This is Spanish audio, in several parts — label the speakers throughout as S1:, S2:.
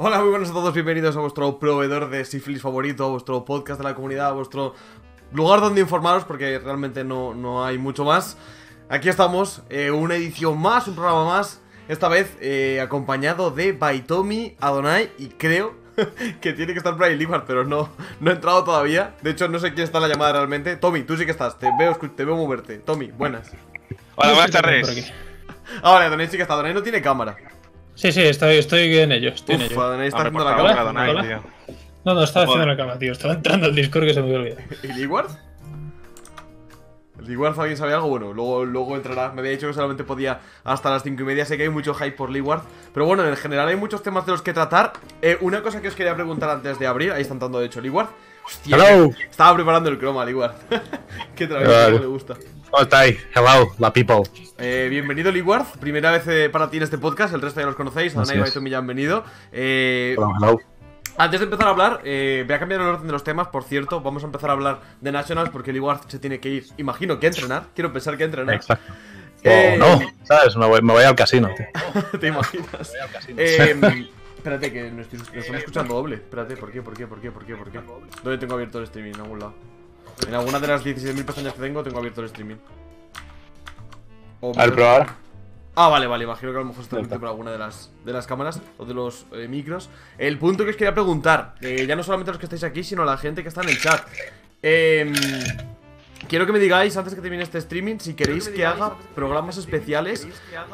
S1: Hola, muy buenos a todos, bienvenidos a vuestro proveedor de sífilis favorito, a vuestro podcast de la comunidad, a vuestro lugar donde informaros, porque realmente no, no hay mucho más. Aquí estamos, eh, una edición más, un programa más, esta vez eh, acompañado de Tommy Adonai y creo que tiene que estar Brian ahí pero no, no he entrado todavía. De hecho, no sé quién está en la llamada realmente. Tommy, tú sí que estás, te veo, te veo moverte. Tommy, buenas. Hola, buenas tardes. Ahora, Adonai sí que está, Adonai no tiene cámara.
S2: Sí, sí, estoy, estoy en ello. Estoy en ello. Adonai está ah, haciendo la cama. tío.
S1: No, no, estaba haciendo la cama, tío.
S2: Estaba entrando al Discord que se me olvidó.
S1: ¿Y Leeward? Leeward alguien sabe algo, bueno, luego, luego entrará. Me había dicho que solamente podía hasta las 5 y media. Sé que hay mucho hype por Liward. Pero bueno, en general hay muchos temas de los que tratar. Eh, una cosa que os quería preguntar antes de abrir, ahí están dando de hecho Leeward. Hostia, estaba preparando el croma, Leeward. Qué no le gusta. ¿Cómo oh,
S3: estáis? Hello, la people.
S1: Eh, bienvenido, Liguard. Primera vez eh, para ti en este podcast. El resto ya los conocéis. y Baito Millán, bienvenido. Eh, hello, Antes de empezar a hablar, eh, voy a cambiar el orden de los temas, por cierto, vamos a empezar a hablar de Nationals porque Ward se tiene que ir, imagino que a entrenar, quiero pensar que a entrenar. Exacto. Eh, oh, no,
S3: ¿sabes? Me voy, al casino,
S1: ¿Te imaginas? Me voy al casino. espérate, que nos, estamos escuchando doble. Espérate, ¿por qué? ¿Por qué? ¿Por qué? ¿Por qué? ¿Por qué? ¿Dónde tengo abierto el streaming? En algún lado. En alguna de las 16.000 personas que tengo, tengo abierto el streaming. Al probar. Ah, vale, vale, imagino que a lo mejor está abierto por alguna de las, de las cámaras o de los eh, micros. El punto que os quería preguntar, eh, ya no solamente los que estáis aquí, sino la gente que está en el chat. Eh, Quiero que me digáis antes que termine este streaming si queréis que, haga programas especiales.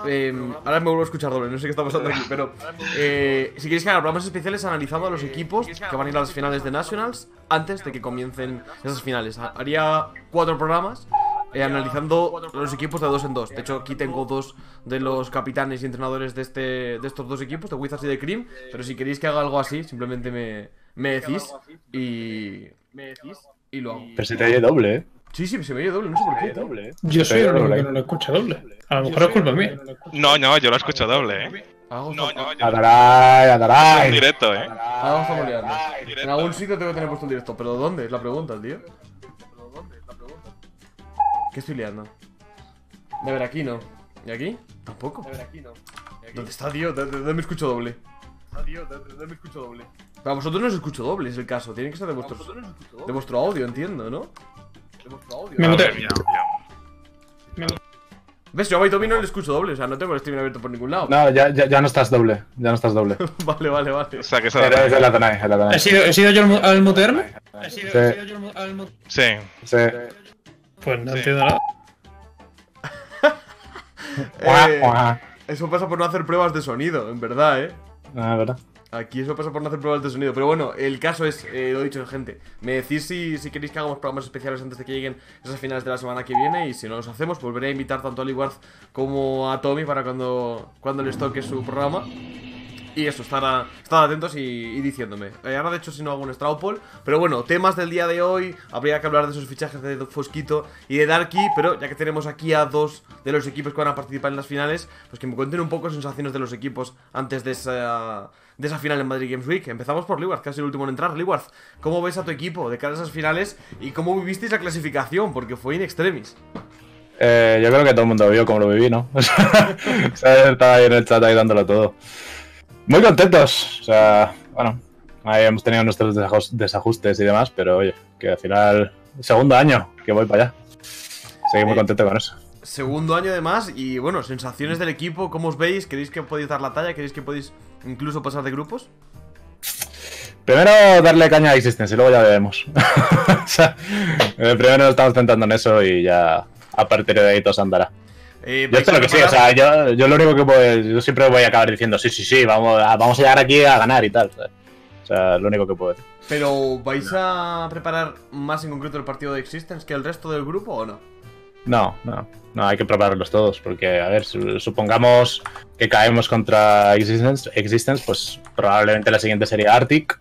S1: Eh, ahora me vuelvo a escuchar doble, no sé qué está pasando aquí, pero eh, si queréis que haga programas especiales analizando a los eh, equipos que van a ir a las finales de Nationals antes de que comiencen esas finales. Haría cuatro programas. analizando los equipos de dos en dos. De hecho, aquí tengo dos de los capitanes y entrenadores de, este, de estos dos equipos, de Wizards y de Cream. Pero si queréis que haga algo así, simplemente me, decís y. Me decís y lo hago. Pero se te oye doble, ¿eh? Sí, sí, se me oye doble, no sé por qué. Yo soy el único que no
S2: lo escucha doble. A lo mejor es culpa mía.
S1: No, no, yo lo escucho doble, ¿eh? No, no,
S4: yo. En directo, ¿eh?
S1: Vamos a moliarnos. En algún sitio tengo que tener puesto el directo, pero ¿dónde? Es la pregunta, tío. ¿Pero dónde? Es la pregunta. ¿Qué estoy liando? De ver, aquí no. ¿Y aquí? Tampoco. De ver, aquí no. ¿Dónde está, tío? ¿Dónde me escucho doble? dame escucho doble. Para a vosotros no os escucho doble, es el caso. Tienen que ser de vuestro, de vuestro audio, entiendo, ¿no? Me muteo. ¿Ves? Yo voy domino no le escucho doble, o sea, no tengo el streaming abierto por ningún lado.
S3: No, ya, ya, ya no estás doble. Ya no estás
S2: doble.
S1: vale, vale, vale. O sea, que eso la la ¿He,
S2: sido, yo al muterme ¿He sido,
S1: sí. yo
S5: al Sí. sí.
S1: Pues no entiendo nada. Eh, eso pasa por no hacer pruebas de sonido, en verdad, ¿eh? Ah, verdad. Aquí eso pasa por no hacer pruebas de sonido. Pero bueno, el caso es, eh, lo he dicho, gente. Me decís si, si, queréis que hagamos programas especiales antes de que lleguen esas finales de la semana que viene. Y si no los hacemos, volveré a invitar tanto a Liward como a Tommy para cuando, cuando les toque su programa. Y eso, estar, atentos y, diciéndome. Eh, ahora, de hecho, si no hago un Straupol. Pero bueno, temas del día de hoy. Habría que hablar de esos fichajes de Fosquito y de Darky. Pero ya que tenemos aquí a dos de los equipos que van a participar en las finales, pues que me cuenten un poco sensaciones de los equipos antes de esa de esa final en Madrid Games Week. Empezamos por Liwarth, casi el último en entrar. Liwarth, ¿cómo ves a tu equipo de cara a esas finales y cómo vivisteis la clasificación? Porque fue in extremis.
S2: Eh, yo creo que
S3: todo el mundo vio como lo viví, ¿no? o sea, estaba ahí en el chat ayudándolo todo. Muy contentos. O sea, bueno, ahí hemos tenido nuestros desajustes y demás, pero oye, que al final, segundo año que voy para allá. Seguí muy eh, contento con eso.
S1: Segundo año además, y bueno, sensaciones del equipo, ¿cómo os veis? ¿Queréis que podéis dar la talla? ¿Queréis que podéis incluso pasar de grupos?
S3: Primero darle caña a Existence y luego ya veremos. Eh, primero estamos tentando en eso y ya a partir de ahí todo se andará.
S1: Eh, yo
S3: yo, lo único que puedo, yo siempre voy a acabar diciendo, sí, sí, sí, vamos a, vamos a llegar aquí a ganar y tal. O sea, lo único que puedo
S1: ¿Pero vais a preparar más en concreto el partido de Existence que el resto del grupo o no?
S3: No, no. No, hay que prepararlos todos, porque, a ver, supongamos que caemos contra Existence, pues probablemente la siguiente sería Arctic,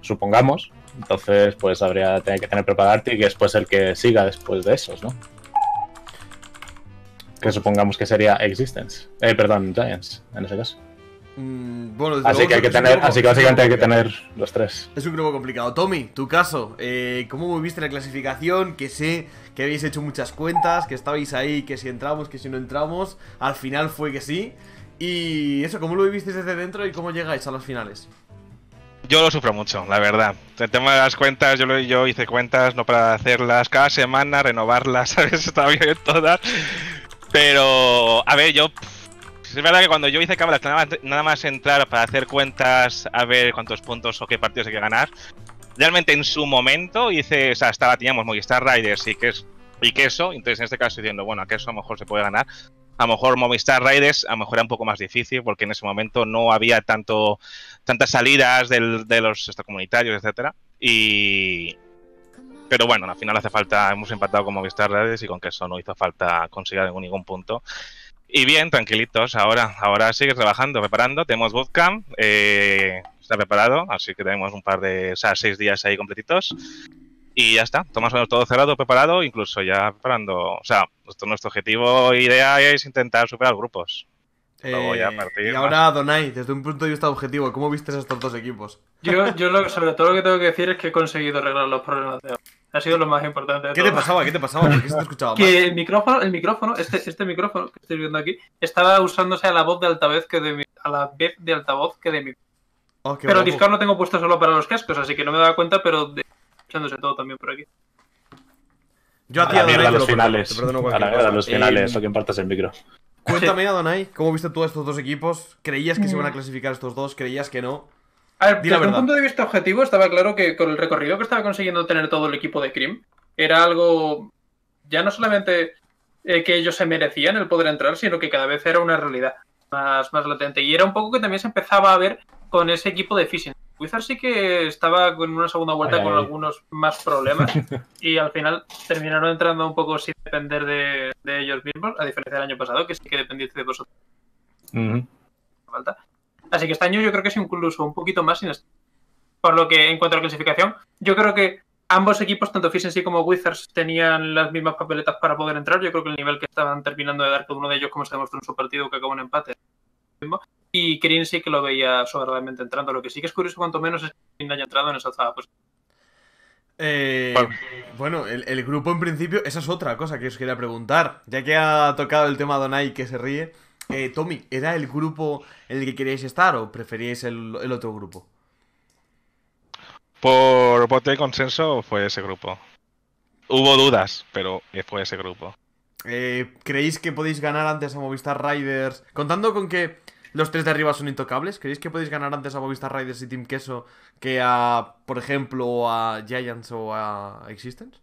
S3: supongamos. Entonces, pues habría tener que tener preparado Arctic y después el que siga después de esos, ¿no? Que supongamos que sería Existence. Eh, perdón, Giants, en ese caso.
S1: Mm, bueno, así, que hay que tener, así básicamente hay que tener los tres. Es un grupo complicado. Tommy, tu caso, eh, ¿cómo viste la clasificación? Que sé que habéis hecho muchas cuentas, que estabais ahí, que si entramos, que si no entramos. Al final fue que sí. Y eso, ¿cómo lo vivisteis desde dentro y cómo llegáis a los finales?
S5: Yo lo sufro mucho, la verdad. El tema de las cuentas, yo, yo hice cuentas no para hacerlas cada semana, renovarlas, ¿sabes? Estaba bien todas. Pero, a ver, yo es verdad que cuando yo hice cámaras, nada más, entrar para hacer cuentas a ver cuántos puntos o qué partidos hay que ganar, realmente en su momento hice, o sea, estaba, teníamos Movistar Riders y, queso, y queso, entonces en este caso diciendo, bueno, a queso a lo mejor se puede ganar. A lo mejor Movistar Riders a lo mejor era un poco más difícil porque en ese momento no había tanto tantas salidas de los comunitarios, etcétera. Y, pero bueno, al final hace falta, hemos empatado con Movistar Riders y con Queso no hizo falta conseguir ningún punto. Y bien, tranquilitos, ahora, ahora sigue trabajando, preparando. Tenemos bootcamp, eh, está preparado, así que tenemos un par de, o sea, seis días ahí completitos. Y ya está, tomas todo cerrado, preparado, incluso ya preparando. O sea, nuestro, nuestro objetivo, idea es intentar superar grupos.
S1: Eh, partir, y ahora, Donai, desde un punto de vista objetivo, ¿cómo viste estos dos equipos?
S2: Yo, yo lo, sobre todo lo que tengo que decir es que he conseguido arreglar los problemas de ha sido lo más importante. De ¿Qué te pasaba? ¿Qué te pasaba? qué se te escuchaba Que el
S1: micrófono, el micrófono, este,
S2: este micrófono que estoy viendo aquí, estaba usándose a la voz de altavoz que de a la vez de altavoz que de mi.
S1: Ah, pero el Discord
S2: no tengo puesto solo para los cascos, así que no me daba cuenta, pero escuchándose echándose todo también por aquí.
S1: Yo a ti, a los finales. a eh, los finales,
S3: o quien partas el micro.
S1: Cuéntame, Adonai, ¿cómo viste tú a estos dos equipos? ¿Creías que se iban a clasificar estos dos? ¿Creías que no? A ver, desde un punto de vista objetivo, estaba claro que con el recorrido que estaba consiguiendo
S2: tener todo el equipo de Krim, era algo ya no solamente eh, que ellos se merecían el poder entrar, sino que cada vez era una realidad más, más latente. Y era un poco que también se empezaba a ver con ese equipo de Fishing. Wizard sí que estaba en una segunda vuelta con algunos más problemas y al final terminaron entrando un poco sin depender de, ellos mismos, a diferencia del año pasado, que sí que dependiste de vosotros. Así que este año yo creo que es incluso un poquito más inestable. Por lo que en cuanto a la clasificación, yo creo que ambos equipos, tanto Fisensi como Wizards, tenían las mismas papeletas para poder entrar. Yo creo que el nivel que estaban terminando de dar con uno de ellos, como se demostró en su partido, que acabó en empate. Y Kirin sí que lo veía soberanamente entrando. Lo que sí que es curioso, cuanto menos, es que haya entrado en esa zona.
S1: Eh, bueno, el, el, grupo en principio, esa es otra cosa que os quería preguntar, ya que ha tocado el tema Donai que se ríe. Eh, Tommy, ¿era el grupo en el que queríais estar o preferíais el, otro grupo?
S5: Por voto de consenso fue ese grupo. Hubo dudas, pero fue ese grupo.
S1: Eh, ¿Creéis que podéis ganar antes a Movistar Riders? Contando con que los tres de arriba son intocables, ¿creéis que podéis ganar antes a Movistar Riders y Team Queso que a, por ejemplo, a Giants o a Existence?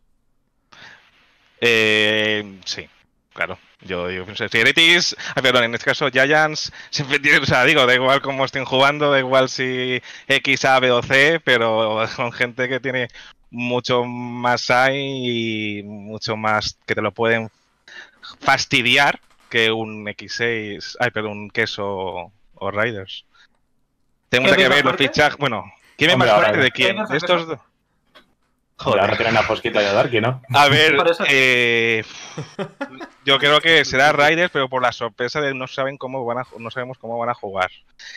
S5: Eh, sí, claro. Yo digo, pues, Securities, ah, perdón, en este caso Giants, siempre o sea, digo, da igual cómo estén jugando, da igual si X, A, B o C, pero son gente que tiene mucho más hay y mucho más que te lo pueden fastidiar que un X6, ay, perdón, un queso o Riders. Tengo que ver los fichajes, bueno, ¿quién es más fuerte de quién? estos dos? Joder. Ahora tienen posquita y ¿no? A ver, eh... Yo creo que será Raiders, pero por la sorpresa de no saben cómo van no sabemos cómo van a jugar.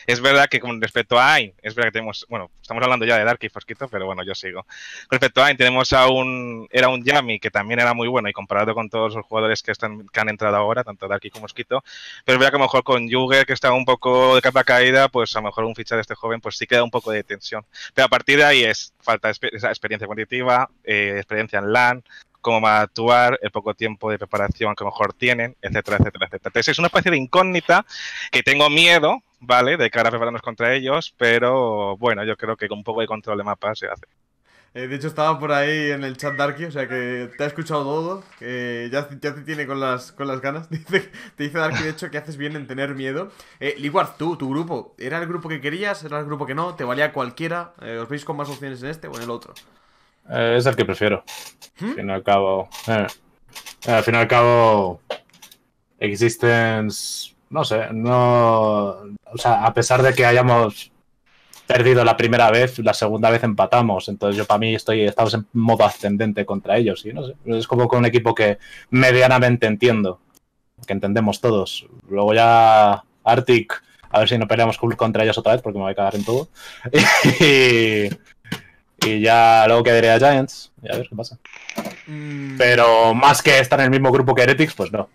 S5: Es verdad que con respecto a AIN, es verdad que tenemos, bueno, estamos hablando ya de Darky y Fosquito, pero bueno, yo sigo. Con respecto a AIN, tenemos a un, era un Yami que también era muy bueno y comparado con todos los jugadores que están, que han entrado ahora, tanto Darky como Mosquito, pero es verdad que a lo mejor con Jugger, que está un poco de capa caída, pues a lo mejor un ficha de este joven, pues sí queda un poco de tensión. Pero a partir de ahí es falta de experiencia competitiva, eh, experiencia en LAN, cómo va a actuar, el poco tiempo de preparación que mejor tienen, etcétera, etcétera, etcétera. Es una especie de incógnita que tengo miedo, ¿vale? De cara a prepararnos contra ellos, pero bueno, yo creo que con un poco de control de mapa se hace.
S1: Eh, de hecho, estaba por ahí en el chat Darky, o sea que te ha escuchado todo, que ya, te tiene con las, con las ganas. te dice Darky, de hecho, que haces bien en tener miedo. Eh, tú, tu grupo, ¿era el grupo que querías? ¿Era el grupo que no? ¿Te valía cualquiera? Eh, ¿Os veis con más opciones en este o en el otro? Eh, es
S3: el que prefiero. ¿Mm? Al fin y al cabo. Eh, al fin y al cabo. Existen. No sé, no. O sea, a pesar de que hayamos perdido la primera vez, la segunda vez empatamos. Entonces yo para mí estoy, estamos en modo ascendente contra ellos. Y no es como con un equipo que medianamente entiendo, que entendemos todos. Luego ya Arctic, a ver si no peleamos contra ellos otra vez porque me voy a cagar en todo. y, y ya luego quedaría Giants. Y a ver qué pasa. Mm. Pero más que estar en el mismo grupo que Heretics, pues no.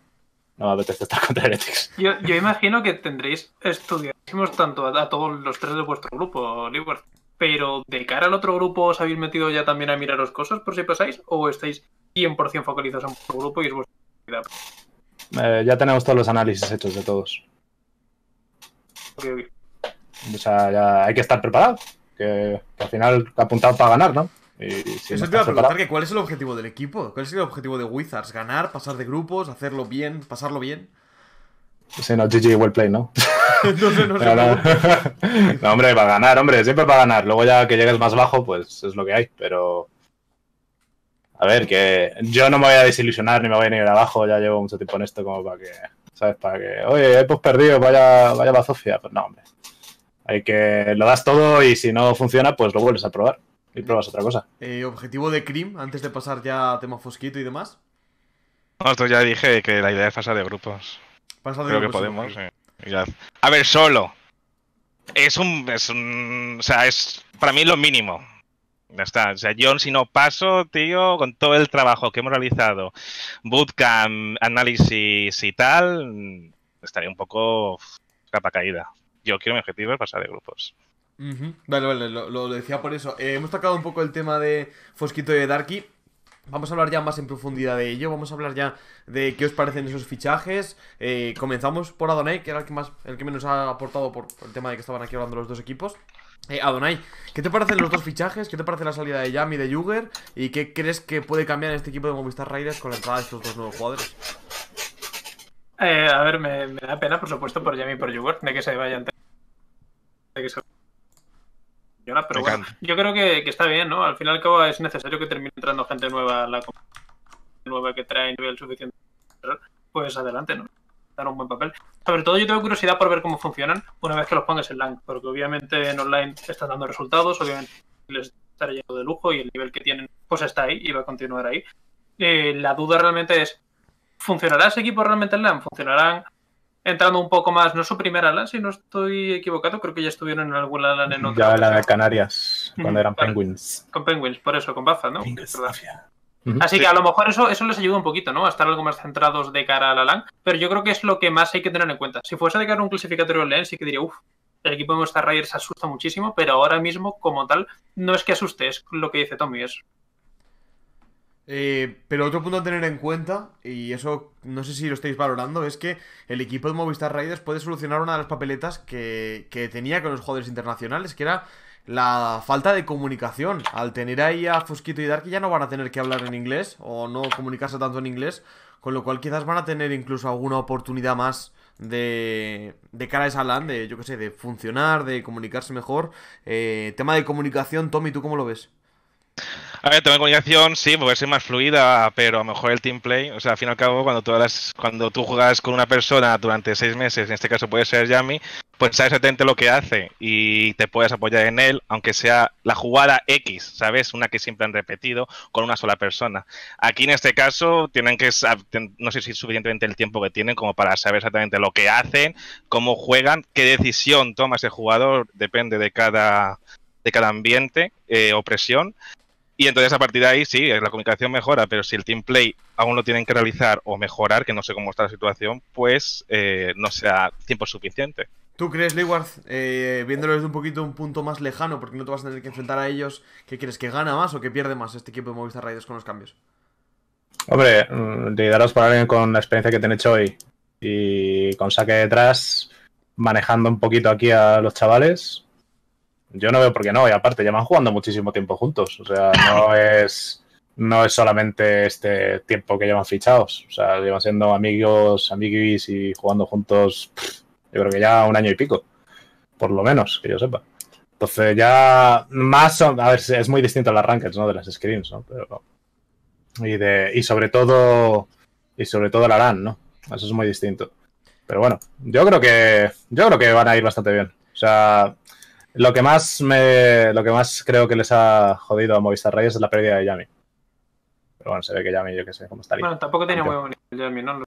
S3: No me apetece estar contra Heretics.
S2: Yo, imagino que tendréis estudiadísimos tanto a, todos los tres de vuestro grupo, Oliver. Pero de cara al otro grupo, ¿os habéis metido ya también a miraros cosas por si pasáis? ¿O estáis 100% focalizados en vuestro grupo y es vuestra
S3: actividad? Eh, ya tenemos todos los análisis hechos de todos.
S2: O
S3: sea, ya hay que estar preparado que, al final te apuntado para ganar, ¿no? Y, Eso te iba a preguntar
S1: que cuál es el objetivo del equipo, cuál es el objetivo de Wizards, ganar, pasar de grupos, hacerlo bien, pasarlo bien.
S3: Sí, no, GG, well play, ¿no?
S1: Entonces no sé.
S3: No, hombre, para ganar, hombre, siempre para ganar. Luego ya que llegues más bajo, pues es lo que hay, pero... A ver, que yo no me voy a desilusionar ni me voy a ir abajo, ya llevo mucho tiempo en esto como para que, ¿sabes? Para que, oye, hemos perdido, vaya, vaya bazofia. Pues no, hombre, hay que lo das todo y si no funciona, pues lo vuelves a probar y pruebas otra cosa.
S1: Eh, ¿Objetivo de CRIM antes de pasar ya a tema Fosquito y demás?
S5: Esto ya dije que la idea es pasar de grupos.
S1: Pasar de que podemos.
S5: a ver, solo. Es un, es un. O sea, es para mí lo mínimo. Ya está. O sea, yo si no paso, tío, con todo el trabajo que hemos realizado, bootcamp, análisis y tal, mm, estaría un poco capa caída yo quiero mi objetivo es pasar de grupos.
S1: Vale, vale, lo, decía por eso. Eh, hemos tocado un poco el tema de Fosquito y de Darky. Vamos a hablar ya más en profundidad de ello. Vamos a hablar ya de qué os parecen esos fichajes. Eh, comenzamos por Adonai, que era el que, más, el que menos ha aportado por el tema de que estaban aquí hablando los dos equipos. Eh, Adonai, ¿qué te parecen los dos fichajes? ¿Qué te parece la salida de Yami y de Juger? ¿Y qué crees que puede cambiar en este equipo de Movistar Raiders con la entrada de estos dos nuevos jugadores?
S2: Eh, a ver, me, da pena, por supuesto, por Jamie y por Yogurt, de que se vayan. De que se... Pero bueno, yo creo que, está bien, ¿no? Al final al cabo es necesario que termine entrando gente nueva a la nueva que trae nivel suficiente. Pues adelante, ¿no? Dar un buen papel. Sobre todo yo tengo curiosidad por ver cómo funcionan una vez que los pongas en LAN, porque obviamente en online están dando resultados, obviamente les estará lleno de lujo y el nivel que tienen pues está ahí y va a continuar ahí. Eh, la duda realmente es ¿Funcionará ese equipo realmente en LAN? ¿Funcionarán entrando un poco más? No su primera LAN, si no estoy equivocado, creo que ya estuvieron en alguna LAN en otra. Ya la de
S3: Canarias, cuando eran Penguins.
S2: Con Penguins, por eso, con Baza, ¿no? Así que a lo mejor eso, eso les ayuda un poquito, ¿no? A estar algo más centrados de cara a la LAN. Pero yo creo que es lo que más hay que tener en cuenta. Si fuese de cara a un clasificatorio LAN, sí que diría, uff, el equipo de Monster Riders asusta muchísimo, pero ahora mismo, como tal, no es que asuste, es lo que dice Tommy, es
S1: eh, pero otro punto a tener en cuenta, y eso no sé si lo estáis valorando, es que el equipo de Movistar Raiders puede solucionar una de las papeletas que, que tenía con los jugadores internacionales, que era la falta de comunicación. Al tener ahí a Fusquito y Dark ya no van a tener que hablar en inglés o no comunicarse tanto en inglés, con lo cual quizás van a tener incluso alguna oportunidad más de, de cara a esa LAN, de yo que sé, de funcionar, de comunicarse mejor. Eh, tema de comunicación, Tommy, ¿tú cómo lo ves? A ver, tengo comunicación,
S5: sí, puede ser más fluida, pero a lo mejor el team play, o sea, al fin y al cabo, cuando todas las, cuando tú juegas con una persona durante seis meses, en este caso puede ser Yami, pues sabes exactamente lo que hace y te puedes apoyar en él, aunque sea la jugada X, ¿sabes? Una que siempre han repetido con una sola persona. Aquí en este caso tienen que, no sé si es suficientemente el tiempo que tienen como para saber exactamente lo que hacen, cómo juegan, qué decisión toma ese jugador, depende de cada, de cada ambiente eh, o presión. Y entonces a partir de ahí sí, la comunicación mejora, pero si el team play aún lo tienen que realizar o mejorar, que no sé cómo está la situación, pues eh, no sea tiempo suficiente.
S1: ¿Tú crees, Leeward, eh, viéndolo desde un poquito un punto más lejano, porque no te vas a tener que enfrentar a ellos, ¿qué crees? ¿Que gana más o que pierde más este equipo de Movistar Raiders con los cambios?
S3: Hombre, mm, de daros para alguien con la experiencia que tenéis hoy y con saque detrás, manejando un poquito aquí a los chavales, yo no veo por qué no. Y aparte, llevan jugando muchísimo tiempo juntos. O sea, no es, no es solamente este tiempo que llevan fichados. O sea, llevan siendo amigos, amiguis y jugando juntos, yo creo que ya un año y pico. Por lo menos, que yo sepa. Entonces ya más, son, a ver, es muy distinto a las rankings, ¿no? De las screens, ¿no? Pero, y, de, y sobre todo, y sobre todo la LAN, ¿no? Eso es muy distinto. Pero bueno, yo creo que, yo creo que van a ir bastante bien. O sea, lo que más me, lo que más creo que les ha jodido a Movistar Reyes es la pérdida de Yami. Pero bueno, se ve que Yami, yo qué sé, cómo estaría. Bueno,
S1: tampoco tenía muy bonito Yami, ¿no?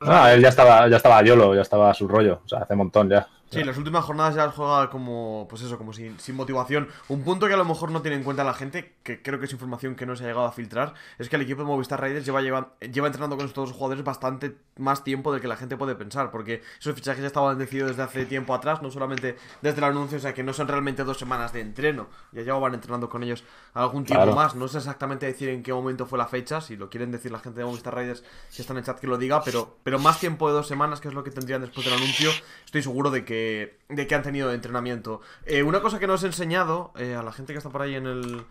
S3: No, él ya estaba, ya estaba Yolo, ya estaba a su rollo, o sea, hace un montón ya.
S1: Sí, las últimas jornadas ya las jugado como, pues eso, como sin, motivación. Un punto que a lo mejor no tiene en cuenta la gente, que creo que es información que no se ha llegado a filtrar, es que el equipo de Movistar Raiders lleva, lleva, lleva entrenando con estos dos jugadores bastante más tiempo del que la gente puede pensar, porque esos fichajes ya estaban decididos desde hace tiempo atrás, no solamente desde el anuncio, o sea que no son realmente dos semanas de entreno, ya llevaban entrenando con ellos algún tiempo más. No sé exactamente decir en qué momento fue la fecha, si lo quieren decir la gente de Movistar Raiders que están en el chat que lo diga, pero, pero más tiempo de dos semanas, que es lo que tendrían después del anuncio, estoy seguro de que de, que han tenido entrenamiento. Eh, una cosa que no os he enseñado eh, a la gente que está por ahí en el,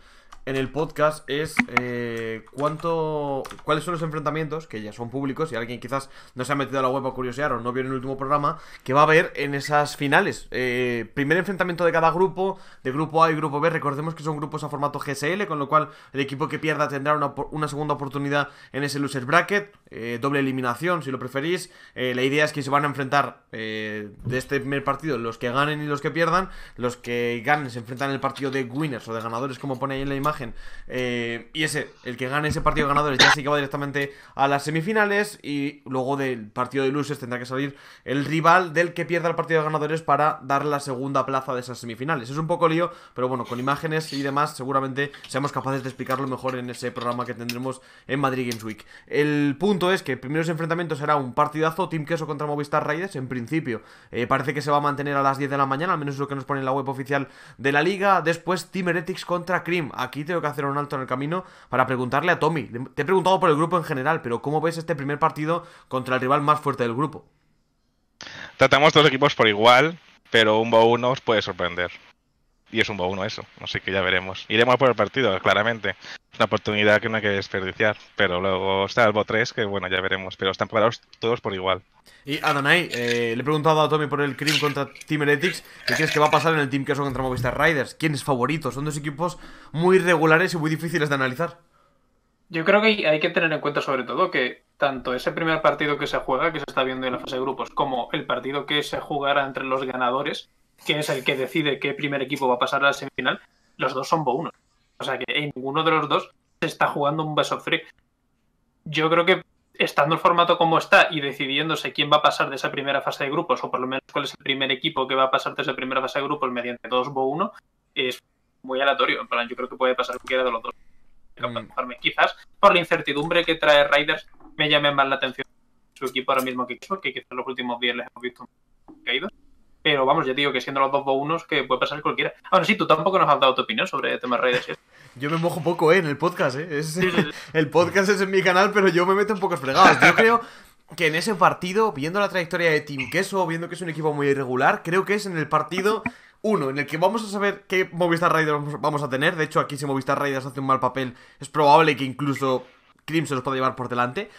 S1: en el podcast es eh, cuánto, cuáles son los enfrentamientos, que ya son públicos, y alguien quizás no se ha metido a la web a curiosear o no vio en el último programa, que va a haber en esas finales. Eh, primer enfrentamiento de cada grupo, de grupo A y grupo B, recordemos que son grupos a formato GSL, con lo cual el equipo que pierda tendrá una, segunda oportunidad en ese loser bracket, eh, doble eliminación si lo preferís. la idea es que se van a enfrentar de este primer partido los que ganen y los que pierdan, los que ganen se enfrentan en el partido de winners o de ganadores, como pone ahí en imagen. Eh, y ese, el que gane ese partido ganadores ya sí que va directamente a las semifinales y luego del partido de luces tendrá que salir el rival del que pierda el partido de ganadores para dar la segunda plaza de esas semifinales. Es un poco lío, pero bueno, con imágenes y demás seguramente seamos capaces de explicarlo mejor en ese programa que tendremos en Madrid Games Week. El punto es que primeros enfrentamientos será un partidazo Team Queso contra Movistar Raiders en principio. Eh, parece que se va a mantener a las 10 de la mañana, al menos es lo que nos pone en la web oficial de la liga. Después Team Heretics contra Cream aquí tengo que hacer un alto en el camino para preguntarle a Tommy. Te he preguntado por el grupo en general, pero ¿cómo ves este primer partido contra el rival más fuerte del grupo?
S5: Tratamos dos equipos por igual, pero un Bow os puede sorprender y es un Bo1 eso. Así que ya veremos. Iremos por el partido, claramente. Es una oportunidad que no hay que desperdiciar. Pero luego está el Bo 3, que bueno, ya veremos. Pero están preparados todos por igual.
S1: Y Adonai, eh, le he preguntado a Tommy por el crimen contra Team Heretics. ¿Qué crees que va a pasar en el Team Queso contra Movistar Riders? ¿Quién es favorito? Son dos equipos muy regulares y muy difíciles de analizar.
S2: Yo creo que hay que tener en cuenta
S1: sobre todo que tanto ese primer partido que se juega,
S2: que se está viendo en la fase de grupos, como el partido que se jugará entre los ganadores, que es el que decide qué primer equipo va a pasar a la semifinal, los dos son Bo 1. O sea que ninguno de los dos se está jugando un best of three. Yo creo que estando el formato como está y decidiéndose quién va a pasar de esa primera fase de grupos, o por lo menos cuál es el primer equipo que va a pasar de esa primera fase de grupos mediante dos Bo 1, es muy aleatorio. yo creo que puede pasar cualquiera de los dos. Mm. quizás por la incertidumbre que trae Riders me llame más la atención su equipo ahora mismo que Xbox, que quizás los últimos días les hemos visto caídos. Pero vamos, ya digo que siendo los dos unos que puede pasar cualquiera. Ahora sí, tú tampoco nos has dado tu opinión sobre temas redes.
S1: Yo me mojo poco, ¿eh? En el podcast, ¿eh? El podcast es en mi canal, pero yo me meto un pocos fregados. Yo creo que en ese partido, viendo la trayectoria de Team Queso, viendo que es un equipo muy irregular, creo que es en el partido uno, en el que vamos a saber qué Movistar Raiders vamos a tener. De hecho, aquí si Movistar Raiders hace un mal papel, es probable que incluso Crimson los pueda llevar por delante.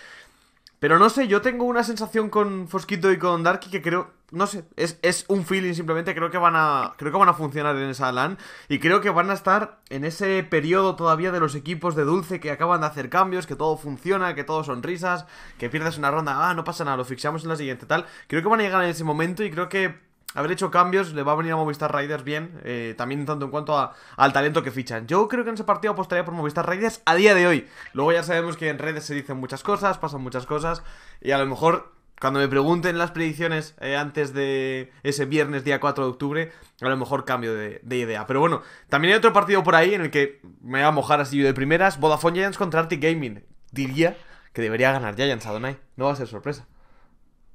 S1: Pero no sé, yo tengo una sensación con Fosquito y con Darky que creo, no sé, es, un feeling simplemente, creo que van a creo que van a funcionar en esa LAN y creo que van a estar en ese periodo todavía de los equipos de Dulce que acaban de hacer cambios, que todo funciona, que todo son risas, que pierdes una ronda, ah, no pasa nada, lo fixamos en la siguiente tal. Creo que van a llegar en ese momento y creo que haber hecho cambios le va a venir a Movistar Riders bien, eh, también tanto en cuanto al talento que fichan. Yo creo que en ese partido apostaría por Movistar Riders a día de hoy. Luego ya sabemos que en redes se dicen muchas cosas, pasan muchas cosas, y a lo mejor cuando me pregunten las predicciones eh, antes de ese viernes, día 4 de octubre, a lo mejor cambio de, idea. Pero bueno, también hay otro partido por ahí en el que me va a mojar así de primeras, Vodafone Giants contra Arctic Gaming. Diría que debería ganar Giants, Adonai. No va a ser sorpresa.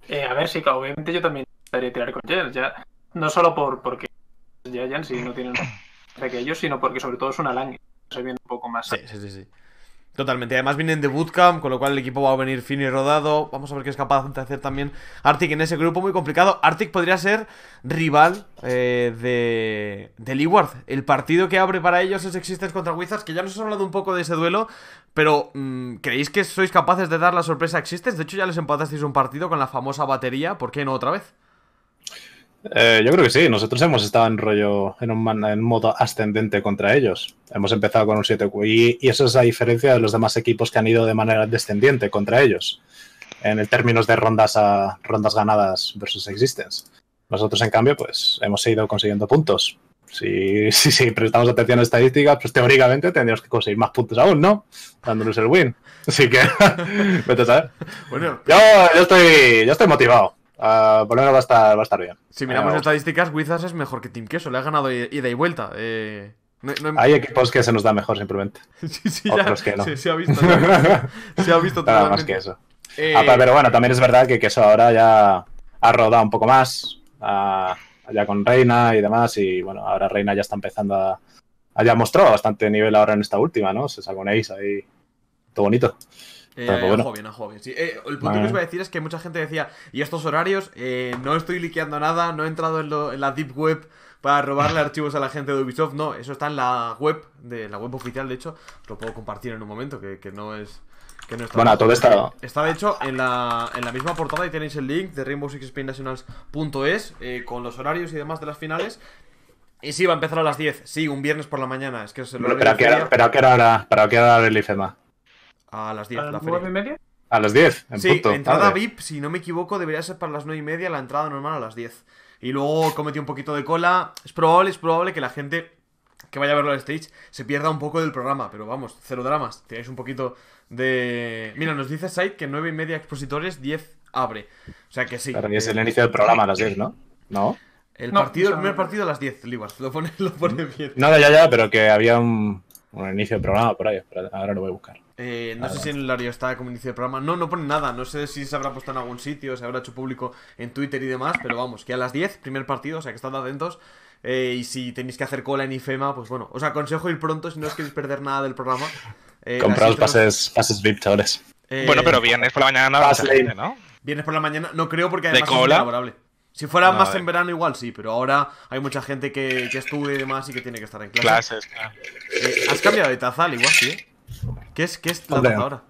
S2: Eh, a ver, sí, obviamente yo también con no solo por porque
S1: Giants y no tienen que ellos, sino porque sobre todo es una langue. Se viene un poco más. Sí, sí, sí, Totalmente. Además vienen de Bootcamp, con lo cual el equipo va a venir fino y rodado. Vamos a ver qué es capaz de hacer también Arctic en ese grupo muy complicado. Arctic podría ser rival eh, de, de Leeward. El partido que abre para ellos es Existence contra Wizards, que ya nos hemos hablado un poco de ese duelo, pero mm, ¿creéis que sois capaces de dar la sorpresa a De hecho ya les empatasteis un partido con la famosa batería, ¿por qué no otra vez?
S3: Eh, yo creo que sí, nosotros hemos estado en rollo, en un en modo ascendente contra ellos. Hemos empezado con un 7 y, y eso es la diferencia de los demás equipos que han ido de manera descendiente contra ellos, en términos de rondas a rondas ganadas versus existence. Nosotros, en cambio, pues hemos ido consiguiendo puntos. Si, prestamos atención a estadísticas, pues teóricamente tendríamos que conseguir más puntos aún, ¿no? Dándonos el win. Así que, vete a saber. Bueno, estoy, yo estoy motivado. Ah, por lo menos va a estar, va a estar bien. Si miramos
S1: estadísticas, Wizards es mejor que Team Queso. Le ha ganado ida y vuelta. Eh, Hay equipos que se
S3: nos da mejor, simplemente. Otros que no. Se, ha
S1: visto. Nada más que eso. Ah, pues, pero bueno, también es verdad
S3: que Queso ahora ya ha rodado un poco más. allá ah, ya con Reina y demás. Y bueno, ahora Reina ya está empezando a. Ya mostró bastante nivel ahora en esta última, ¿no? Se sacó ahí. Todo bonito.
S1: Eh, eh, el punto que os voy a decir es que mucha gente decía, y estos horarios, eh, no estoy liqueando nada, no he entrado en, la deep web para robarle archivos a la gente de Ubisoft. No, eso está en la web, de la web oficial, de hecho. Lo puedo compartir en un momento, que, no es... Que no está bueno, todo está... Está, de hecho, en la, en la misma portada y tenéis el link de Rainbow Six Spain con los horarios y demás de las finales. Y sí, va a empezar a las 10. Sí, un viernes por la mañana. Es que es el horario.
S3: Pero, el IFEMA.
S1: A las 10. ¿A las 9 y media? A las 10. En entrada VIP, si no me equivoco, debería ser para las 9 y media, la entrada normal a las 10. Y luego cometí un poquito de cola. Es probable, es probable que la gente que vaya a verlo al stage se pierda un poco del programa, pero vamos, cero dramas. Tenéis un poquito de. Mira, nos dice Site que 9 y media expositores, 10 abre. O sea que sí. Pero es el inicio del programa a las
S3: 10, ¿no? ¿No?
S1: El, partido, el primer partido a las 10, Libas. Lo pone, lo pone mm. bien. Nada, ya, ya,
S3: pero que había un, inicio de programa por ahí. Ahora lo voy a buscar.
S1: Eh, no sé si en el horario está como inicio de programa. No, no pone nada. No sé si se habrá puesto en algún sitio, se habrá hecho público en Twitter y demás. Pero vamos, que a las 10, primer partido, o sea que estad atentos. Eh, y si tenéis que hacer cola en IFEMA, pues bueno, os aconsejo ir pronto si no os queréis perder nada del programa. Eh, pases,
S3: pases VIP, chavales. Eh,
S1: bueno, pero viernes por la mañana no, Viernes por la mañana, no creo porque además es Si fuera más en verano igual sí, pero ahora hay mucha gente que, que estudia y demás y que tiene que estar en clase. Clases, has cambiado de taza igual, sí, ¿Qué es, qué es la taza ahora?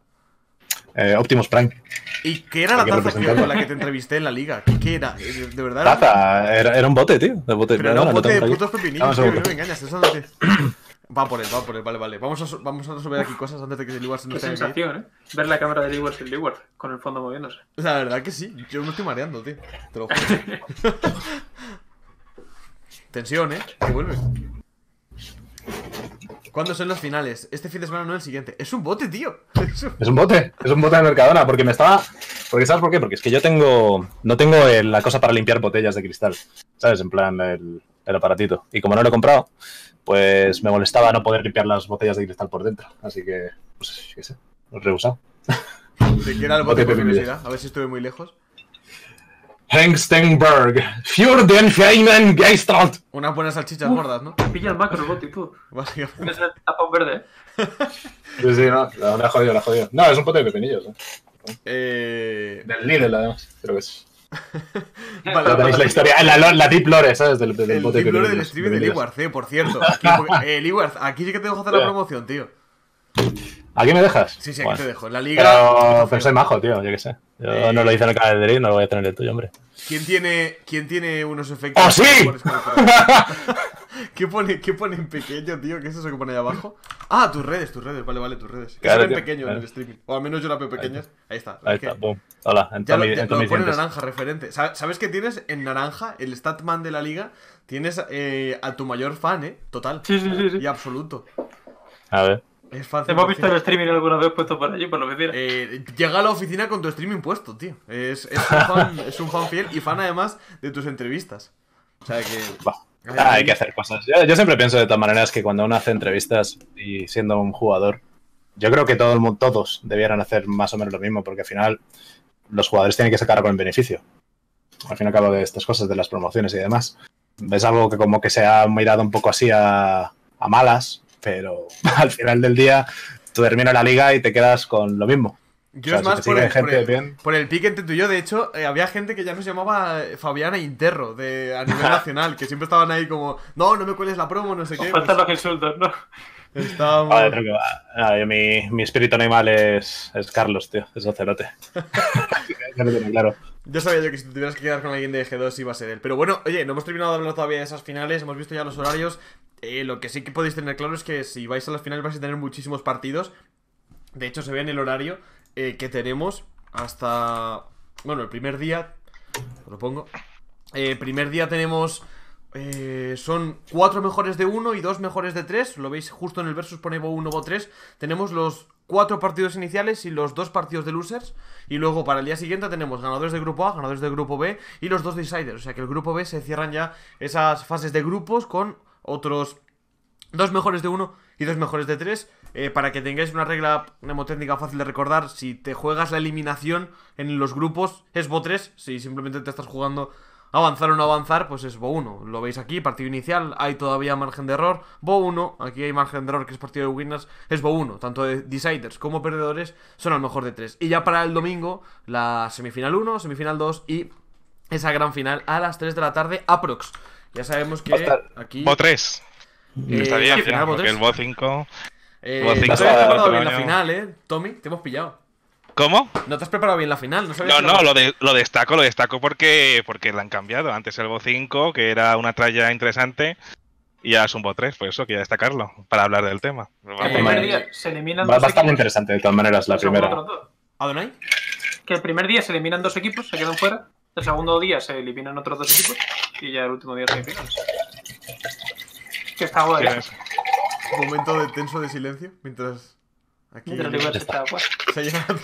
S3: Eh, Optimus Prank
S1: ¿Y qué era la taza que, con la que te entrevisté en la liga? ¿Qué, era? Eh, ¿De verdad?
S3: Era era, un bote, tío. De bote, Pero era un bote de putos pepinillos, no me
S1: engañas, eso no te... Va por él, va por él, vale, vale. Vamos a, vamos resolver aquí cosas antes de que Leeward se nos Qué sensación, ¿eh? Ver la cámara de Leeward sin Leeward, con el fondo moviéndose. La verdad que sí, yo me estoy mareando, tío. Te lo juro. Tensión, ¿eh? Que vuelve. ¿Cuándo son los finales? Este fin de semana no el siguiente. Es un bote, tío. Es un,
S3: bote, es un bote de Mercadona, porque me estaba. Porque, ¿sabes por qué? Porque es que yo tengo. No tengo la cosa para limpiar botellas de cristal. ¿Sabes? En plan, el, aparatito. Y como no lo he comprado, pues me molestaba no poder limpiar las botellas de cristal por dentro. Así que, pues, qué sé, lo he rehusado. el bote, A
S1: ver si estuve muy lejos. Hengstenberg, Für den Feinen Geistrad. Unas buenas salchichas gordas, ¿no? Pilla el macro, Goti, tú. el tapón verde, ¿eh? sí, sí,
S3: no, la jodido, la jodido. No, es un pote de pepinillos, ¿eh?
S2: eh. Del Lidl, además,
S3: creo
S6: que es.
S1: vale, la historia, la, la, deep lore, ¿sabes? Del, el bote deep lore del streaming de Iwarth, eh, por cierto. Eh, aquí sí que tengo que hacer la promoción, tío.
S3: ¿Aquí me dejas? Sí, sí, aquí te dejo. La liga. Pero, soy majo, tío, yo qué sé. Yo eh, no lo hice en el canal de no lo voy a tener el tuyo, hombre.
S1: ¿Quién tiene, quién tiene unos efectos? ¡Oh, sí! ¿Qué pone, ¿Qué pone en pequeño, tío? ¿Qué es eso que pone ahí abajo? Ah, tus redes, tus redes, vale, vale, tus redes. Claro, eso en pequeño en el streaming. O al menos yo la veo pequeñas. Ahí está. Ahí está, boom. Hola, en ya lo, en naranja, referente. ¿Sabes qué tienes en naranja? El Statman de la liga. Tienes eh, a tu mayor fan, ¿eh? Total. Sí, sí, sí. sí. Y absoluto. A ver. Hemos visto el streaming alguna vez puesto por allí, por lo que tiene. llega a la oficina con tu streaming puesto, tío. Es, un, fan, fiel y fan además de tus entrevistas. O sea que. Ah, hay que hacer cosas. Yo,
S3: siempre pienso de todas maneras que cuando uno hace entrevistas y siendo un jugador, yo creo que todos debieran hacer más o menos lo mismo, porque al final los jugadores tienen que sacar algo en beneficio. Al fin y al cabo de estas cosas, de las promociones y demás. Es algo que como que se ha mirado un poco así a malas, pero al final del día tú terminas la liga y te quedas con lo mismo. Yo es más por, el, gente
S1: por, pique entre tú y yo, de hecho, eh, había gente que ya nos llamaba eh, Fabiana Interro de, a nivel nacional, que siempre estaban ahí como, no, no me cueles la promo, no sé qué. Faltan pues los insultos, ¿no?
S3: mi, mi, espíritu animal es, Carlos, tío. Es Ocelote.
S1: Yo sabía que si tuvieras que quedar con alguien de G2 iba a ser él. Pero bueno, oye, no hemos terminado de hablar todavía de esas finales. Hemos visto ya los horarios. Eh, lo que sí que podéis tener claro es que si vais a las finales vais a tener muchísimos partidos. De hecho, se ve en el horario eh, que tenemos hasta... Bueno, el primer día... Lo pongo. Eh, primer día tenemos... Eh, son cuatro mejores de uno y dos mejores de tres. Lo veis justo en el versus pone 1, o 3. Tenemos los cuatro partidos iniciales y los dos partidos de losers. Y luego para el día siguiente tenemos ganadores de grupo A, ganadores de grupo B y los dos deciders. O sea que el grupo B se cierran ya esas fases de grupos con otros dos mejores de uno y dos mejores de tres. Eh, para que tengáis una regla mnemotécnica fácil de recordar, si te juegas la eliminación en los grupos, es bo 3. Si simplemente te estás jugando avanzar o no avanzar, pues es bo 1. Lo veis aquí, partido inicial, hay todavía margen de error, bo 1. Aquí hay margen de error que es partido de winners, es bo 1. Tanto de deciders como perdedores son al mejor de tres Y ya para el domingo, la semifinal 1, semifinal 2 y esa gran final a las 3 de la tarde, aprox. Ya sabemos que aquí.
S5: Bo 3. Eh, Está bien, final, el Bo 5. Eh, 5 no te has preparado bien la final,
S1: ¿eh? Tommy, te hemos pillado. ¿Cómo? No te has preparado bien la final, no No, lo, de,
S5: lo, destaco, lo destaco porque, porque lo han cambiado. Antes el Bo 5, que era una tralla interesante. Y ahora es un Bo 3, por eso quería destacarlo, para hablar del tema. El primer día
S2: se eliminan Va, Es bastante interesante,
S3: de todas maneras, la primera.
S2: ¿Adonai? Que el primer día se eliminan dos equipos, se quedan fuera. El segundo día se eliminan otros dos equipos y ya el último día se eliminan.
S1: Que está bueno. momento de tenso de silencio mientras. Aquí. Mientras está. Se ha llenado.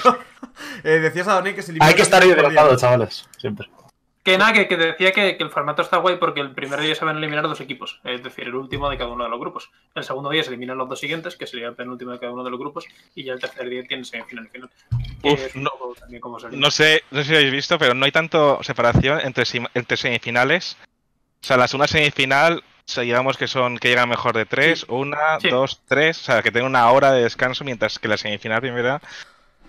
S1: eh, decías a Dani que se eliminan... Hay que estar hidratado, chavales,
S2: siempre. Que nada, que, te decía que, el formato está guay porque el primer día se van a eliminar dos equipos, es decir, el último de cada uno de los grupos. El segundo día se eliminan los dos siguientes, que sería el penúltimo de cada uno de los grupos, y ya el tercer día tiene semifinal final. no,
S5: sé, no sé si habéis visto, pero no hay tanto separación entre, entre semifinales. O sea, las unas semifinal, digamos que son que llegan mejor de tres, una, dos, tres, o sea, que tienen una hora de descanso, mientras que la semifinal primera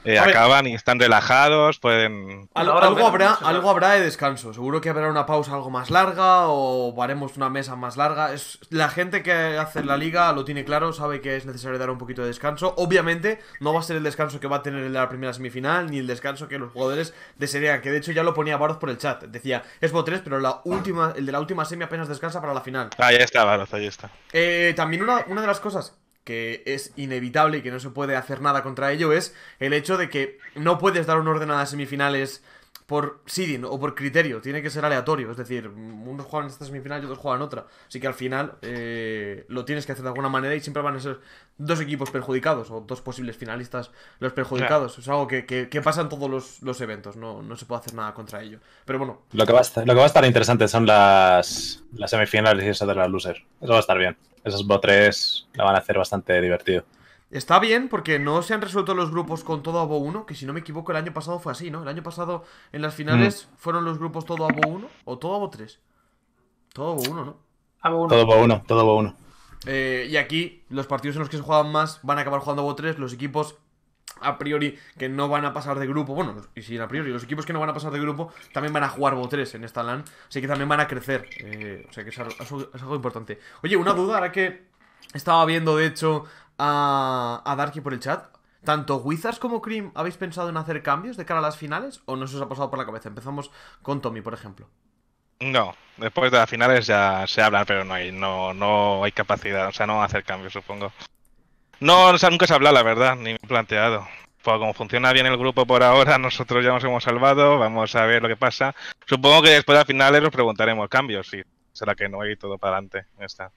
S5: eh, acaban y están relajados, pueden... algo, habrá, algo
S1: habrá de descanso, seguro que habrá una pausa algo más larga o haremos una mesa más larga. Es, la gente que hace la liga lo tiene claro, sabe que es necesario dar un poquito de descanso. Obviamente no va a ser el descanso que va a tener el de la primera semifinal, ni el descanso que los jugadores desearían, que de hecho ya lo ponía Baroz por el chat. Decía, es 3, pero la última, el de la última semi apenas descansa para la final. Ah,
S5: ahí está, Baroz, ahí está.
S1: también una, una de las cosas que es inevitable y que no se puede hacer nada contra ello es el hecho de que no puedes dar un orden a las semifinales por seeding o por criterio, tiene que ser aleatorio. Es decir, unos juegan en esta semifinal y otros juegan en otra. Así que al final eh, lo tienes que hacer de alguna manera y siempre van a ser dos equipos perjudicados o dos posibles finalistas los perjudicados. Es algo que, que, pasa en todos los, eventos, no, no, se puede hacer nada contra ello. Pero bueno.
S3: Lo que va a estar, lo va a estar interesante son las, las semifinales y esas de la losers. Eso va a estar bien. Esas botres la van a hacer bastante divertido.
S1: Está bien porque no se han resuelto los grupos con todo bo 1, que si no me equivoco el año pasado fue así, ¿no? El año pasado en las finales mm. fueron los grupos todo bo 1 o todo bo 3. Todo abo 1, ¿no? Bo 1. Todo abo 1, todo abo 1. Eh, y aquí los partidos en los que se juegan más van a acabar jugando bo 3, los equipos a priori que no van a pasar de grupo, bueno, y si a priori los equipos que no van a pasar de grupo también van a jugar Bo 3 en esta LAN, así que también van a crecer, eh, o sea que es algo, es algo, importante. Oye, una duda, ahora que estaba viendo de hecho a, a Darky por el chat. ¿Tanto Wizards como Cream habéis pensado en hacer cambios de cara a las finales o no se os ha pasado por la cabeza? Empezamos con Tommy, por ejemplo.
S5: No, después de las finales ya se hablan, pero no hay, no, no hay capacidad, o sea, no van a hacer cambios, supongo. No, o sea, nunca se habla, la verdad, ni me he planteado. Pues como funciona bien el grupo por ahora, nosotros ya nos hemos salvado, vamos a ver lo que pasa. Supongo que después de las finales nos preguntaremos cambios, si Será que no hay todo para adelante, está.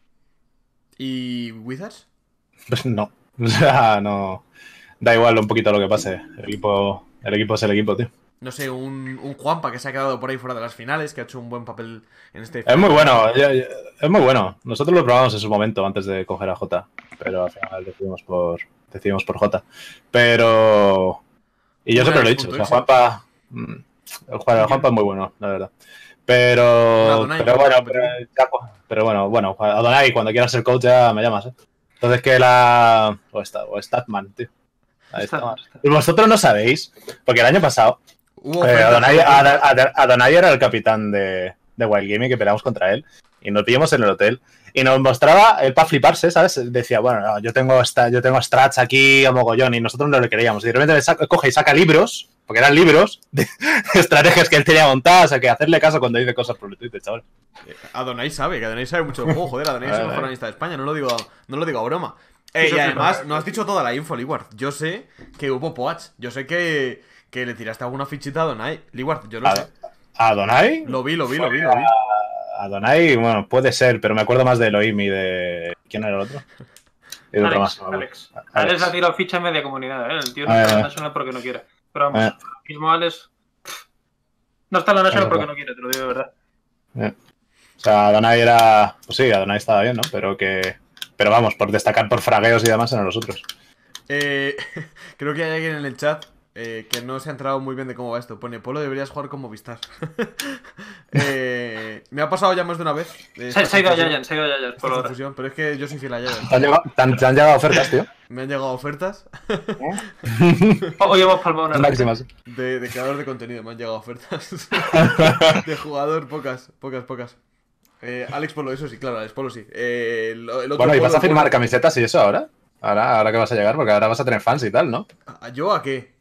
S1: ¿Y Wizards?
S3: Pues no. O sea, no. Da igual un poquito lo que pase. El equipo, el equipo es el equipo, tío.
S1: No sé, un, un Juanpa que se ha quedado por ahí fuera de las finales, que ha hecho un buen papel en este. Es muy bueno,
S3: es muy bueno. Nosotros lo probamos en su momento antes de coger a Jota, pero al final decidimos por, decidimos por Jota. Pero.
S7: Y yo siempre lo he dicho, ¿eh? Juanpa.
S3: Mm, Juanpa es muy bueno, la verdad. Pero, pero bueno, pero, pero, bueno, bueno, Adonai, cuando quieras ser coach ya me llamas, ¿eh? Entonces que la... O, esta, o Statman, tío. Y Vosotros no sabéis, porque el año pasado
S7: eh, Adonai,
S3: era el capitán de, de Wild Gaming que peleamos contra él y nos pillamos en el hotel y nos mostraba para fliparse, ¿sabes? Decía, bueno, yo tengo esta, yo tengo strats aquí a mogollón y nosotros no le queríamos. Y de repente coge y saca libros porque eran libros de estrategias que él tenía montadas, o sea, que hacerle caso cuando dice cosas por el Twitter, chaval.
S1: Eh, Adonai sabe, que Adonai sabe mucho Oh, juego, joder, Adonai es el mejor analista de España, no lo digo, no lo digo a broma. Eh, y además, no has dicho toda la info, Liguard. Yo sé que hubo Poach, yo sé que, que le tiraste alguna fichita a Adonai. Liguard, yo lo ¿A, sé. Adonai? Lo vi, lo vi, lo vi, A
S3: Adonai, bueno, puede ser, pero me acuerdo más de Elohim y de... ¿Quién era el otro? Alex, Alex.
S2: Alex. Alex ha tirado ficha en media comunidad, ¿eh? El tío no ah, suena porque no quiera. Pero vamos, ah. mismo Alex. No está la
S3: National porque no
S1: quiere, te lo digo de verdad.
S3: Eh. O sea, Adonai era. Pues sí, Adonai estaba bien, ¿no? Pero que. Pero vamos, por destacar por fragueos y demás en los otros.
S1: Eh, creo que hay alguien en el chat eh, que no se ha entrado muy bien de cómo va esto. Pone, Polo, deberías jugar como Vistar. Eh, me ha pasado ya más de una vez. Eh, se, ha ido a Yayan, se ha ido a Yayan. Pero es que yo soy fiel a ¿Te
S3: han llegado, ofertas, tío?
S1: Me han llegado ofertas. Hoy hemos palmado Máximas. De, creador de contenido, me han llegado ofertas. de jugador, pocas, pocas, pocas. Eh, Alex Polo, eso sí, claro, Alex Polo sí. bueno, ¿y vas a firmar
S3: camisetas y eso ahora? ahora? Ahora que vas a llegar, porque ahora vas a tener fans y tal, ¿no?
S1: yo a qué?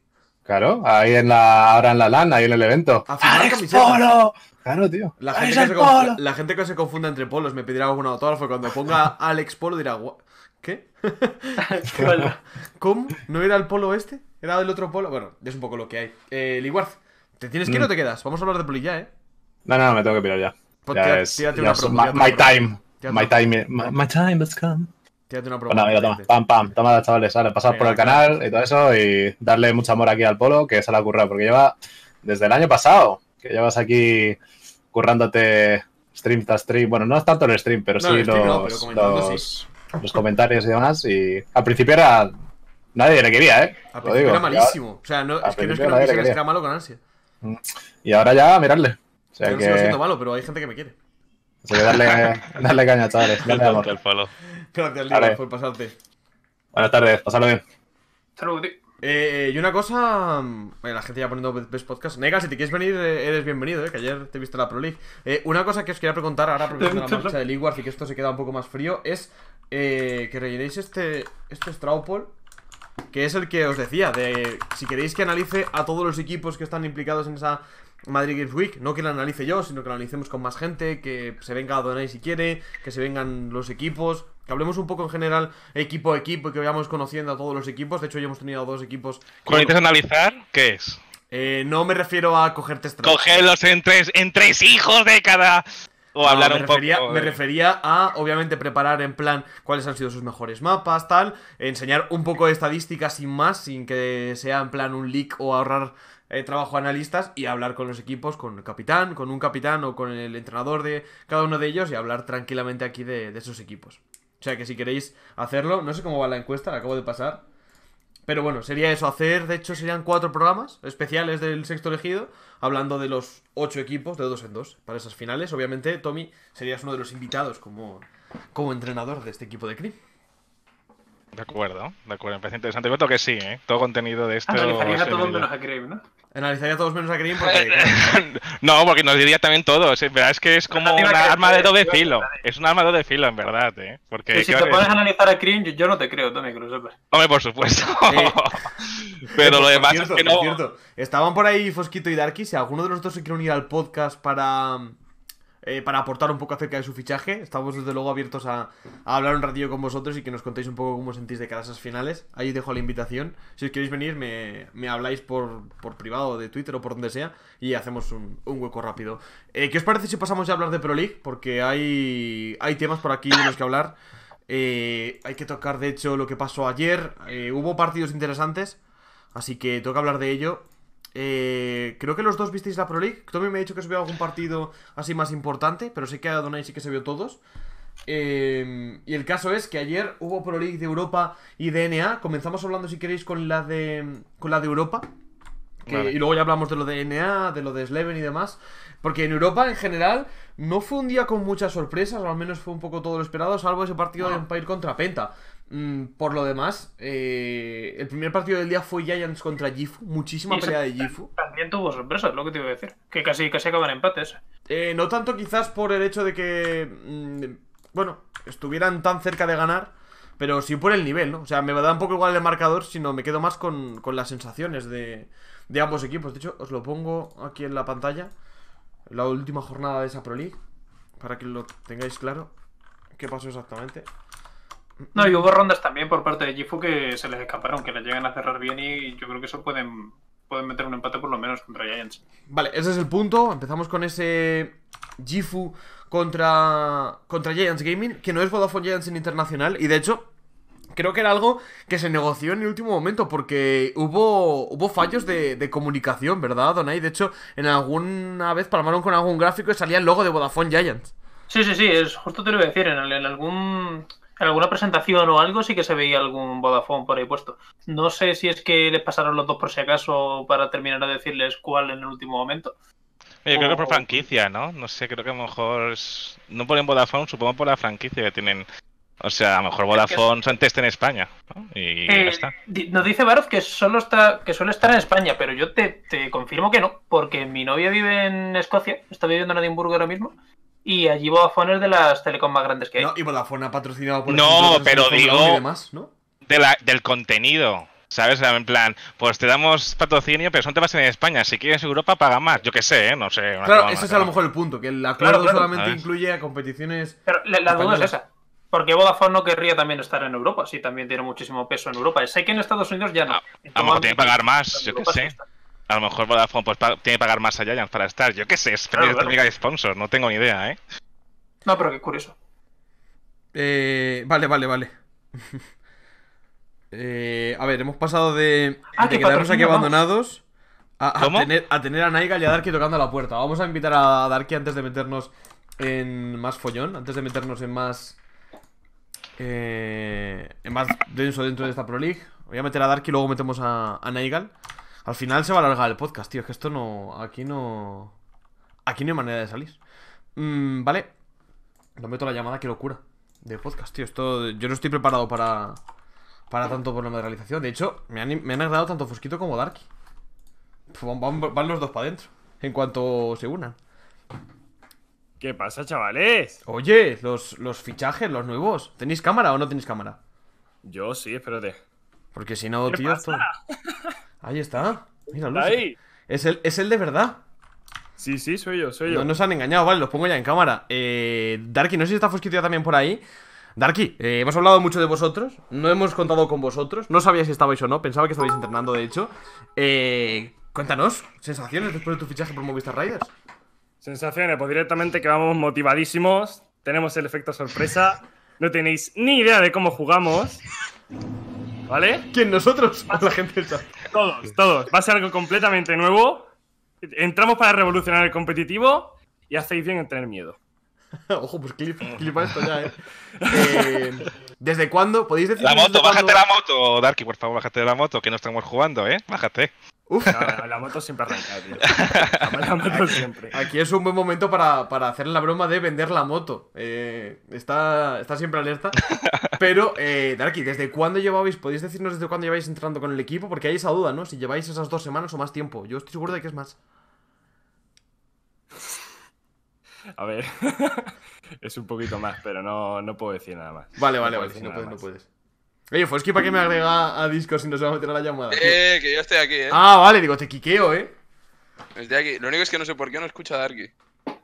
S3: Claro, ahí en la, ahora en la LAN, ahí en el evento. ¡Alex Polo!
S1: Claro, tío. La gente, que se la gente, que se confunda entre polos me pedirá algún autógrafo. Cuando ponga Alex Polo dirá, ¿qué? ¿Cómo? ¿No era el polo este? ¿Era el otro polo? Bueno, es un poco lo que hay. Eh, Liguarz, ¿te tienes que ir o mm. te quedas? Vamos a hablar de poli ya, ¿eh?
S3: No, no, no, me tengo que pirar ya. Pues ya my, time. my, time. Eh, my,
S1: my time has come. Tírate una pues promo. Bueno, amigo, toma,
S3: pam, pam, toma, chavales, sale, pasad por el canal y todo eso y darle mucho amor aquí al Polo, que se la ha currado, porque lleva desde el año pasado que llevas aquí currándote stream tras stream. Bueno, no es tanto el stream, pero sí, los, comentarios y demás. Y al principio era. Nadie le quería, ¿eh? Al principio era malísimo.
S1: o sea, no, es que no es que no quisiera que malo con ansia. Mm.
S3: Y ahora ya, miradle O sea, Yo no que... sigo
S1: malo, pero hay gente que me quiere.
S3: Así que darle, darle caña, chavales. Darle amor.
S1: Gracias, por pasarte.
S3: Buenas tardes, pasarlo bien.
S1: Salud, eh, y una cosa, mm, eh, la gente ya poniendo Best Podcast. Nega, si te quieres venir, eh, eres bienvenido, que ayer te viste la Pro League. una cosa que os quería preguntar ahora, aprovechando la marcha de League y que esto se queda un poco más frío, es que rellenéis este, este Straupol, que es el que os decía, de si queréis que analice a todos los equipos que están implicados en esa Madrid Games Week, no que la analice yo, sino que la analicemos con más gente, que se venga a Donai si quiere, que se vengan los equipos, hablemos un poco en general equipo a equipo y que vayamos conociendo a todos los equipos. De hecho, ya hemos tenido dos equipos. Cuando analizar, ¿qué es? Eh, no me refiero a cogerte Cogerlos en tres, en tres hijos de cada.
S5: O hablar me un refería, poco. Me
S1: refería a, obviamente, preparar en plan cuáles han sido sus mejores mapas, tal. Enseñar un poco de estadística sin más, sin que sea en plan un leak o ahorrar eh, trabajo a analistas y hablar con los equipos, con el capitán, con un capitán o con el entrenador de cada uno de ellos y hablar tranquilamente aquí de, de esos equipos. O sea que si queréis hacerlo, no sé cómo va la encuesta, la acabo de pasar. Pero bueno, sería eso, hacer, de hecho serían cuatro programas especiales del sexto elegido, hablando de los ocho equipos de dos en dos para esas finales. Obviamente, Tommy, serías uno de los invitados como, como entrenador de este equipo de CRIM.
S5: De acuerdo, de acuerdo, me parece interesante. Yo que sí, ¿eh? Todo contenido de esto. Ah, a todo a
S1: ¿no? Analizaría todos menos a Krim? porque.
S5: no, porque nos diría también todos. En verdad es que es como un arma de doble filo. Es un arma de doble filo, en verdad. ¿eh? Porque,
S1: si te puedes
S2: analizar a Krim, yo, no te creo, Tommy, que Hombre,
S5: por supuesto.
S1: Pero lo demás es que no. cierto, estaban por ahí Fosquito y Darky. Si alguno de los dos se quiere unir al podcast para eh, para aportar un poco acerca de su fichaje. Estamos desde luego abiertos a, hablar un ratillo con vosotros y que nos contéis un poco cómo sentís de cara esas finales. Ahí os dejo la invitación. Si os queréis venir, me, habláis por, por, privado de Twitter o por donde sea y hacemos un, hueco rápido. Eh, ¿Qué os parece si pasamos ya a hablar de Pro League? Porque hay, hay temas por aquí de los que hablar. Eh, hay que tocar, de hecho, lo que pasó ayer. Eh, hubo partidos interesantes, así que toca hablar de ello. Eh, creo que los dos visteis la Pro League. Tommy me ha dicho que se veo algún partido así más importante, pero sé que a Donai sí que se vio todos. Em, y el caso es que ayer hubo Pro League de Europa y DNA. Comenzamos hablando, si queréis, con la de, con la de Europa. Y luego ya hablamos de lo de NA, de lo de Sleven y demás. Porque en Europa, en general, no fue un día con muchas sorpresas, al menos fue un poco todo lo esperado, salvo ese partido de Empire contra Penta. Mm, por lo demás, eh, el primer partido del día fue Giants contra Gifu, muchísima pelea de Gifu. También tuvo sorpresas, lo que te iba a decir, que casi, casi
S2: acaban empates.
S1: Eh, no tanto quizás por el hecho de que, mm, bueno, estuvieran tan cerca de ganar, pero sí por el nivel, ¿no? O sea, me da un poco igual el marcador, sino me quedo más con, las sensaciones de, de, ambos equipos. De hecho, os lo pongo aquí en la pantalla, la última jornada de esa Pro League, para que lo tengáis claro qué pasó exactamente.
S2: No, y hubo rondas también por parte de Gifu que se les escaparon, que les llegan a cerrar bien y yo creo que eso pueden, pueden meter un empate por lo menos contra Giants.
S1: Vale, ese es el punto. Empezamos con ese Gifu contra, contra Giants Gaming, que no es Vodafone Giants en internacional y de hecho creo que era algo que se negoció en el último momento porque hubo, hubo fallos de, comunicación, ¿verdad, Donay? De hecho, en alguna vez palmaron con algún gráfico y salía el logo de Vodafone Giants.
S2: Sí, sí, sí, es justo te lo voy a decir. en algún en alguna presentación o algo sí que se veía algún Vodafone por ahí puesto. No sé si es que les pasaron los dos por si acaso para terminar a decirles cuál en el último momento. Yo creo que por franquicia,
S5: ¿no? No sé, creo que a lo mejor no ponen Vodafone, supongo por la franquicia que tienen. O sea, a lo mejor Vodafone antes está en España. ¿no? Y ya eh, está.
S2: Nos dice Baroz que solo está, que suele estar en España, pero yo te, te confirmo que no, porque mi novia vive en Escocia, está viviendo en Edimburgo ahora mismo, y allí Vodafone es de las telecom más grandes que hay. No, y Vodafone ha
S1: patrocinado por No, pero digo.
S5: de la, del contenido. ¿Sabes? En plan, pues te damos patrocinio, pero son temas en España. Si quieres Europa, paga más. Yo qué sé, ¿eh? no sé. Claro, ese es a lo
S1: mejor el punto, que el acuerdo solamente incluye a competiciones. Pero la, duda es esa.
S2: Porque Vodafone no querría también estar en Europa, si también tiene muchísimo peso en Europa. Sé que en Estados Unidos ya no. Ah, a lo tiene que pagar
S5: más, yo qué sé. A lo mejor Vodafone pues, tiene que pagar más a Giants para estar. Yo qué sé, es claro, de sponsor, no tengo ni idea, ¿eh?
S1: No, pero qué curioso. Eh, vale, vale, vale. Eh, a ver, hemos pasado de, ah, quedarnos aquí abandonados a, tener, a, tener, y a Darky tocando la puerta. Vamos a invitar a Darky antes de meternos en más follón, antes de meternos en más. Eh, en más denso dentro de esta Pro League. Voy a meter a Darky y luego metemos a, a Naigal. Al final se va a alargar el podcast, tío. Es que esto no. Aquí no. Aquí no hay manera de salir. Mm, vale. No meto la llamada, qué locura. De podcast, tío. Esto. Yo no estoy preparado para. Para tanto problema de realización. De hecho, me han, me tanto Fusquito como Darky. Van, los dos para adentro. En cuanto se unan. ¿Qué pasa, chavales? Oye, los, fichajes, los nuevos. ¿Tenéis cámara o no tenéis cámara? Yo sí, espérate. Porque si no, tío. Esto... Ahí está. Míralo. Ahí. Es el, de verdad. Sí, sí, soy yo, soy yo. No nos han engañado, vale, los pongo ya en cámara. Eh, Darky, no sé si está Fusquitia también por ahí. Darky, eh, hemos hablado mucho de vosotros, no hemos contado con vosotros, no sabía si estabais o no, pensaba que estabais entrenando, de hecho. Eh, cuéntanos, sensaciones después de tu fichaje por Movistar Riders.
S4: Sensaciones, pues directamente que vamos motivadísimos, tenemos el efecto sorpresa, no tenéis ni idea de cómo jugamos. ¿Vale? ¿Quién nosotros? a La gente todos, todos. Va a ser algo completamente nuevo. Entramos para revolucionar el competitivo y hacéis bien en tener miedo. Ojo, pues clip, clipa esto ya, ¿eh? eh
S1: desde cuándo? ¿Podéis decir? La moto, bájate la
S5: moto, Darky, por favor, bájate de la moto, que no estamos jugando, ¿eh? Bájate. Uf. la
S1: moto siempre arranca, tío. La moto siempre. Aquí es un buen momento para, para hacer la broma de vender la moto. Eh, está, está siempre alerta. Pero, eh, Darky, ¿desde cuándo llevabais? ¿Podéis decirnos desde cuándo lleváis entrando con el equipo? Porque hay esa duda, ¿no? Si lleváis esas dos semanas o más tiempo. Yo estoy seguro de que es más.
S4: A ver, es un poquito más, pero no, no puedo decir nada más.
S1: Vale, vale, no vale, no puedes, no puedes. Oye, Foski, para qué me agrega a Discord si no se va a meter a la llamada. Eh,
S6: que yo estoy aquí, eh. Ah, vale, digo,
S1: te quiqueo, eh.
S6: Estoy aquí. Lo único es que no sé por qué no escucha a Darky.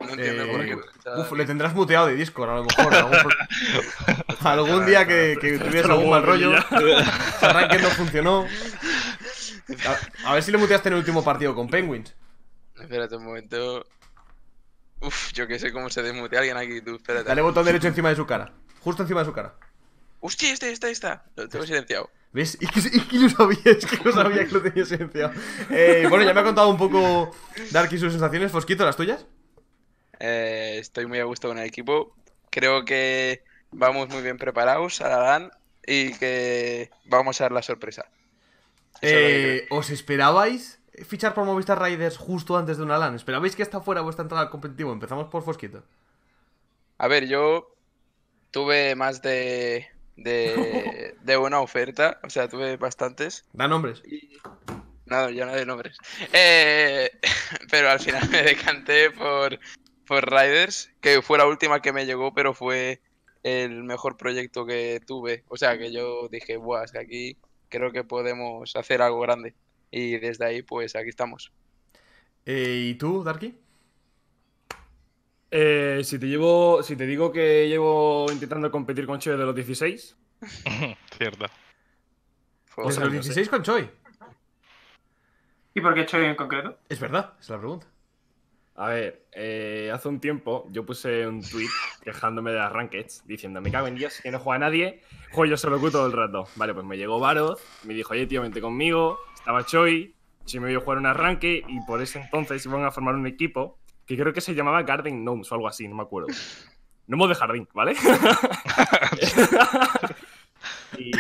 S1: No entiendo por qué. Eh, uf, le tendrás muteado de Discord, a lo mejor. algún día que, tuvieras algún mal rollo. Sabrán que no funcionó. A, a, ver si le muteaste en el último partido con Penguins.
S6: Espérate un momento. Uf, yo que sé cómo se desmutea alguien aquí, tú. Espérate. Dale botón derecho encima
S1: de su cara. Justo encima de su cara. Hostia, este, este, este está. Lo tengo silenciado. ¿Ves? Y que, lo sabía, es que lo sabía que lo tenía silenciado. Eh, bueno, ya me ha contado un poco Darky sus sensaciones. Fosquito, ¿las tuyas?
S6: Eh, estoy muy a gusto con el equipo. Creo que vamos muy bien preparados a la LAN y que vamos a dar la sorpresa. Eh,
S1: ¿Os esperabais fichar por Movistar Riders justo antes de una LAN? veis que está fuera vuestra entrada al competitivo? Empezamos por Fosquito.
S6: A ver, yo tuve más de, de, una oferta, o sea, tuve bastantes. Da nombres. Nada, no de nombres. Eh, pero al final me decanté por, por Riders, que fue la última que me llegó, pero fue el mejor proyecto que tuve. O sea, que yo dije, buah, es aquí creo que podemos hacer algo grande. Y desde ahí, pues aquí estamos.
S1: Eh, ¿Y tú, Darky?
S4: Eh, si te llevo, si te digo que llevo intentando competir con Choi de los 16.
S5: Cierto. ¿Desde los 16 con Choi?
S4: ¿Y por qué Choi en concreto? Es verdad, es la pregunta. A ver, eh, hace un tiempo yo puse un tweet quejándome de las rankings, diciendo, me cago en Dios, que no juega nadie, juego yo solo Q todo el rato. Vale, pues me llegó Baro, me dijo, oye tío, vente conmigo, estaba Choi, se me vio jugar un arranque y por ese entonces iban a formar un equipo que creo que se llamaba Garden Gnomes o algo así, no me acuerdo. Gnomos de jardín, ¿vale? y,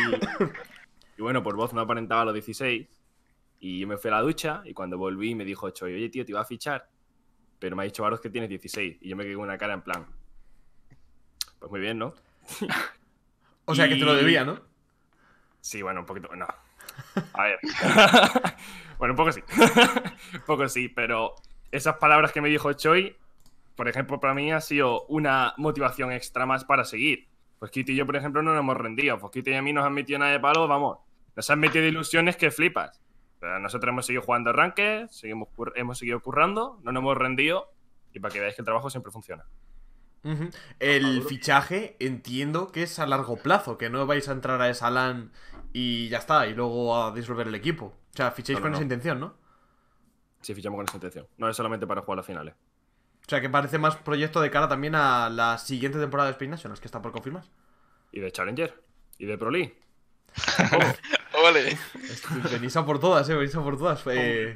S4: bueno, por voz no aparentaba los 16 y yo me fui a la ducha y cuando volví me dijo Choi, oye tío, te iba a fichar pero me ha dicho varos que tienes 16. Y yo me quedo con una cara en plan. Pues muy bien, ¿no? o sea que te lo debía, ¿no? Sí, bueno, un poquito. No. A ver. bueno, un poco sí. un poco sí, pero esas palabras que me dijo Choi, por ejemplo, para mí ha sido una motivación extra más para seguir. Pues Kitty y yo, por ejemplo, no nos hemos rendido. Pues Kitty y a mí nos han metido nada de palo, vamos. Nos han metido ilusiones que flipas. Nosotros hemos seguido jugando arranques, seguimos, hemos seguido currando, no nos hemos rendido y
S1: para que veáis que el trabajo siempre funciona. El fichaje entiendo que es a largo plazo, que no vais a entrar a esa LAN y ya está, y luego a disolver el equipo. O sea, fichéis con esa intención, ¿no? Sí, fichamos con esa intención. No es solamente para jugar las finales. O sea, que parece más proyecto de cara también a la siguiente temporada de Spain Nationals, que está por confirmar. Y de Challenger. Y de Pro League. Venís a por todas, eh, venís a por todas. Eh,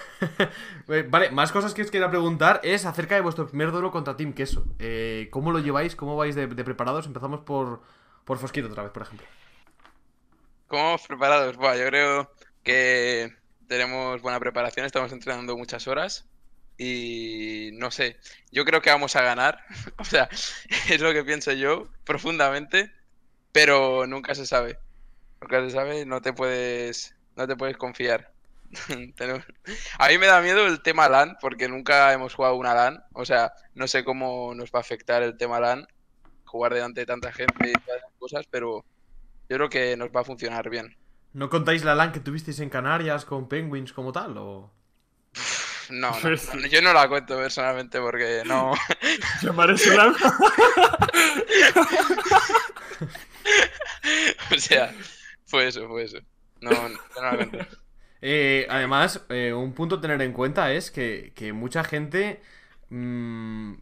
S1: vale, más cosas que os quería preguntar es acerca de vuestro primer duelo contra Team Queso. Eh, ¿Cómo lo lleváis? ¿Cómo vais de, preparados? Empezamos por, por Fosquito otra vez, por ejemplo.
S6: ¿Cómo vamos preparados? yo creo que tenemos buena preparación, estamos entrenando muchas horas y no sé, yo creo que vamos a ganar, o sea, es lo que pienso yo profundamente, pero nunca se sabe porque se sabe, no te puedes, no te puedes confiar. a mí me da miedo el tema LAN, porque nunca hemos jugado una LAN. O sea, no sé cómo nos va a afectar el tema LAN, jugar delante de tanta gente y todas esas cosas, pero yo creo que nos va a funcionar bien.
S1: ¿No contáis la LAN que tuvisteis en Canarias con Penguins como tal?
S6: Pues- no, yo no la cuento personalmente porque no. Llamar es LAN... O sea, fue eso, fue eso. No, no,
S1: eh, además, eh, un punto a tener en cuenta es que, mucha gente mm,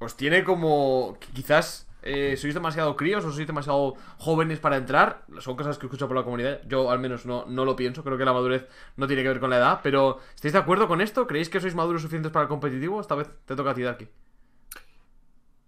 S1: os tiene como. Quizás eh, sois demasiado críos o sois demasiado jóvenes para entrar. Son cosas que escucho por la comunidad. Yo al menos no, no lo pienso. Creo que la madurez no tiene que ver con la edad. Pero, ¿estáis de acuerdo con esto? ¿Creéis que sois maduros suficientes para el competitivo? Esta vez te toca a ti, Darky.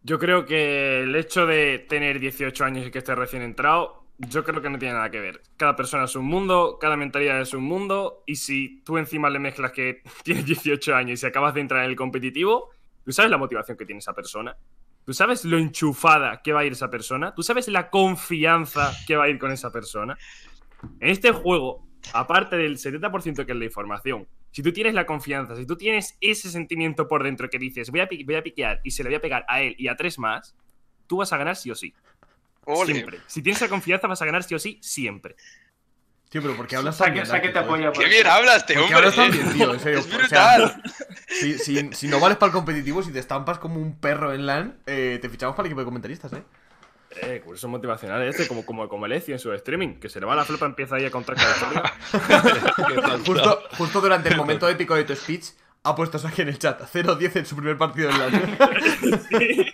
S1: Yo creo que el hecho de tener
S4: 18 años y que estés recién entrado yo creo que no tiene nada que ver. Cada persona es un mundo, cada mentalidad es un mundo, y si tú encima le mezclas que tienes 18 años y acabas de entrar en el competitivo, tú sabes la motivación que tiene esa persona, tú sabes lo enchufada que va a ir esa persona, tú sabes la confianza que va a ir con esa persona. En este juego, aparte del 70% que es la información, si tú tienes la confianza, si tú tienes ese sentimiento por dentro que dices, voy a, voy a piquear y se le voy a pegar a él y a tres más, tú vas a ganar sí o sí. Siempre. Si tienes la confianza vas a ganar sí o sí, siempre. Tío, pero porque hablas tan bien. te apoya, Qué bien hablaste. hombre. Es
S1: si, no vales para el competitivo, si te estampas como un perro en LAN, eh, te fichamos para el equipo de comentaristas, ¿eh?
S4: Eh, curso motivacional este, como, como, como en su streaming, que se le va la flopa, empieza ahí a contar cada justo,
S1: justo durante el momento épico de tu speech, ha puesto aquí en el chat 0-10 en su primer partido en LAN. sí.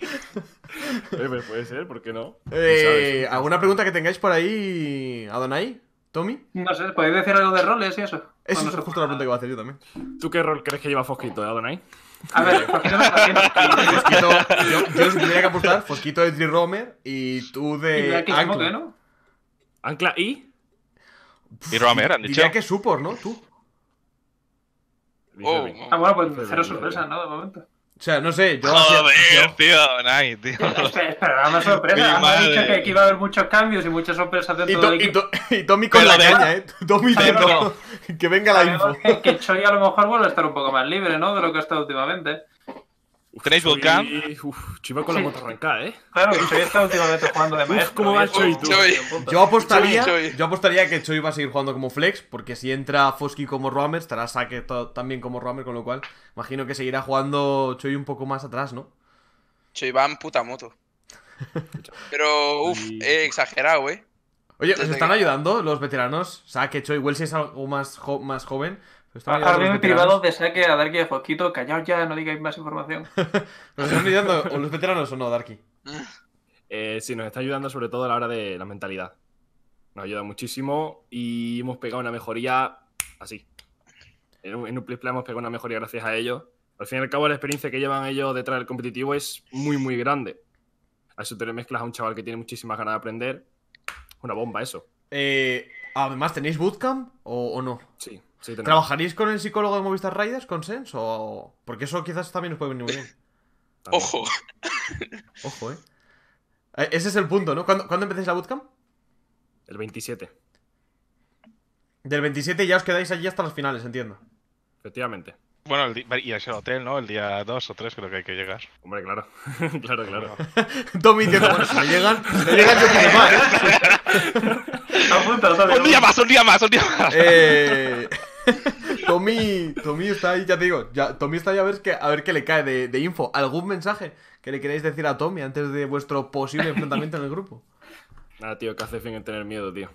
S1: puede ser, ¿por qué no? Eh, ¿Alguna pregunta que tengáis por ahí, Adonai? ¿Tommy? No sé, ¿podéis decir algo de roles y eso? Esa es justo la pregunta que voy a hacer yo también. ¿Tú qué rol crees que lleva Fosquito, eh, Adonai? A ver, Fosquito yo, yo tendría que apuntar, Fosquito de Dri-Romer y tú de. Y Ancla. ¿eh, ¿no?
S4: Ancla y. Y Romer, han dicho. Diría
S1: que Supor, ¿no? Tú.
S6: Oh.
S2: ah, bueno, pues cero sorpresas, ¿no? De momento.
S1: O sea, no sé, yo. Joder, tío, tío. Pero una sorpresa. Me
S2: dicho que aquí iba a haber muchos cambios y muchas sorpresas dentro de… equipo. Y, Tommy con la caña, ¿eh? Tommy dentro.
S1: Que venga la info.
S2: Que, que a lo mejor vuelve a estar un poco más libre, ¿no? De lo que ha estado últimamente.
S1: ¿Tenéis volcán? Uf, Chiva con la moto arrancada, ¿eh? Claro, que Choy está últimamente jugando
S2: de maestro. Uf, ¿Cómo va Choy, tú? Yo, apostaría,
S1: yo apostaría que Choy va a seguir jugando como flex, porque si entra Fosky como Roamer, estará Saque también como Roamer, con lo cual imagino que seguirá jugando Choy un poco más atrás, ¿no?
S6: Choy va en puta moto. Pero, uff, he exagerado, ¿eh?
S1: Oye, ¿os están ayudando los veteranos? Sake, Choy, si es algo más, más joven, pues Ahora un privado
S2: de saque a Darky de Fosquito, callaos ya, no digáis más información.
S1: ¿Nos están ayudando los veteranos o no, Darky?
S4: Eh, sí, nos está ayudando sobre todo a la hora de la mentalidad. Nos ayuda muchísimo y hemos pegado una mejoría así. En un, play-play hemos pegado una mejoría gracias a ellos. Al fin y al cabo, la experiencia que llevan ellos detrás del competitivo es muy, muy grande. A eso te mezclas a un chaval que tiene muchísimas ganas de aprender. Una bomba, eso. Eh, además, ¿tenéis bootcamp o
S1: no? Sí. ¿Trabajaréis con el psicólogo de Movistar Riders, con Porque eso quizás también os puede venir muy bien. Ojo. Ojo, eh. eh. Ese es el punto, ¿no? ¿Cuándo, ¿cuándo empecéis la bootcamp? El 27. Del 27 ya os quedáis allí hasta las finales, entiendo. Efectivamente.
S5: Bueno, el y es el hotel, ¿no? El día 2 o 3 creo que hay que llegar. Hombre, claro. claro, claro.
S1: Tommy diciendo, bueno, si llegan, llegan yo quiero más. un día más, un día más, un día más. Eh... Tommy, Tommy está ahí, ya te digo, ya, Tommy está ahí a ver, qué, a ver le cae de, info. ¿Algún mensaje que le queréis decir a Tommy antes de vuestro posible enfrentamiento en el grupo?
S4: Nada, tío, que hace fin en tener miedo, tío.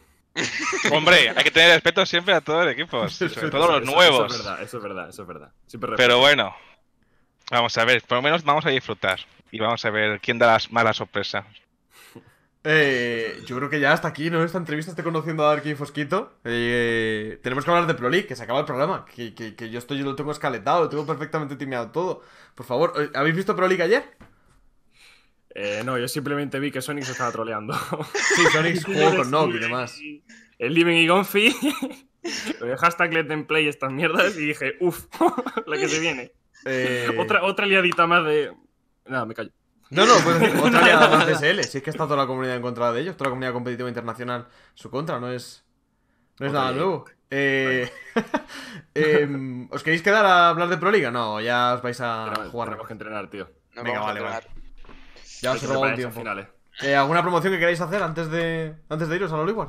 S4: Hombre, hay que tener respeto siempre a todo el equipo, sobre todo los nuevos. Eso es verdad, eso es verdad, eso es verdad. Pero bueno,
S5: vamos a ver, por lo menos vamos a disfrutar y vamos a ver quién da las malas sorpresas.
S1: Eh, yo creo que ya hasta aquí, ¿no? Esta entrevista estoy conociendo a Darky Fosquito. Eh, tenemos que hablar de Pro League, que se acaba el programa. Que, yo estoy, yo lo tengo escaletado, lo tengo perfectamente timeado todo. Por favor, eh, ¿habéis visto Pro League ayer? Eh, no, yo simplemente vi que Sonic se estaba
S4: troleando. sí, Sonic jugó con Nob y demás. El Living y Gonfi. lo hashtag Let them Play estas mierdas y dije, uff, la que se viene. Eh. otra, otra
S1: liadita más de. Nada, me callo. No, no, pues otra vez L. él, Si es que está toda la comunidad en contra de ellos, toda la comunidad competitiva internacional su contra, no es, no es nada nuevo. Eh, em, ¿Os queréis quedar a hablar de Proliga? No, ya os vais a jugar. Tenemos que entrenar, tío. No Venga, vale, vale. Ya os he robado el tiempo. Eh, ¿Alguna promoción que queráis hacer antes de, antes de iros a Hollywood?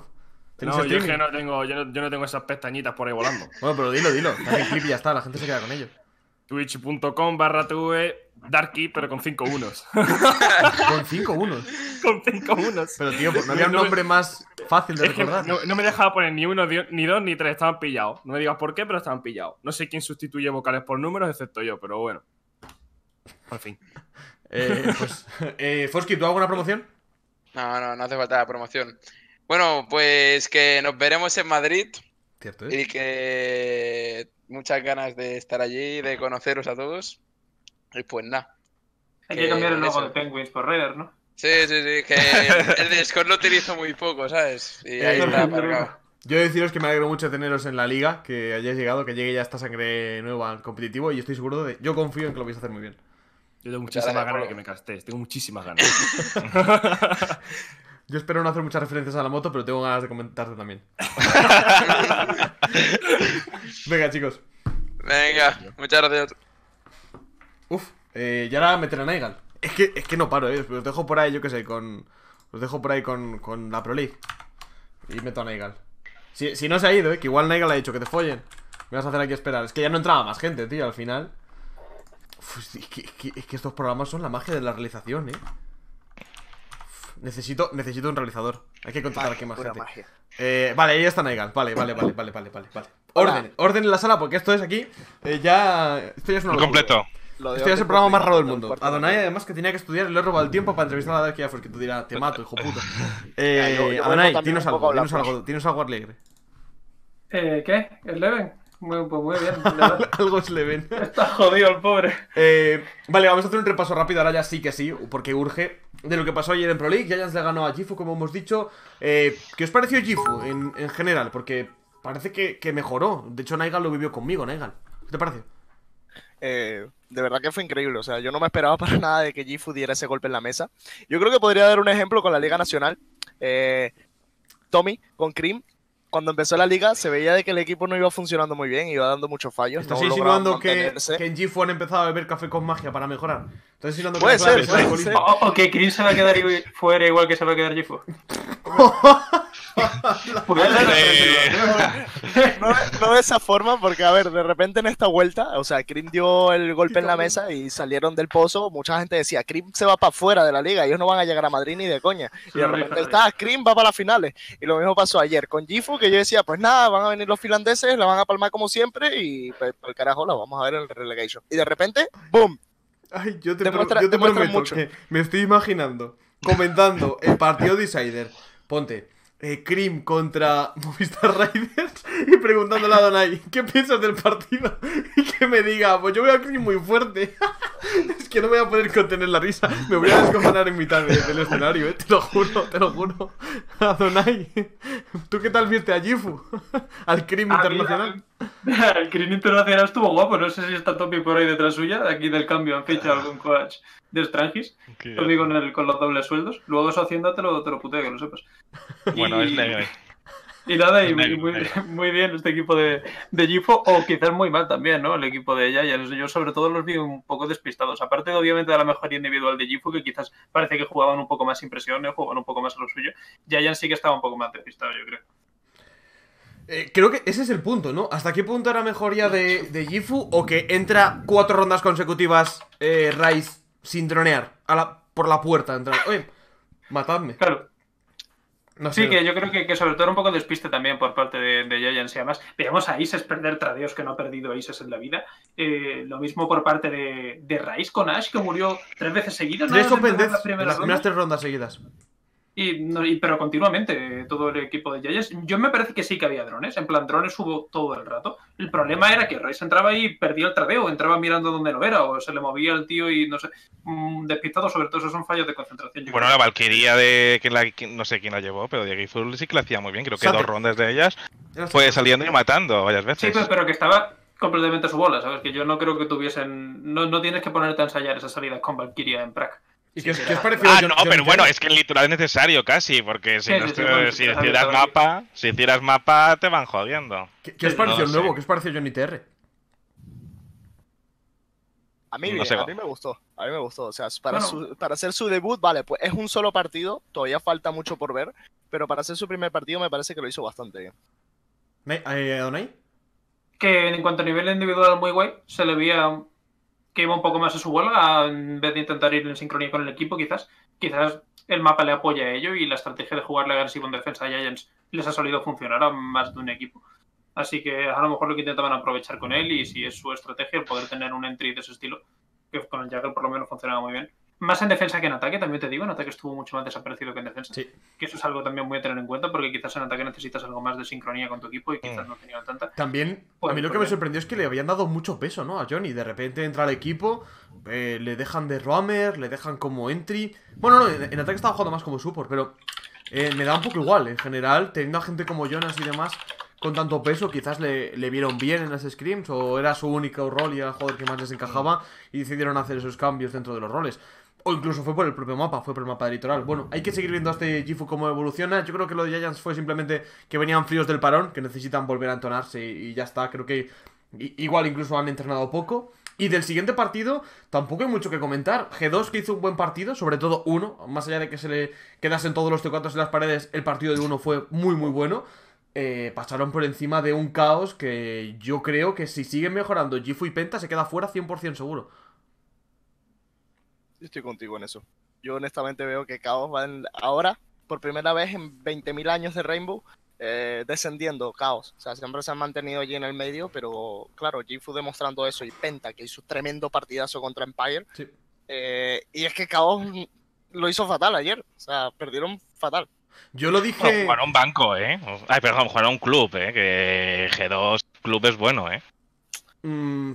S1: No, yo,
S4: no tengo, yo, no, tengo esas pestañitas por ahí volando. Bueno, pero dilo, dilo. clip ya está, la gente se queda con ellos. Twitch.com barra TV Darky, pero con cinco unos.
S1: ¿Con cinco unos? con
S4: cinco unos.
S1: Pero tío, pues, no había un nombre más fácil de recordar.
S4: No, me dejaba poner ni uno, ni dos, ni tres. Estaban pillados. No me digas por qué, pero estaban pillados. No sé quién sustituye vocales por números, excepto yo, pero bueno. Por fin. Eh,
S1: pues, eh, Fosky, ¿tú una promoción? No, no, no hace falta la promoción.
S6: Bueno, pues que nos veremos en Madrid. Cierto, ¿eh? Y que muchas ganas de estar allí, de conoceros a todos. Y pues nada. Hay que, cambiar el logo de Penguins por Redder, ¿no? Sí, sí, sí, que el Discord lo utilizo muy poco, ¿sabes? Y eh, ahí
S1: está aparcado. Yo deciros que me alegro mucho de teneros en la liga, que hayáis llegado, que llegue ya esta sangre nueva al competitivo y estoy seguro de. Yo confío en que lo vais a hacer muy bien. Yo tengo muchísimas ganas de que me castéis, tengo muchísimas ganas. Yo espero no hacer muchas referencias a la moto, pero tengo ganas de comentarte también. Venga, chicos.
S6: Venga, muchas gracias.
S1: Uf, eh, y ahora meter a Naigal. Es que, es que no paro, eh. Os dejo por ahí, yo qué sé, con. Os dejo por ahí con, la Pro League. Y meto a Naigal. Si, si, no se ha ido, eh, que igual Naigal ha dicho que te follen. Me vas a hacer aquí esperar. Es que ya no entraba más gente, tío, al final. que, es que estos programas son la magia de la realización, eh necesito, necesito un realizador. Hay que contratar aquí más gente. Eh, vale, ahí está Naigal. Vale, vale, vale, vale, vale, vale, Orden, orden en la sala, porque esto es aquí. Eh, ya. Esto ya es un completo. Esto ya es el programa más pues, raro del mundo. Adonai, además, que tenía que estudiar, le he robado el tiempo para entrevistar a la Jaffer, Porque tú dirás, te mato, hijo puta. Eh, Adonai, tienes algo, tienes algo, alegre.
S2: Eh, ¿Qué?
S1: ¿El Leven? Muy, pues muy bien. algo es Leven. Está jodido el pobre. Eh, vale, vamos a hacer un repaso rápido, ahora ya sí que sí, porque urge de lo que pasó ayer en Pro League. Giants le ganó a Gifu, como hemos dicho. Eh, ¿Qué os pareció Gifu en, general? Porque parece que, mejoró. De hecho, Naigal lo vivió conmigo, Naigal. ¿Qué te parece?
S7: Eh, de verdad que fue increíble. O sea, yo no me esperaba para nada de que Gifu diera ese golpe en la mesa. Yo creo que podría dar un ejemplo con la Liga Nacional. Eh, Tommy con Cream cuando empezó la liga se veía de que el equipo no iba funcionando muy bien, iba dando muchos fallos. Estás insinuando que, que,
S1: en g han empezado a beber café con magia para mejorar. Estás insinuando que... Puede ser,
S7: O, que Chris se va a quedar fuera igual que se va a quedar
S2: Gifu
S7: no, de esa forma, porque a ver, de repente en esta vuelta, o sea, Krim dio el golpe en la mesa y salieron del pozo. Mucha gente decía, Krim se va para afuera de la liga, ellos no van a llegar a Madrid ni de coña. Y de repente está, Krim va para las finales. Y lo mismo pasó ayer con Gifu, que yo decía, pues nada, van a venir los finlandeses, la van a palmar como siempre y pues, el carajo la vamos a ver en el relegation. Y de repente, ¡boom!
S1: Ay, yo te, prometo mucho. me estoy imaginando comentando el partido decider. Ponte, eh, contra Movistar Raiders y preguntándole a Donai, ¿qué piensas del partido? Y que me diga, pues yo veo a Cream muy fuerte. es que no voy a poder contener la risa. Me voy a descomponer en mitad del escenario, ¿eh? te lo juro, te lo juro. A Donai, ¿tú qué tal viste a Jifu? Al crim
S2: Internacional. el Cream Internacional estuvo guapo, no sé si está Topi por ahí detrás suya, aquí del cambio han fichado algún coach de Strangis, conmigo con, el, con los dobles sueldos. Luego eso Hacienda te lo, te lo puteo, que lo sepas.
S4: bueno, y, es
S2: Y nada, y muy, bien este equipo de, de o quizás muy mal también, ¿no? El equipo de Yaya. Yo sobre todo los vi un poco despistados. Aparte, obviamente, de la mejoría individual de Gifu, que quizás parece que jugaban un poco más impresiones, ¿eh? jugaban un poco más a lo suyo. Yayan sí que estaba un poco más despistado, yo creo.
S1: Eh, creo que ese es el punto, ¿no? ¿Hasta qué punto era mejoría de, de Gifu o que entra cuatro rondas consecutivas eh, Rice sin dronear, por la puerta Oye, matadme. sí, que
S2: yo creo que, sobre todo era un poco despiste también por parte de, de Giants y además veamos a Isis perder tradeos que no ha perdido a Isis en la vida. Eh, lo mismo por parte de, de Raiz con Ash que murió tres veces seguidas. ¿no? Tres las primeras
S1: tres rondas seguidas.
S2: Y, pero continuamente, todo el equipo de Jayes Yo me parece que sí que había drones. En plan, drones hubo todo el rato. El problema era que Rice entraba y perdía el tradeo, entraba mirando donde no era, o se le movía el tío y no sé. Mm, despistado, sobre todo, esos son fallos de concentración. Bueno, la
S5: Valkyria, de. Que no sé quién la llevó, pero Diego sí que la hacía muy bien. Creo que dos rondas de ellas fue saliendo y matando varias veces. Sí,
S2: pero que estaba completamente su bola, ¿sabes? Que yo no creo que tuviesen. No, no tienes que ponerte a ensayar esas salidas con Valkyria en Prague ah, no, pero bueno, es que el
S5: literal es necesario casi, porque si, no, hicieras mapa, si hicieras mapa, te van jodiendo. ¿Qué, es os
S1: pareció el nuevo? ¿Qué os pareció Johnny TR?
S7: A mí, a mí me gustó, a mí me gustó. O sea, para, ser su, hacer su debut, vale, pues es un solo partido, todavía falta mucho por ver, pero para hacer su primer partido me parece que lo hizo bastante bien.
S1: ¿Me, eh,
S7: Que en cuanto a nivel individual muy guay, se le veía que iba un poco más a su
S2: huelga, en vez de intentar ir en sincronía con el equipo, quizás, quizás el mapa le apoya a ello y la estrategia de jugarle agresivo en defensa a Giants les ha solido funcionar a más de un equipo. Así que a lo mejor lo que intentaban aprovechar con él y si es su estrategia, el poder tener un entry de ese estilo, que con el Jagger por lo menos funcionaba muy bien, más en defensa que en ataque, también te digo, en ataque estuvo mucho más desaparecido que en defensa. Sí. Que eso es algo también muy a tener en cuenta, porque quizás en ataque necesitas algo más de sincronía con tu equipo y quizás mm. no tenía tanta.
S1: También, a mí lo que me sorprendió es que le habían dado mucho peso, ¿no? A Johnny. De repente entra al equipo, eh, le dejan de roamer, le dejan como entry. Bueno, no, en, ataque estaba jugando más como support, pero eh, me da un poco igual. En general, teniendo a gente como Jonas y demás con tanto peso, quizás le, le, vieron bien en las scrims o era su único rol y era el jugador que más les encajaba mm. y decidieron hacer esos cambios dentro de los roles. O incluso fue por el propio mapa, fue por el mapa de litoral. Bueno, hay que seguir viendo a este Gifu cómo evoluciona. Yo creo que lo de Giants fue simplemente que venían fríos del parón, que necesitan volver a entonarse y, ya está. Creo que igual incluso han entrenado poco. Y del siguiente partido tampoco hay mucho que comentar. G2 que hizo un buen partido, sobre todo uno, más allá de que se le quedasen todos los T4 en las paredes, el partido de uno fue muy muy bueno. Eh, pasaron por encima de un caos que yo creo que si siguen mejorando Gifu y Penta se queda fuera 100% seguro
S7: estoy contigo en eso. Yo honestamente veo que Chaos va ahora, por primera vez en 20.000 años de Rainbow, eh, descendiendo caos O sea, siempre se han mantenido allí en el medio, pero claro, fue demostrando eso y Penta, que hizo un tremendo partidazo contra Empire. Eh, y es que caos lo hizo fatal ayer. O sea, perdieron fatal.
S5: Yo lo dije. Bueno, un banco, ¿eh? Ay, perdón, jugaron un club, ¿eh? Que G2 Club es bueno, ¿eh?
S1: Mm,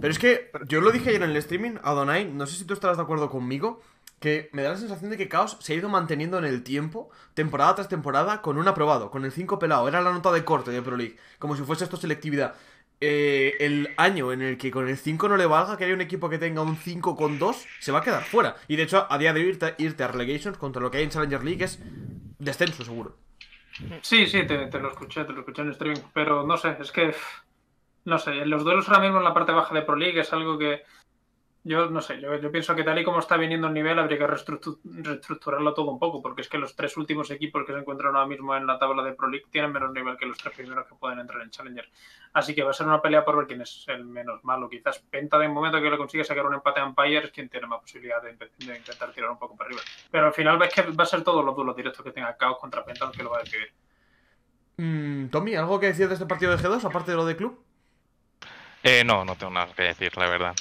S1: pero es que yo lo dije ayer en el streaming, Adonai, no sé si tú estarás de acuerdo conmigo, que me da la sensación de que Caos se ha ido manteniendo en el tiempo, temporada tras temporada, con un aprobado, con el 5 pelado. Era la nota de corte de Pro League, como si fuese esto selectividad. Eh, el año en el que con el 5 no le valga que haya un equipo que tenga un 5 con 2, se va a quedar fuera. Y de hecho, a día de irte, irte a Relegations contra lo que hay en Challenger League es descenso, seguro.
S2: Sí, sí, te, te lo escuché, te lo escuché en el streaming, pero no sé, es que no sé, los duelos ahora mismo en la parte baja de Pro League es algo que yo no sé, yo, pienso que tal y como está viniendo el nivel habría que reestructurarlo todo un poco, porque es que los tres últimos equipos que se encuentran ahora mismo en la tabla de Pro League tienen menos nivel que los tres primeros que pueden entrar en Challenger. Así que va a ser una pelea por ver quién es el menos malo. Quizás Penta de momento que le consigue sacar un empate a Empire es quien tiene más posibilidad de, intentar tirar un poco para arriba. Pero al final ves que va a ser todos los duelos directos que tenga Caos contra Penta el que lo va a decidir.
S1: Mm, Tommy, ¿algo que decir de este partido de G2 aparte de lo de club?
S5: Eh, no, no tengo nada que decir, la verdad.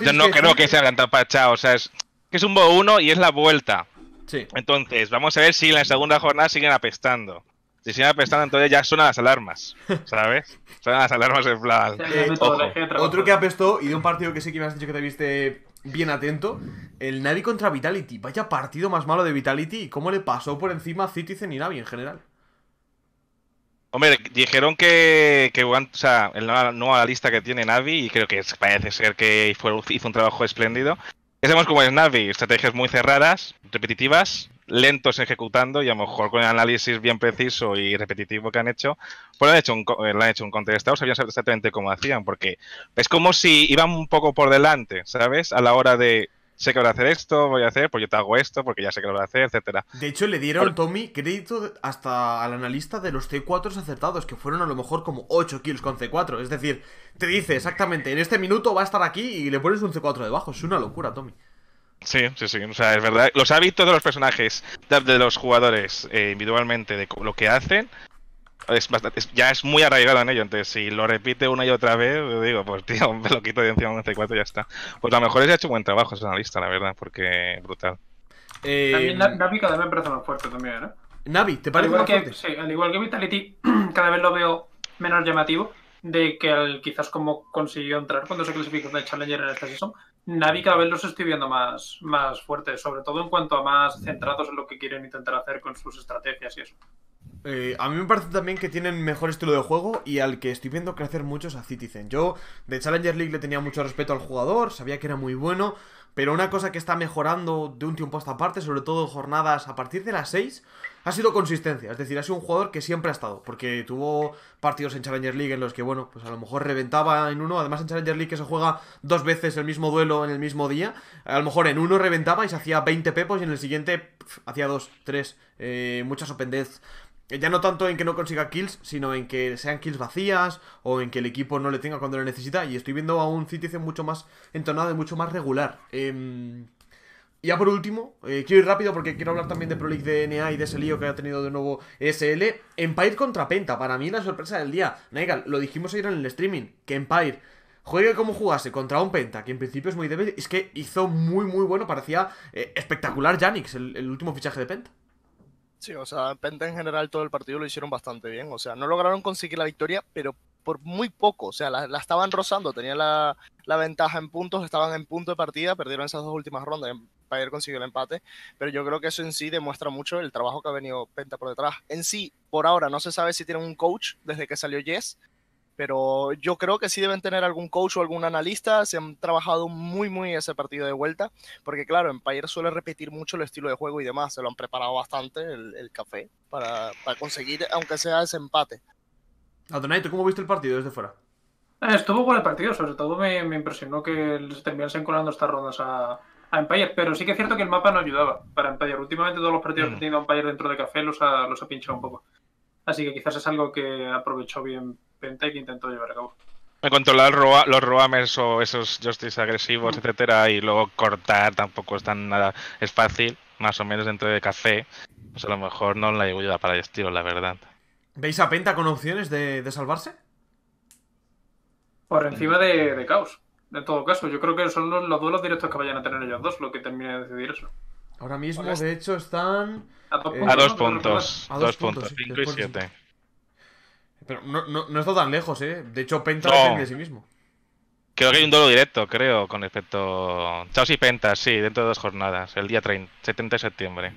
S5: Yo no creo que se hagan tapachado, o sea, es que es un Bo 1 y es la vuelta. Sí. Entonces, vamos a ver si en la segunda jornada siguen apestando. Si siguen apestando, entonces ya suenan las alarmas, ¿sabes? suenan las alarmas en plan. otro que
S1: apestó y de un partido que sí que me has dicho que te viste bien atento, el Navi contra Vitality. Vaya partido más malo de Vitality y cómo le pasó por encima a Citizen y Navi en general.
S5: Hombre, dijeron que, que o sea, la nueva lista que tiene Navi, y creo que parece ser que hizo un trabajo espléndido. Es sabemos cómo es Navi, estrategias muy cerradas, repetitivas, lentos ejecutando, y a lo mejor con el análisis bien preciso y repetitivo que han hecho, pues han hecho un, han hecho un contestado, sabían exactamente cómo hacían, porque es como si iban un poco por delante, ¿sabes? A la hora de sé que voy a hacer esto, voy a hacer, pues yo te hago esto, porque ya sé que lo voy a hacer, etcétera.
S1: De hecho, le dieron, Tommy, crédito hasta al analista de los C4 acertados, que fueron a lo mejor como 8 kills con C4. Es decir, te dice exactamente, en este minuto va a estar aquí y le pones un C4 debajo. Es una locura, Tommy.
S5: Sí, sí, sí. O sea, es verdad. Los hábitos de los personajes, de los jugadores eh, individualmente, de lo que hacen, es ya es muy arraigado en ello. Entonces, si lo repite una y otra vez, digo, pues tío, me lo quito de encima de un C4 y ya está. Pues a lo mejor es ha hecho buen trabajo ese analista, la verdad, porque brutal. Eh, también
S2: Navi cada vez me parece más fuerte también, ¿eh?
S1: Navi, ¿te parece más que, fuerte?
S2: Sí, al igual que Vitality, cada vez lo veo menos llamativo de que al quizás como consiguió entrar cuando se clasificó de Challenger en esta season, Navi cada vez los estoy viendo más, más fuertes, sobre todo en cuanto a más centrados en lo que quieren intentar hacer con sus
S1: estrategias y eso. Eh, a mí me parece también que tienen mejor estilo de juego y al que estoy viendo crecer mucho es a Citizen. Yo de Challenger League le tenía mucho respeto al jugador, sabía que era muy bueno, pero una cosa que está mejorando de un tiempo esta parte, sobre todo jornadas a partir de las 6, ha sido consistencia. Es decir, ha sido un jugador que siempre ha estado, porque tuvo partidos en Challenger League en los que, bueno, pues a lo mejor reventaba en uno. Además, en Challenger League que se juega dos veces el mismo duelo en el mismo día, a lo mejor en uno reventaba y se hacía 20 pepos y en el siguiente hacía dos, tres, eh, mucha sopendez eh, ya no tanto en que no consiga kills, sino en que sean kills vacías o en que el equipo no le tenga cuando lo necesita. Y estoy viendo a un Citizen mucho más entonado y mucho más regular. Em, ya por último, eh, quiero ir rápido porque quiero hablar también de Pro League de y de ese lío que ha tenido de nuevo SL. Empire contra Penta, para mí la sorpresa del día. Naigal, lo dijimos ayer en el streaming, que Empire juegue como jugase contra un Penta, que en principio es muy débil, es que hizo muy, muy bueno, parecía eh, espectacular Yannix, el último fichaje de Penta.
S7: Sí, o sea, Penta en general todo el partido lo hicieron bastante bien. O sea, no lograron conseguir la victoria, pero por muy poco. O sea, la, estaban rozando, tenían la, ventaja en puntos, estaban en punto de partida, perdieron esas dos últimas rondas. para Payer consiguió el empate, pero yo creo que eso en sí demuestra mucho el trabajo que ha venido Penta por detrás. En sí, por ahora no se sabe si tienen un coach desde que salió Jess pero yo creo que sí deben tener algún coach o algún analista, se han trabajado muy muy ese partido de vuelta, porque claro, Empire suele repetir mucho el estilo de juego y demás, se lo han preparado bastante el, café para, conseguir, aunque sea ese empate. Adonai, ¿tú cómo viste el partido desde fuera?
S2: Eh, estuvo bueno el partido, sobre todo me, impresionó que terminan terminasen colando estas rondas a, a, Empire, pero sí que es cierto que el mapa no ayudaba para Empire. Últimamente todos los partidos que ha mm. tenido Empire dentro de café los ha, los ha pinchado un poco. Así que quizás es algo que aprovechó bien y que intentó llevar
S6: a cabo.
S5: Me controlar los roamers o esos justice agresivos, mm. etcétera, y luego cortar tampoco es tan nada. Es fácil, más o menos dentro de café. Pues a lo mejor no la ayuda para el estilo, la verdad.
S1: ¿Veis a Penta con opciones de, salvarse? Por encima
S2: de, mm. de Caos, en todo caso. Yo creo que son los, duelos directos que vayan a tener ellos dos lo que termine de decidir eso.
S1: Ahora mismo, de hecho, están. A dos eh,
S5: puntos. dos puntos, cinco y 7.
S1: Pero no, no, no está tan lejos, ¿eh? De hecho, Penta depende de sí mismo.
S5: Creo que hay un duelo directo, creo, con respecto. Chaos y Penta, sí, dentro de dos jornadas, el día 30, 70 de septiembre.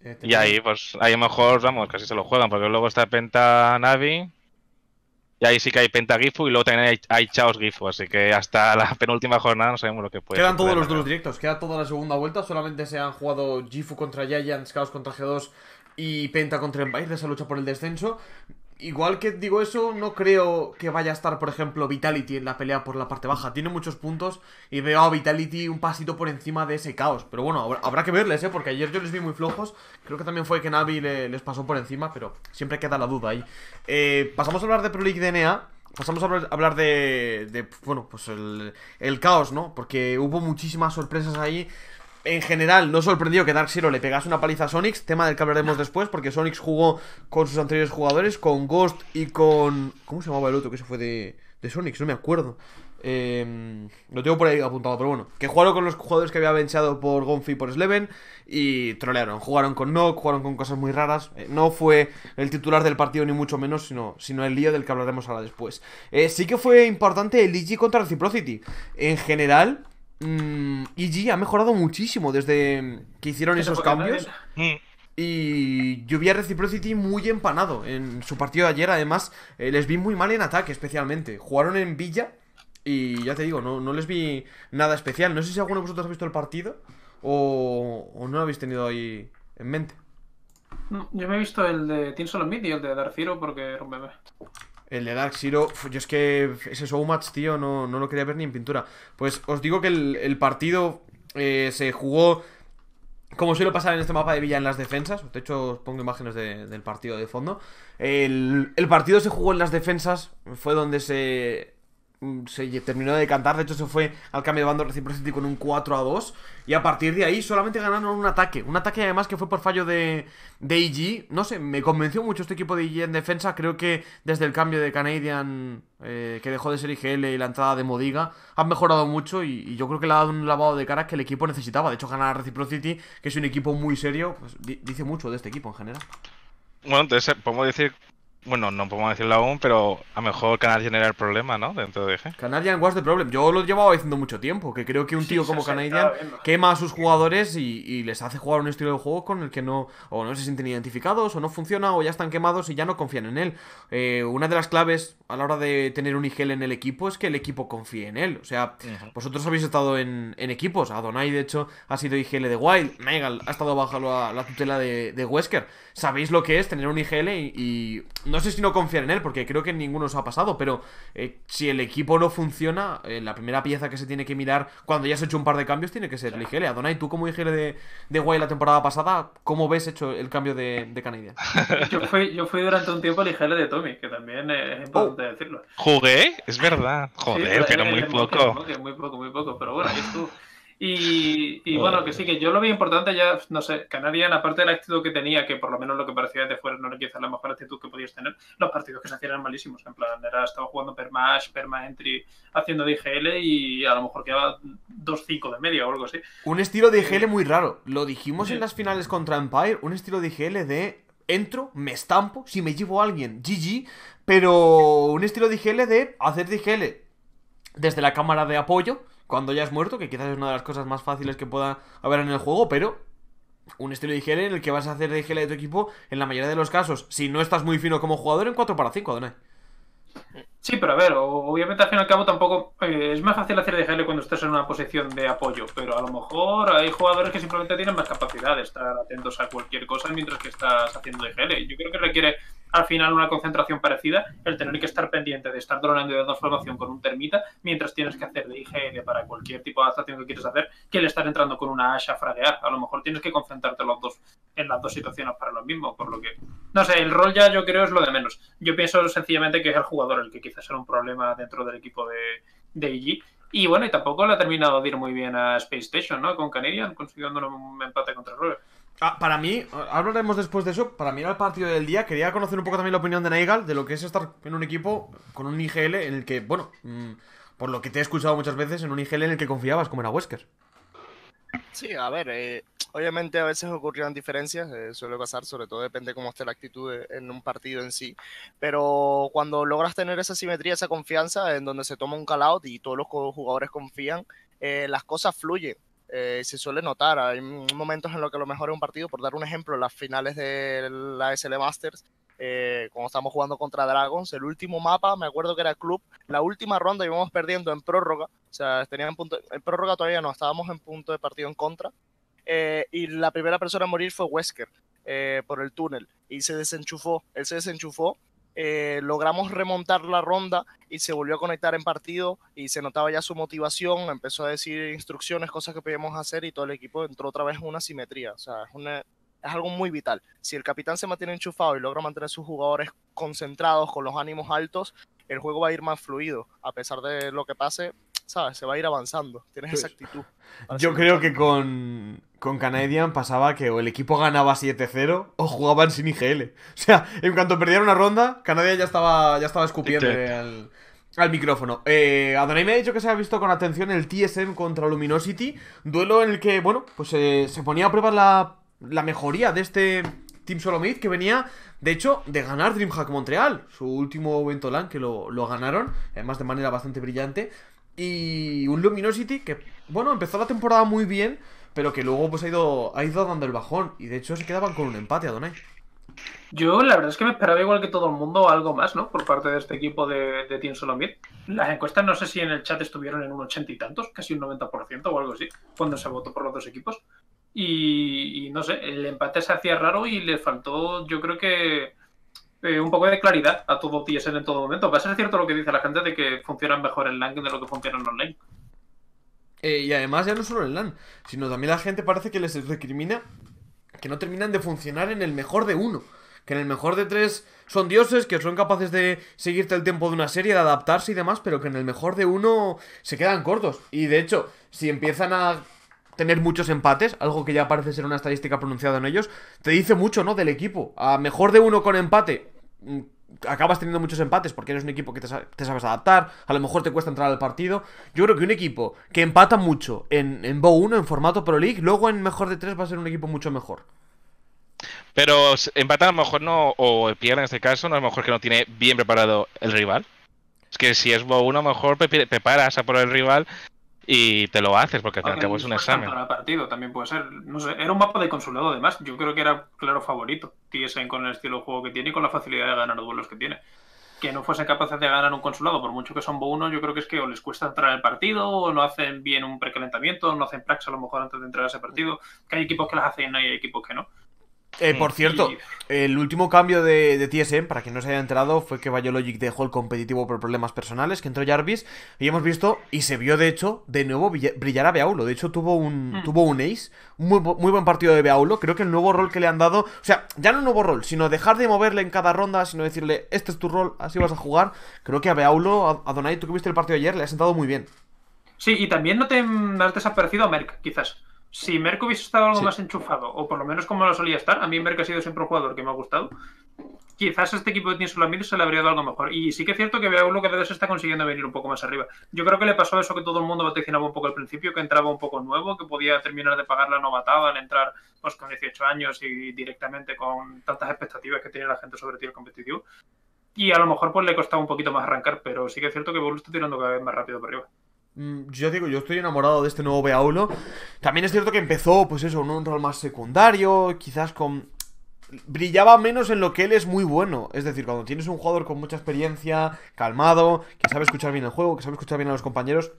S5: Eh, y ahí, pues, ahí mejor, vamos, casi se lo juegan, porque luego está Penta Navi. Y ahí sí que hay Penta Gifu y luego también hay, Chaos Gifu, así que hasta la penúltima jornada no sabemos lo que puede Quedan todos los
S1: duelos directos, queda toda la segunda vuelta, solamente se han jugado Gifu contra Giants, Chaos contra G2 y Penta contra Empire de esa lucha por el descenso igual que digo eso, no creo que vaya a estar, por ejemplo, Vitality en la pelea por la parte baja. Tiene muchos puntos y veo a Vitality un pasito por encima de ese caos. Pero bueno, habrá que verles, ¿eh? Porque ayer yo les vi muy flojos. Creo que también fue que Navi les pasó por encima, pero siempre queda la duda ahí. Eh, pasamos a hablar de Pro League DNA. Pasamos a hablar de, bueno, pues el, el caos, ¿no? Porque hubo muchísimas sorpresas ahí en general no sorprendió que Dark Zero le pegase una paliza a Sonics, tema del que hablaremos después, porque Sonics jugó con sus anteriores jugadores, con Ghost y con... ¿Cómo se llamaba el otro que se fue de, de No me acuerdo. Em, lo tengo por ahí apuntado, pero bueno. Que jugaron con los jugadores que había venchado por Gonfi y por Sleven y trolearon. Jugaron con Nock, jugaron con cosas muy raras. Eh, no fue el titular del partido ni mucho menos, sino, sino el lío del que hablaremos ahora después. Eh, sí que fue importante el IG contra Reciprocity. En general, mmm, EG ha mejorado muchísimo desde que hicieron esos cambios. Y yo vi a Reciprocity muy empanado en su partido de ayer. Además, eh, les vi muy mal en ataque, especialmente. Jugaron en Villa y ya te digo, no, no les vi nada especial. No sé si alguno de vosotros ha visto el partido o, no lo habéis tenido ahí en mente.
S2: yo me he visto el de Team Mid y el de Darciro porque era un
S1: el de Dark Zero, yo es que ese showmatch, tío, no, lo quería ver ni en pintura. Pues os digo que el, partido eh, se jugó como suele pasar en este mapa de Villa en las defensas. De hecho, os pongo imágenes del partido de fondo. el partido se jugó en las defensas, fue donde se Mm, se terminó de cantar De hecho, se fue al cambio de bando reciprocity con un 4 a 2. Y a partir de ahí solamente ganaron un ataque. Un ataque además que fue por fallo de, de IG. No sé, me convenció mucho este equipo de IG en defensa. Creo que desde el cambio de Canadian, eh, que dejó de ser IGL y la entrada de Modiga, han mejorado mucho. Y, yo creo que le ha dado un lavado de cara que el equipo necesitaba. De hecho, ganar a reciprocity, que es un equipo muy serio, pues dice mucho de este equipo en general.
S5: Bueno, entonces eh, podemos decir bueno, no podemos decirlo aún, pero a lo mejor Canadian era el problema, ¿no? Dentro de G.
S1: Canadian was the problem. Yo lo llevaba diciendo mucho tiempo, que creo que un tío como Canadian quema a sus jugadores y, les hace jugar un estilo de juego con el que no o no se sienten identificados o no funciona o ya están quemados y ya no confían en él. Eh, una de las claves a la hora de tener un IGL en el equipo es que el equipo confíe en él. O sea, vosotros habéis estado en, equipos. Adonai, de hecho, ha sido IGL de Wild. Megal ha estado bajo la, tutela de, Wesker. Sabéis lo que es tener un IGL y no sé si no confiar en él, porque creo que ninguno os ha pasado, pero eh, si el equipo no funciona, eh, la primera pieza que se tiene que mirar cuando ya has hecho un par de cambios tiene que ser el Adonai, tú como IGL de, Guay la temporada pasada, ¿cómo ves hecho el cambio de, de Yo
S2: fui, yo fui durante un tiempo el de Tommy, que también es oh. importante decirlo.
S5: ¿Jugué? Es verdad.
S1: Joder, pero, muy, poco.
S2: Muy, poco. Muy poco, pero bueno, ahí y, oh. bueno, que sí, que yo lo vi importante ya, no sé, Canadian, aparte de la actitud que tenía, que por lo menos lo que parecía de fuera no era quizás la mejor actitud que podías tener, los partidos que se hacían eran malísimos. En plan, era, estaba jugando permash, perma entry, haciendo DGL y a lo mejor quedaba 2-5 de media o algo así.
S1: Un estilo de DGL eh, muy raro. Lo dijimos en las finales contra Empire, un estilo DGL de entro, me estampo, si me llevo alguien, GG, pero un estilo DGL de hacer DGL desde la cámara de apoyo cuando ya has muerto, que quizás es una de las cosas más fáciles que pueda haber en el juego, pero un estilo de IGL en el que vas a hacer de IGL de tu equipo en la mayoría de los casos, si no estás muy fino como jugador, en 4 para 5, Adonai.
S2: Sí, pero a ver, obviamente al fin y al cabo tampoco eh, es más fácil hacer de GL cuando estás en una posición de apoyo, pero a lo mejor hay jugadores que simplemente tienen más capacidad de estar atentos a cualquier cosa mientras que estás haciendo de Yo creo que requiere al final una concentración parecida, el tener que estar pendiente de estar dronando de transformación con un termita, mientras tienes que hacer de IGN para cualquier tipo de adaptación que quieres hacer, que el estar entrando con una hacha a A lo mejor tienes que concentrarte los dos en las dos situaciones para lo mismo, por lo que... No sé, el rol ya yo creo es lo de menos. Yo pienso sencillamente que es el jugador el que quizás era un problema dentro del equipo de, de IG. Y bueno, y tampoco le ha terminado de ir muy bien a Space Station, ¿no? Con Canadian, consiguiendo un empate contra Robert.
S1: Ah, para mí, hablaremos después de eso, para mirar el partido del día, quería conocer un poco también la opinión de Neigal, de lo que es estar en un equipo con un IGL en el que, bueno, mm, por lo que te he escuchado muchas veces, en un IGL en el que confiabas, como era Wesker.
S7: Sí, a ver, eh, obviamente a veces ocurrieron diferencias, eh, suele pasar, sobre todo depende cómo esté la actitud en un partido en sí, pero cuando logras tener esa simetría, esa confianza, en donde se toma un call out y todos los jugadores confían, eh, las cosas fluyen eh, se suele notar. Hay momentos en los que lo mejor es un partido, por dar un ejemplo, las finales de la SL Masters, eh, cuando estamos jugando contra Dragons, el último mapa, me acuerdo que era Club, la última ronda íbamos perdiendo en prórroga, o sea, tenían punto, en prórroga todavía no, estábamos en punto de partido en contra, eh, y la primera persona a morir fue Wesker, eh, por el túnel, y se desenchufó, él se desenchufó, eh, logramos remontar la ronda y se volvió a conectar en partido y se notaba ya su motivación, empezó a decir instrucciones, cosas que podíamos hacer y todo el equipo entró otra vez en una simetría. O sea, es, algo muy vital. Si el capitán se mantiene enchufado y logra mantener sus jugadores concentrados, con los ánimos altos, el juego va a ir más fluido. A pesar de lo que pase, ¿sabes? Se va a ir avanzando, tienes pues, esa actitud.
S1: Yo creo que con, con Canadian pasaba que o el equipo ganaba 7-0 o jugaban sin IGL. O sea, en cuanto perdieron una ronda, Canadian ya estaba, ya estaba escupiendo al, micrófono. Eh, Adonai me ha dicho que se ha visto con atención el TSM contra Luminosity, duelo en el que, bueno, pues eh, se ponía a prueba la, mejoría de este... Team Solomid, que venía, de hecho, de ganar DreamHack Montreal, su último evento que lo, lo, ganaron, además de manera bastante brillante y un Luminosity que, bueno, empezó la temporada muy bien, pero que luego pues ha ido, ha ido dando el bajón. Y de hecho se quedaban con un empate, Donai.
S2: Yo la verdad es que me esperaba igual que todo el mundo algo más, ¿no? Por parte de este equipo de, de Team Solomir. Las encuestas no sé si en el chat estuvieron en un ochenta y tantos, casi un 90% o algo así, cuando se votó por los dos equipos. Y, y no sé, el empate se hacía raro y le faltó, yo creo que eh, un poco de claridad a todo TSL en todo momento. Va a ser cierto lo que dice la gente de que funcionan mejor en LAN que de lo que funcionan los
S1: eh, y además ya no solo en LAN, sino también la gente parece que les discrimina que no terminan de funcionar en el mejor de uno. Que en el mejor de tres son dioses, que son capaces de seguirte el tiempo de una serie, de adaptarse y demás, pero que en el mejor de uno se quedan cortos. Y de hecho, si empiezan a tener muchos empates, algo que ya parece ser una estadística pronunciada en ellos, te dice mucho, ¿no? Del equipo. A mejor de uno con empate, mm, acabas teniendo muchos empates porque eres un equipo que te, sabes adaptar, a lo mejor te cuesta entrar al partido. Yo creo que un equipo que empata mucho en, en 1, en formato Pro League, luego en mejor de tres va a ser un equipo mucho mejor.
S5: Pero empatar a lo mejor no, o pierde en este caso, no a lo mejor que no tiene bien preparado el rival. Es que si es bo 1, a lo mejor preparas a por el rival y te lo haces, porque te es un examen.
S2: partido también puede ser. era un mapa de consulado, además. Yo creo que era claro favorito TSN con el estilo de juego que tiene y con la facilidad de ganar duelos que tiene. Que no fuesen capaces de ganar un consulado, por mucho que son uno yo creo que es que o les cuesta entrar al partido, o no hacen bien un precalentamiento, o no hacen prax a lo mejor antes de entrar a ese partido. Que hay equipos que las hacen y hay equipos que no.
S1: Eh, mm, por cierto, el último cambio de, TSM, para quien no se haya enterado, fue que Biologic dejó el competitivo por problemas personales, que entró Jarvis, y hemos visto, y se vio de hecho, de nuevo brillar a Beaulo. De hecho, tuvo un, mm. tuvo un ace, muy, muy buen partido de Beaulo. Creo que el nuevo rol que le han dado, o sea, ya no un nuevo rol, sino dejar de moverle en cada ronda, sino decirle, este es tu rol, así vas a jugar. Creo que a Beaulo, a, Donai, tú que viste el partido ayer, le ha sentado muy bien.
S2: Sí, y también no te has desaparecido a Merck, quizás si Merck hubiese estado algo más enchufado, o por lo menos como lo solía estar, a mí Merck ha sido siempre un jugador que me ha gustado, quizás este equipo de Tinsulamir se le habría dado algo mejor. Y sí que es cierto que veo lo que se está consiguiendo venir un poco más arriba. Yo creo que le pasó eso que todo el mundo vaticinaba un poco al principio, que entraba un poco nuevo, que podía terminar de pagar la novatada al entrar pues, con 18 años y directamente con tantas expectativas que tiene la gente sobre el competitivo. Y a lo mejor pues le costaba un poquito más arrancar, pero sí que es cierto que Bolu está tirando cada vez más rápido para arriba.
S1: Mm, yo digo, yo estoy enamorado de este nuevo Beaulo. También es cierto que empezó, pues eso, en un rol más secundario, quizás con... Brillaba menos en lo que él es muy bueno. Es decir, cuando tienes un jugador con mucha experiencia, calmado, que sabe escuchar bien el juego, que sabe escuchar bien a los compañeros,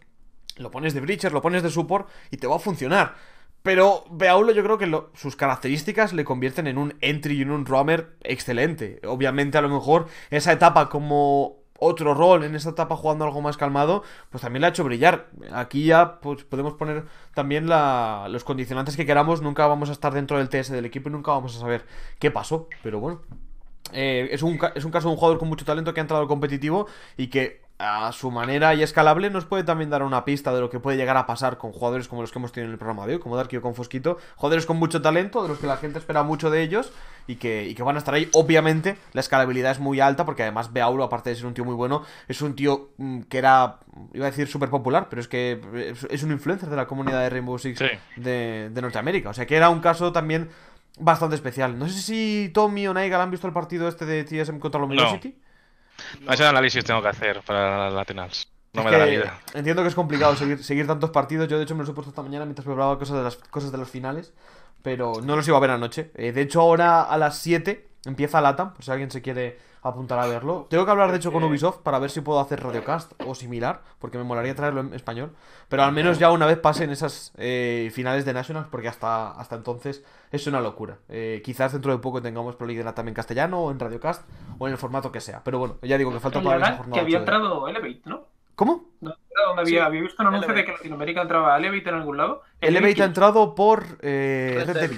S1: lo pones de breacher, lo pones de support y te va a funcionar. Pero Beaulo yo creo que sus características le convierten en un entry y en un roamer excelente. Obviamente a lo mejor esa etapa como otro rol en esta etapa jugando algo más calmado, pues también le ha hecho brillar. Aquí ya pues, podemos poner también los condicionantes que queramos, nunca vamos a estar dentro del TS del equipo y nunca vamos a saber qué pasó, pero bueno. Eh, es, un, es un caso de un jugador con mucho talento que ha entrado al competitivo y que a su manera y escalable, nos puede también dar una pista de lo que puede llegar a pasar con jugadores como los que hemos tenido en el programa de hoy, como Darkio con Fosquito, jugadores con mucho talento, de los que la gente espera mucho de ellos y que, y que van a estar ahí. Obviamente, la escalabilidad es muy alta, porque además Beaulo, aparte de ser un tío muy bueno, es un tío mm, que era, iba a decir súper popular, pero es que es un influencer de la comunidad de Rainbow Six de, de Norteamérica. O sea que era un caso también bastante especial. No sé si Tommy o Naiga han visto el partido este de TSM contra la
S5: no. Ese análisis tengo que hacer para las latinals. No me da la vida.
S1: Entiendo que es complicado seguir, tantos partidos. Yo, de hecho, me los he puesto esta mañana mientras hablaba cosas de las, cosas de los finales. Pero no los iba a ver anoche. Eh, de hecho, ahora a las 7 empieza Latam, por si alguien se quiere apuntar a verlo. Tengo que hablar, de hecho, con eh. Ubisoft para ver si puedo hacer radiocast o similar, porque me molaría traerlo en español. Pero al menos ya una vez pasen esas eh, finales de Nationals, porque hasta, hasta entonces es una locura. Eh, quizás dentro de poco tengamos Pro League de en castellano o en Radiocast o en el formato que sea. Pero bueno, ya digo que falta para la jornada. Que había
S2: entrado Elevate, ¿no? ¿Cómo? No, había, visto un anuncio de que Latinoamérica entraba Elevate en algún lado. Elevate, ha
S1: entrado por eh, Red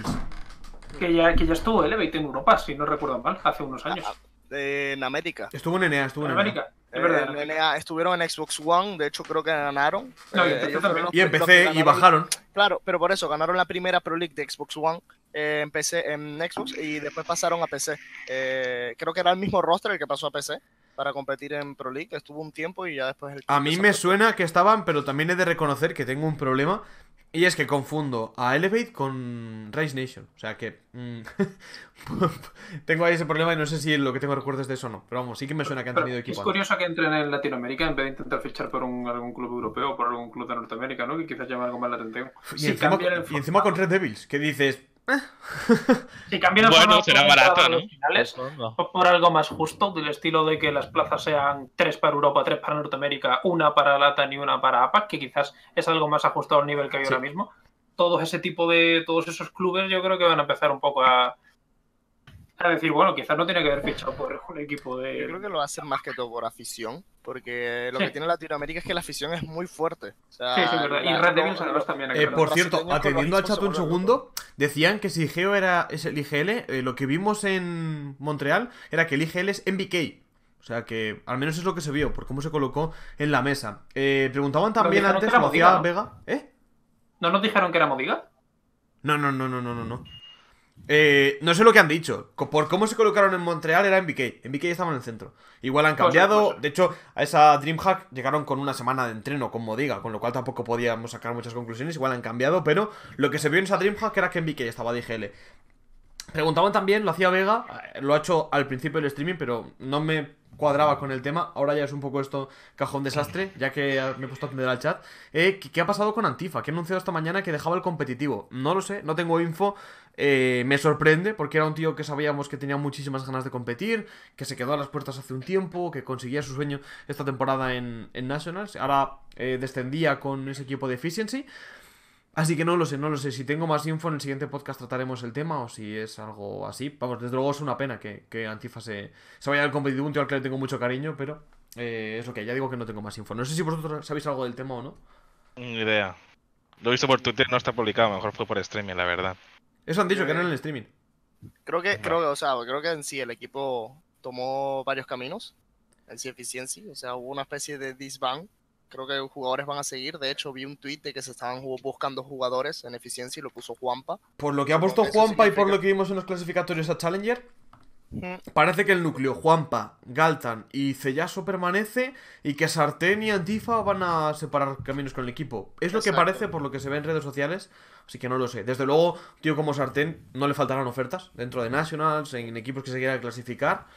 S2: Que ya, que ya estuvo Elevate en Europa, si
S7: no recuerdo mal, hace unos años. Ah, en América. Estuvo en NEA, estuvo en, Es en NEA. estuvieron en Xbox One, de hecho creo que ganaron. y, eh, empecé y bajaron. Claro, pero por eso ganaron la primera Pro League de Xbox One eh, en en Xbox y después pasaron a PC. Eh, creo que era el mismo roster el que pasó a PC para competir en Pro League. Estuvo un tiempo y ya después A
S1: mí me suena que estaban, pero también he de reconocer que tengo un problema y es que confundo a Elevate con Rise Nation. O sea que. Mm, tengo ahí ese problema y no sé si lo que tengo recuerdos de eso o no. Pero vamos, sí que me suena que han tenido equipo. Es
S2: curioso que entren en Latinoamérica en vez de intentar fichar por algún club europeo o por algún club de Norteamérica, ¿no? Que quizás llame algo más la atención. Y, encima, y,
S1: encima, con Red Devils, que dices. Si cambian bueno, será pues barato,
S2: Finales, pues Por algo más justo, del estilo de que las plazas sean tres para Europa, tres para Norteamérica, una para Latam y una para APAC, que quizás es algo más ajustado al nivel que hay ahora mismo. Todos ese tipo de, todos esos clubes yo creo que van a empezar un poco a, a
S7: decir, bueno, quizás no tiene que haber fichado por el equipo de. Yo creo que lo hacen más que todo por afición, porque lo que tiene Latinoamérica es que la afición es muy fuerte. sí, es verdad. Y Red Devils además también. Eh, por cierto, atendiendo al
S1: chat un segundo, decían que si Geo era es el IGL, eh, lo que vimos en Montreal era que el IGL es MBK. O sea que al menos es lo que se vio, por cómo se colocó en la mesa. Eh, preguntaban también antes, que hacía
S2: Vega? ¿Eh? ¿No nos dijeron que era Modiga?
S1: no, no, no, no, no. no. Eh, no sé lo que han dicho. Por cómo se colocaron en Montreal era en en MBK estaba en el centro. Igual han cambiado. De hecho, a esa Dreamhack llegaron con una semana de entreno, como diga, con lo cual tampoco podíamos sacar muchas conclusiones. Igual han cambiado, pero lo que se vio en esa Dreamhack era que en MBK estaba DGL. Preguntaban también, lo hacía Vega, eh, lo ha hecho al principio del streaming, pero no me cuadraba con el tema, ahora ya es un poco esto cajón desastre, ya que me he puesto a atender al chat. Eh, ¿Qué ha pasado con Antifa? ¿qué ha anunciado esta mañana que dejaba el competitivo? No lo sé, no tengo info, eh, me sorprende porque era un tío que sabíamos que tenía muchísimas ganas de competir, que se quedó a las puertas hace un tiempo, que conseguía su sueño esta temporada en, en Nationals, ahora eh, descendía con ese equipo de Efficiency. Así que no lo sé, no lo sé. Si tengo más info en el siguiente podcast trataremos el tema o si es algo así. Vamos, desde luego es una pena que, que Antifa se, vaya al competitivo, al que le tengo mucho cariño, pero eh, es lo que ya digo que no tengo más info. No sé si vosotros sabéis algo del tema o no.
S5: idea. Lo he visto por Twitter, no está publicado, mejor fue por streaming, la verdad.
S1: Eso han dicho, que no en el streaming.
S7: Creo que, creo, o sea, creo que en sí el equipo tomó varios caminos en sí eficiencia. o sea, hubo una especie de disband creo que jugadores van a seguir. De hecho, vi un tuit de que se estaban buscando jugadores en eficiencia y lo puso Juanpa.
S1: Por lo que ha puesto Juanpa y por lo que vimos en los clasificatorios a Challenger, Parece que el núcleo Juanpa, Galtan y Cellaso permanece y que Sartén y Antifa van a separar caminos con el equipo. Es lo que parece por lo que se ve en redes sociales, así que no lo sé. Desde luego, tío como Sartén no le faltarán ofertas dentro de Nationals, en equipos que se quieran clasificar.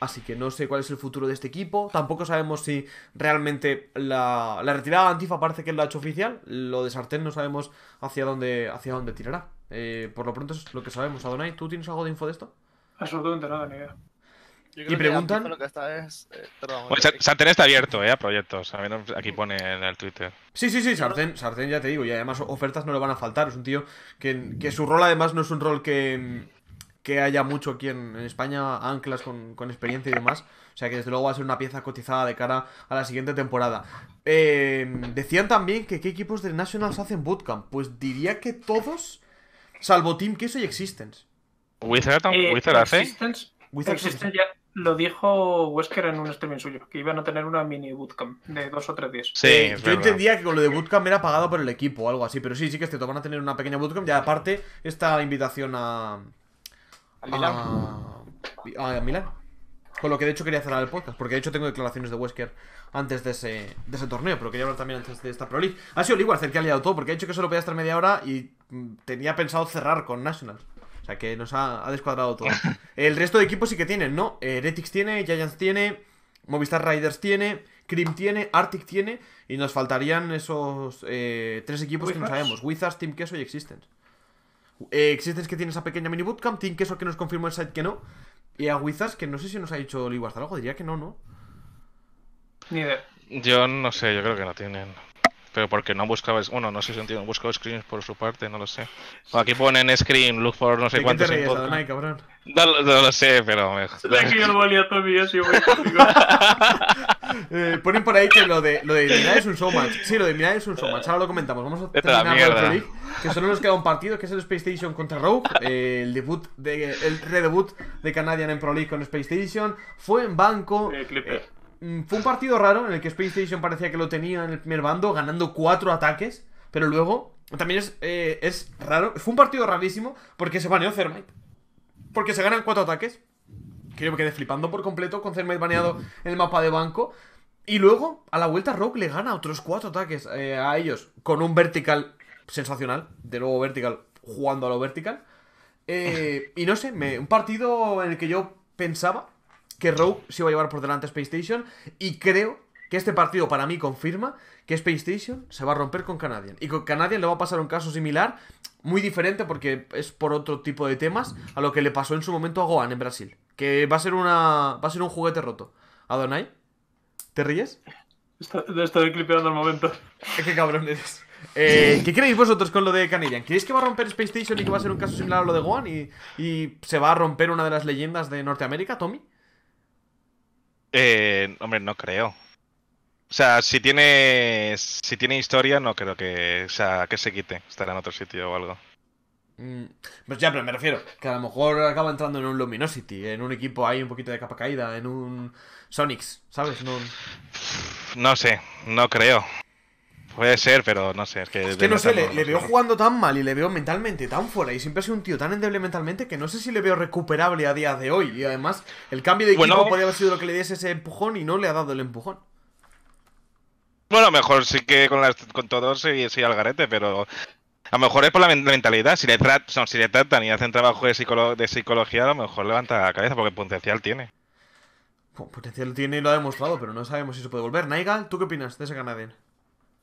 S1: Así que no sé cuál es el futuro de este equipo. Tampoco sabemos si realmente la, la retirada de Antifa parece que lo ha hecho oficial. Lo de Sartén no sabemos hacia dónde, hacia dónde tirará. Eh, por lo pronto es lo que sabemos. Adonai, ¿tú tienes algo de info de esto?
S7: Absolutamente nada, ni y preguntan. está eh, Sartén está
S5: abierto ¿eh? a proyectos. aquí pone en el Twitter.
S1: Sí, sí, sí, Sartén, Sartén ya te digo. Y además ofertas no le van a faltar. Es un tío que, que su rol además no es un rol que que haya mucho aquí en, España, anclas con, experiencia y demás. O sea que desde luego va a ser una pieza cotizada de cara a la siguiente temporada. Em, decían también que qué equipos de Nationals hacen bootcamp. Pues diría que todos, salvo Team Kiso y Existence.
S4: Wizard, eh, hace.
S2: Existence, ya lo dijo Wesker en un streaming suyo, que iban a tener una mini bootcamp de dos o tres días. Sí, eh, yo entendía
S1: que con lo de bootcamp era pagado por el equipo o algo así, pero sí, sí que es van a tener una pequeña bootcamp Ya aparte esta invitación a, Ah, ah Milán. Con lo que de hecho quería cerrar el podcast, porque de hecho tengo declaraciones de Wesker antes de ese, torneo, pero quería hablar también antes de esta Pro Ha sido hacer que ha liado todo, porque ha dicho que solo podía estar media hora y mm, tenía pensado cerrar con Nationals. O sea que nos ha, descuadrado todo. El resto de equipos sí que tienen, ¿no? Eh, Heretics tiene, Giants tiene, Movistar Riders tiene, Krim tiene, Arctic tiene, y nos faltarían esos eh, tres equipos que no sabemos: Wizards, Team Queso y Existence. Eh, es que tiene esa pequeña mini bootcamp, Team Queso que nos confirmó el site que no. Y a Wizards que no sé si nos ha dicho Ligo hasta algo, diría que no, ¿no?
S5: Ni Yo no sé, yo creo que no tienen. Pero porque no buscaba. Bueno, no sé si entiendo. busco screens por su parte, no lo sé. aquí ponen screen, look for no sé cuántos. Te cabrón? No, lo sé, pero. Me... que yo lo
S1: eh, Ponen por ahí que lo de, lo de es un showmatch. Sí, lo de Mirai es un showmatch. Ahora lo comentamos. Vamos a terminar que solo nos queda un partido, que es el Space Station contra Rogue, el debut de, el redebut de Canadian en Pro League con Space Station, fue en banco. Eh, mm, fue un partido raro en el que Space Station parecía que lo tenía en el primer bando, ganando cuatro ataques, pero luego también es, eh, raro. Fue un partido rarísimo porque se baneó Thermite. Porque se ganan cuatro ataques. Que yo me quedé flipando por completo con Thermite baneado en el mapa de banco. Y luego, a la vuelta, Rogue le gana otros cuatro ataques eh, a ellos. Con un vertical sensacional. De nuevo, Vertical jugando a lo Vertical. Eh, y no sé, me, un partido en el que yo pensaba que Rogue se iba a llevar por delante a Space Station. Y creo que este partido para mí confirma que Space Station se va a romper con Canadian. Y con Canadian le va a pasar un caso similar, muy diferente porque es por otro tipo de temas, a lo que le pasó en su momento a Gohan en Brasil. Que va a ser, una, va a ser un juguete roto. ¿Adonai? ¿Te ríes? Estoy clipeando el momento. ¿Qué cabrón eres? Eh, ¿Qué creéis vosotros con lo de Canadian? ¿Creéis que va a romper Space Station y que va a ser un caso similar a lo de Gohan? ¿Y, se va a romper una de las leyendas de Norteamérica, Tommy?
S5: Eh, hombre, no creo. O sea, si tiene, si tiene historia, no creo que, sea, que se quite. Estará en otro sitio o algo.
S1: Mm, pues ya, pero me refiero que a lo mejor acaba entrando en un Luminosity, en un equipo ahí un poquito de capa caída, en un Sonics, ¿sabes?
S5: no sé, no creo. Puede ser, pero no sé. Es que, no sé, le, veo
S1: jugando tan mal y le veo mentalmente tan fuera. Y siempre ha sido un tío tan endeble mentalmente que no sé si le veo recuperable a día de hoy. Y además, el cambio de equipo podría haber sido lo que le diese ese empujón y no le ha dado el empujón.
S5: Bueno, mejor sí que con, con todos sí, al garete, pero a lo mejor es por la mentalidad. Si le, tratan y hacen trabajo de, psicología, a lo mejor levanta la
S1: cabeza porque potencial tiene. Pues potencial tiene y lo ha demostrado, pero no sabemos si se puede volver. Naigal, ¿tú qué opinas de ese canadiense?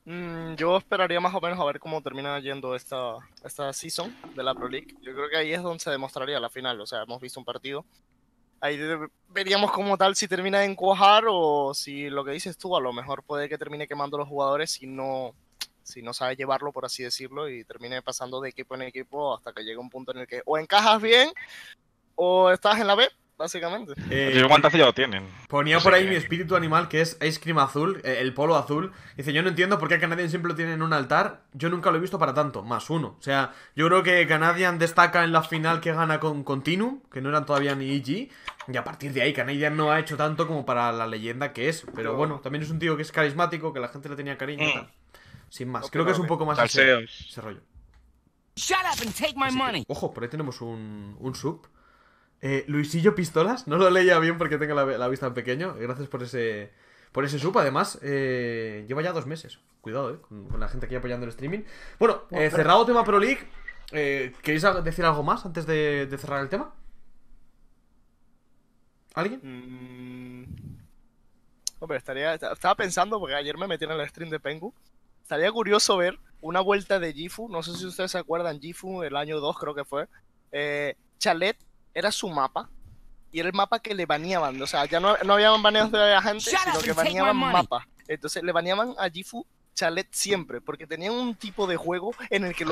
S7: Mm, yo esperaría más o menos a ver cómo termina yendo esta, esta season de la Pro League. Yo creo que ahí es donde se demostraría la final. O sea, hemos visto un partido. Ahí veríamos como tal si termina de encuajar o si lo que dices tú, a lo mejor puede que termine quemando los jugadores si no, si no sabe llevarlo, por así decirlo, y termine pasando de equipo en equipo hasta que llegue un punto en el que o encajas bien o estás en la B básicamente.
S1: Eh, ¿Cuántas ya lo tienen? Ponía por ahí mi espíritu animal, que es Ice Cream Azul, eh, el polo azul. Dice, yo no entiendo por qué Canadian siempre lo tiene en un altar. Yo nunca lo he visto para tanto, más uno. O sea, yo creo que Canadian destaca en la final que gana con Continuum, que no eran todavía ni EG. Y a partir de ahí, Canadian no ha hecho tanto como para la leyenda que es. Pero bueno, también es un tío que es carismático, que la gente le tenía cariño. Mm. Sin más. creo que es un poco más ese, rollo. Ojo, por ahí tenemos un, un sub. Eh, Luisillo Pistolas, no lo leía bien porque tengo la, vista en pequeño. Gracias por ese por ese sub. Además, eh, lleva ya dos meses. Cuidado, eh, con, la gente aquí apoyando el streaming. Bueno, cerrado tema Pro League. ¿Queréis decir algo más antes de, cerrar el tema?
S7: ¿Alguien? Mm, hombre, estaría, estaba pensando, porque ayer me metí en el stream de Pengu. Estaría curioso ver una vuelta de Gifu. No sé si ustedes se acuerdan, Gifu, el año 2 creo que fue. Chalet era su mapa y era el mapa que le baneaban. O sea, ya no, no habían baneos de la gente, sino que baneaban mapas. Entonces le baneaban a Jifu Chalet siempre, porque tenían un tipo de juego en el que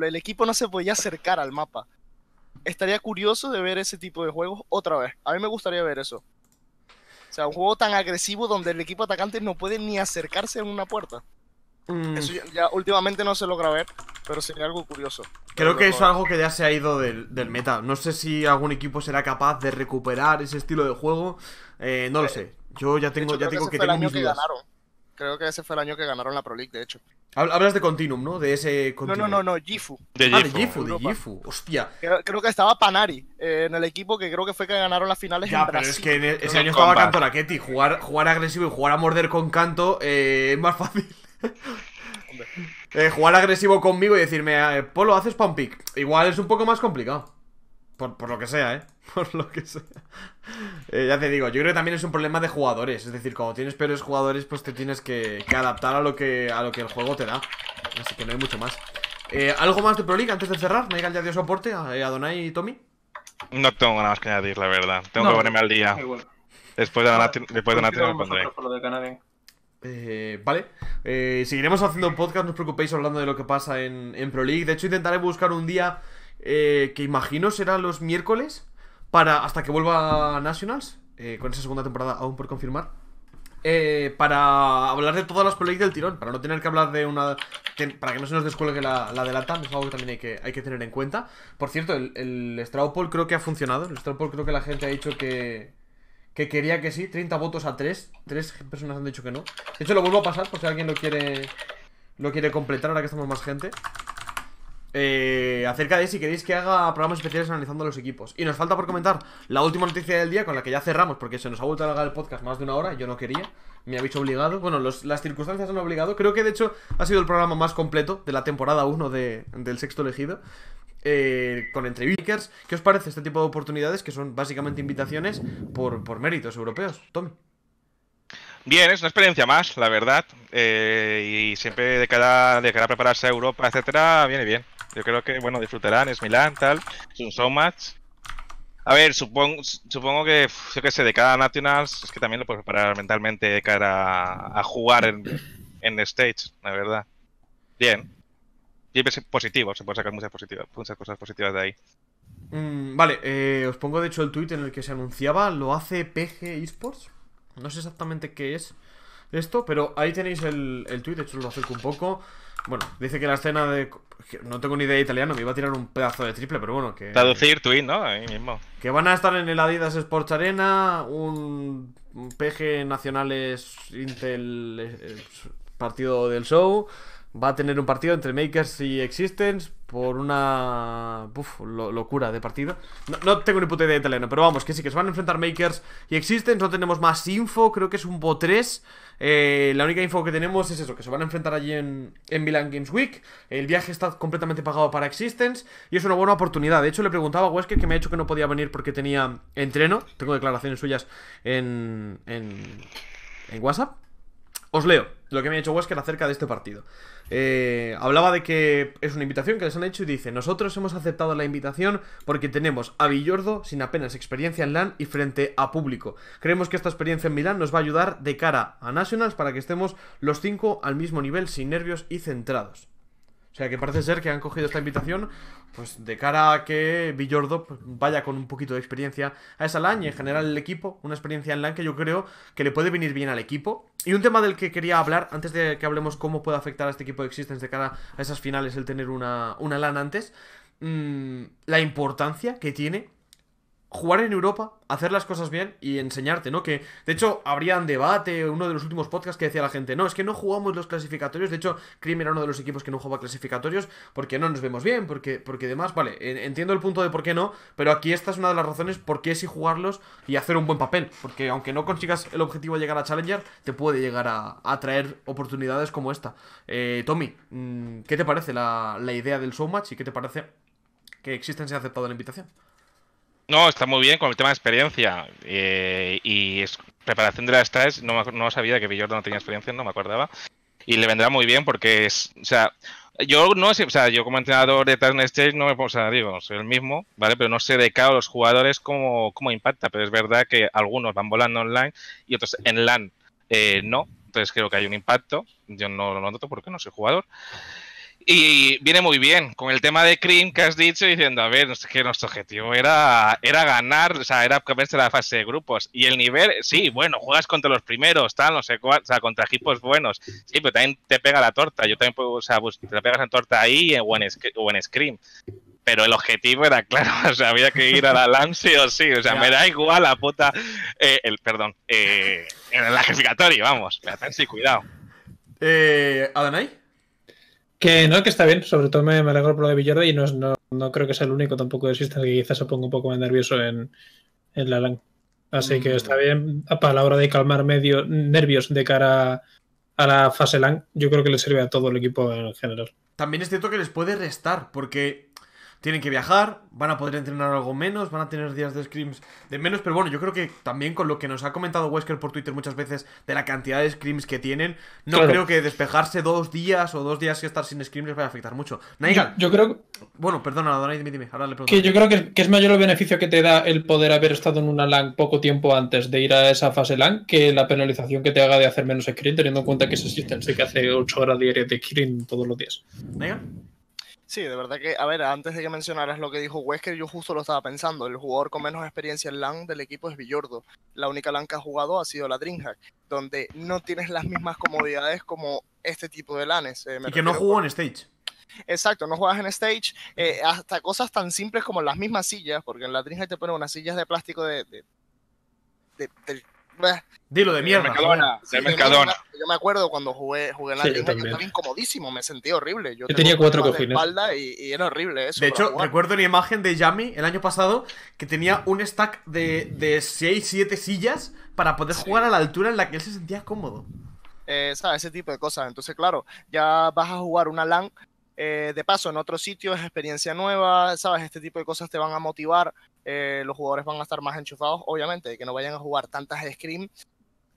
S7: el equipo no se podía acercar al mapa. Estaría curioso de ver ese tipo de juegos otra vez. A mí me gustaría ver eso. O sea, un juego tan agresivo donde el equipo atacante no puede ni acercarse a una puerta. Mm. Eso ya, últimamente no se logra ver, pero sería algo curioso. Creo que eso es
S1: algo que ya se ha ido del, meta. No sé si algún equipo será capaz de recuperar ese estilo de juego. Eh, no lo eh, sé. Yo ya tengo, ya tengo que, tengo
S7: Creo que ese fue el año que ganaron la Pro League, de hecho. Hablas
S1: de Continuum, ¿no? De ese Continuum. No, no, no, no,
S7: Gifu. De ah,
S1: de Gifu, Hostia.
S7: Creo, que estaba Panari eh, en el equipo que creo que fue que ganaron las finales. Ya, pero es que
S1: en e, ese año estaba Canto Jugar, jugar agresivo y jugar a morder con canto es más fácil eh, jugar agresivo conmigo y decirme, eh, Polo, haces pump pick. Igual es un poco más complicado. Por, lo que sea, ¿eh? Por lo que sea. Eh, ya te digo, yo creo que también es un problema de jugadores. Es decir, cuando tienes peores jugadores, pues te tienes que, adaptar a lo que, a lo que el juego te da. Así que no hay mucho más. Eh, ¿Algo más de Pro League antes de cerrar? diga ya dio soporte a Donai y Tommy?
S5: No tengo nada más que añadir, la verdad. Tengo que ponerme al día. Después de Donati después de pondré.
S1: Eh, vale, eh, seguiremos haciendo podcast, no os preocupéis hablando de lo que pasa en, Pro League. De hecho, intentaré buscar un día eh, que imagino será los miércoles para hasta que vuelva a Nationals, con esa segunda temporada aún por confirmar. para hablar de todas las Pro del tirón, para no tener que hablar de una. para que no se nos descuelgue la, la es algo que también hay que, hay que tener en cuenta. Por cierto, el, el Straupol creo que ha funcionado. El Straupol creo que la gente ha dicho que, que quería que sí, 30 votos a 3 3 personas han dicho que no De hecho lo vuelvo a pasar por si alguien lo quiere Lo quiere completar ahora que estamos más gente eh, acerca de si queréis que haga programas especiales analizando los equipos. Y nos falta por comentar la última noticia del día con la que ya cerramos, porque se nos ha vuelto a largar el podcast más de una hora, yo no quería, me habéis obligado, bueno, las circunstancias han obligado, creo que de hecho ha sido el programa más completo de la temporada 1 del sexto elegido eh, con entrevistas. ¿Qué os parece este tipo de oportunidades que son básicamente invitaciones por, méritos europeos? Tommy.
S5: Bien, es una experiencia más, la verdad. Eh, y siempre de cara, de cara a prepararse a Europa, etcétera, viene bien. Yo creo que, bueno, disfrutarán, es Milán, tal, es un showmatch. A ver, supongo, supongo que, yo que sé, de cada Nationals, es que también lo puedes preparar mentalmente de cara a, jugar en, en stage, la verdad. Bien. Y es positivo, se pueden sacar muchas, positivas, muchas cosas positivas de ahí.
S1: Mm, vale, eh, os pongo de hecho el tweet en el que se anunciaba, lo hace PG Esports. No sé exactamente qué es esto, pero ahí tenéis el, el tweet, de hecho lo acerco un poco. Bueno, dice que la escena de. No tengo ni idea de italiano, me iba a tirar un pedazo de triple, pero bueno, que. Traducir tweet, ¿no? Ahí mismo. Que van a estar en el Adidas Sports Arena, un PG Nacionales Intel eh, partido del show va a tener un partido entre Makers y Existence por una locura de partido. No, tengo ni puta idea de italiano, pero vamos, que sí, que se van a enfrentar Makers y Existence. No tenemos más info, creo que es un bo 3. Eh, la única info que tenemos es eso, que se van a enfrentar allí en, en Milan Games Week. El viaje está completamente pagado para Existence y es una buena oportunidad. De hecho, le preguntaba a Wesker que me ha dicho que no podía venir porque tenía entreno. Tengo declaraciones suyas en, en, en WhatsApp. Os leo lo que me ha dicho Wesker acerca de este partido. Eh, hablaba de que es una invitación que les han hecho y dice, nosotros hemos aceptado la invitación porque tenemos a Villordo sin apenas experiencia en LAN y frente a público. Creemos que esta experiencia en Milán nos va a ayudar de cara a Nationals para que estemos los cinco al mismo nivel, sin nervios y centrados. O sea que parece ser que han cogido esta invitación pues de cara a que Villordo pues, vaya con un poquito de experiencia a esa LAN y en general el equipo, una experiencia en LAN que yo creo que le puede venir bien al equipo. Y un tema del que quería hablar, antes de que hablemos cómo puede afectar a este equipo de Existence de cara a esas finales el tener una, una LAN antes, mm, la importancia que tiene jugar en Europa, hacer las cosas bien y enseñarte, ¿no? Que de hecho habría un debate, uno de los últimos podcasts que decía la gente, no, es que no jugamos los clasificatorios, de hecho Krim era uno de los equipos que no jugaba clasificatorios porque no nos vemos bien, porque, porque demás, vale, entiendo el punto de por qué no, pero aquí esta es una de las razones por qué sí jugarlos y hacer un buen papel, porque aunque no consigas el objetivo de llegar a Challenger, te puede llegar a, traer oportunidades como esta. Eh, Tommy, mm, ¿qué te parece la, la idea del showmatch y qué te parece que existen si ha aceptado la invitación?
S5: No, está muy bien con el tema de experiencia eh, y es, preparación de las stats. No, sabía que yo no tenía experiencia, no me acordaba. Y le vendrá muy bien porque es, o sea, yo no sé, o sea, yo como entrenador de turn Stage no me puedo, o sea, digo, soy el mismo, ¿vale? Pero no sé de cada los jugadores cómo, cómo impacta, pero es verdad que algunos van volando online y otros en LAN eh, no. Entonces creo que hay un impacto. Yo no lo noto porque no soy jugador y viene muy bien con el tema de Cream que has dicho, diciendo, a ver, que nuestro objetivo era, era ganar, o sea, era comerse la fase de grupos. Y el nivel, sí, bueno, juegas contra los primeros, tal, no sé cuál, o sea, contra equipos buenos, sí, pero también te pega la torta. Yo también o sea, te la pegas en torta ahí o en, Scream pero el objetivo era claro, o sea, había que ir a la Lance o sí, o sea, me da igual la puta, eh, el, perdón, eh, en la clasificatorio, vamos, me sí, cuidado. Eh,
S2: que no, que está bien, sobre todo me, me alegro por lo de Villardo y no, no, no, creo que sea el único tampoco de system que quizás se ponga un poco más nervioso en, la LAN. Así que está mm. bien para la hora de calmar medio, nervios de cara a la fase LAN. Yo creo que le sirve a todo el equipo en general.
S1: También es cierto que les puede restar, porque tienen que viajar, van a poder entrenar algo menos, van a tener días de scrims de menos, pero bueno, yo creo que también con lo que nos ha comentado Wesker por Twitter muchas veces de la cantidad de scrims que tienen, no creo que despejarse dos días o dos días que estar sin scrims les vaya a afectar mucho. yo, creo... Bueno, perdona, dime, dime, ahora le pregunto. Que yo
S2: creo que, es mayor el beneficio que te da el poder haber estado en una LAN poco tiempo antes de ir a esa fase LAN que la penalización que te haga de hacer menos screen, teniendo en cuenta que ese sistema sé que hace 8 horas diarias de screen todos los días.
S7: Naiga. Sí, de verdad que, a ver, antes de que mencionaras lo que dijo Wesker, yo justo lo estaba pensando. El jugador con menos experiencia en LAN del equipo es Villordo. La única LAN que ha jugado ha sido la DreamHack, donde no tienes las mismas comodidades como este tipo de LANes. Eh, y que no jugó en Stage. Exacto, no juegas en stage, eh, hasta cosas tan simples como las mismas sillas, porque en la DreamHack te ponen unas sillas de plástico de, de, de
S1: Dilo de mierda. de Mercadona.
S7: Yo me acuerdo cuando jugué, en la liga yo, estaba incomodísimo, me sentí horrible. Yo, tenía cuatro cojines. De espalda y, era horrible eso. De hecho, recuerdo
S1: una imagen de Yami el año pasado que tenía un stack de, de 6, 7 sillas para poder jugar a la altura en la que él se sentía cómodo.
S7: Eh, ¿sabes? Ese tipo de cosas. Entonces, claro, ya vas a jugar una LAN eh, de paso en otro sitio, es experiencia nueva, ¿sabes? Este tipo de cosas te van a motivar eh, los jugadores van a estar más enchufados, obviamente, que no vayan a jugar tantas scrims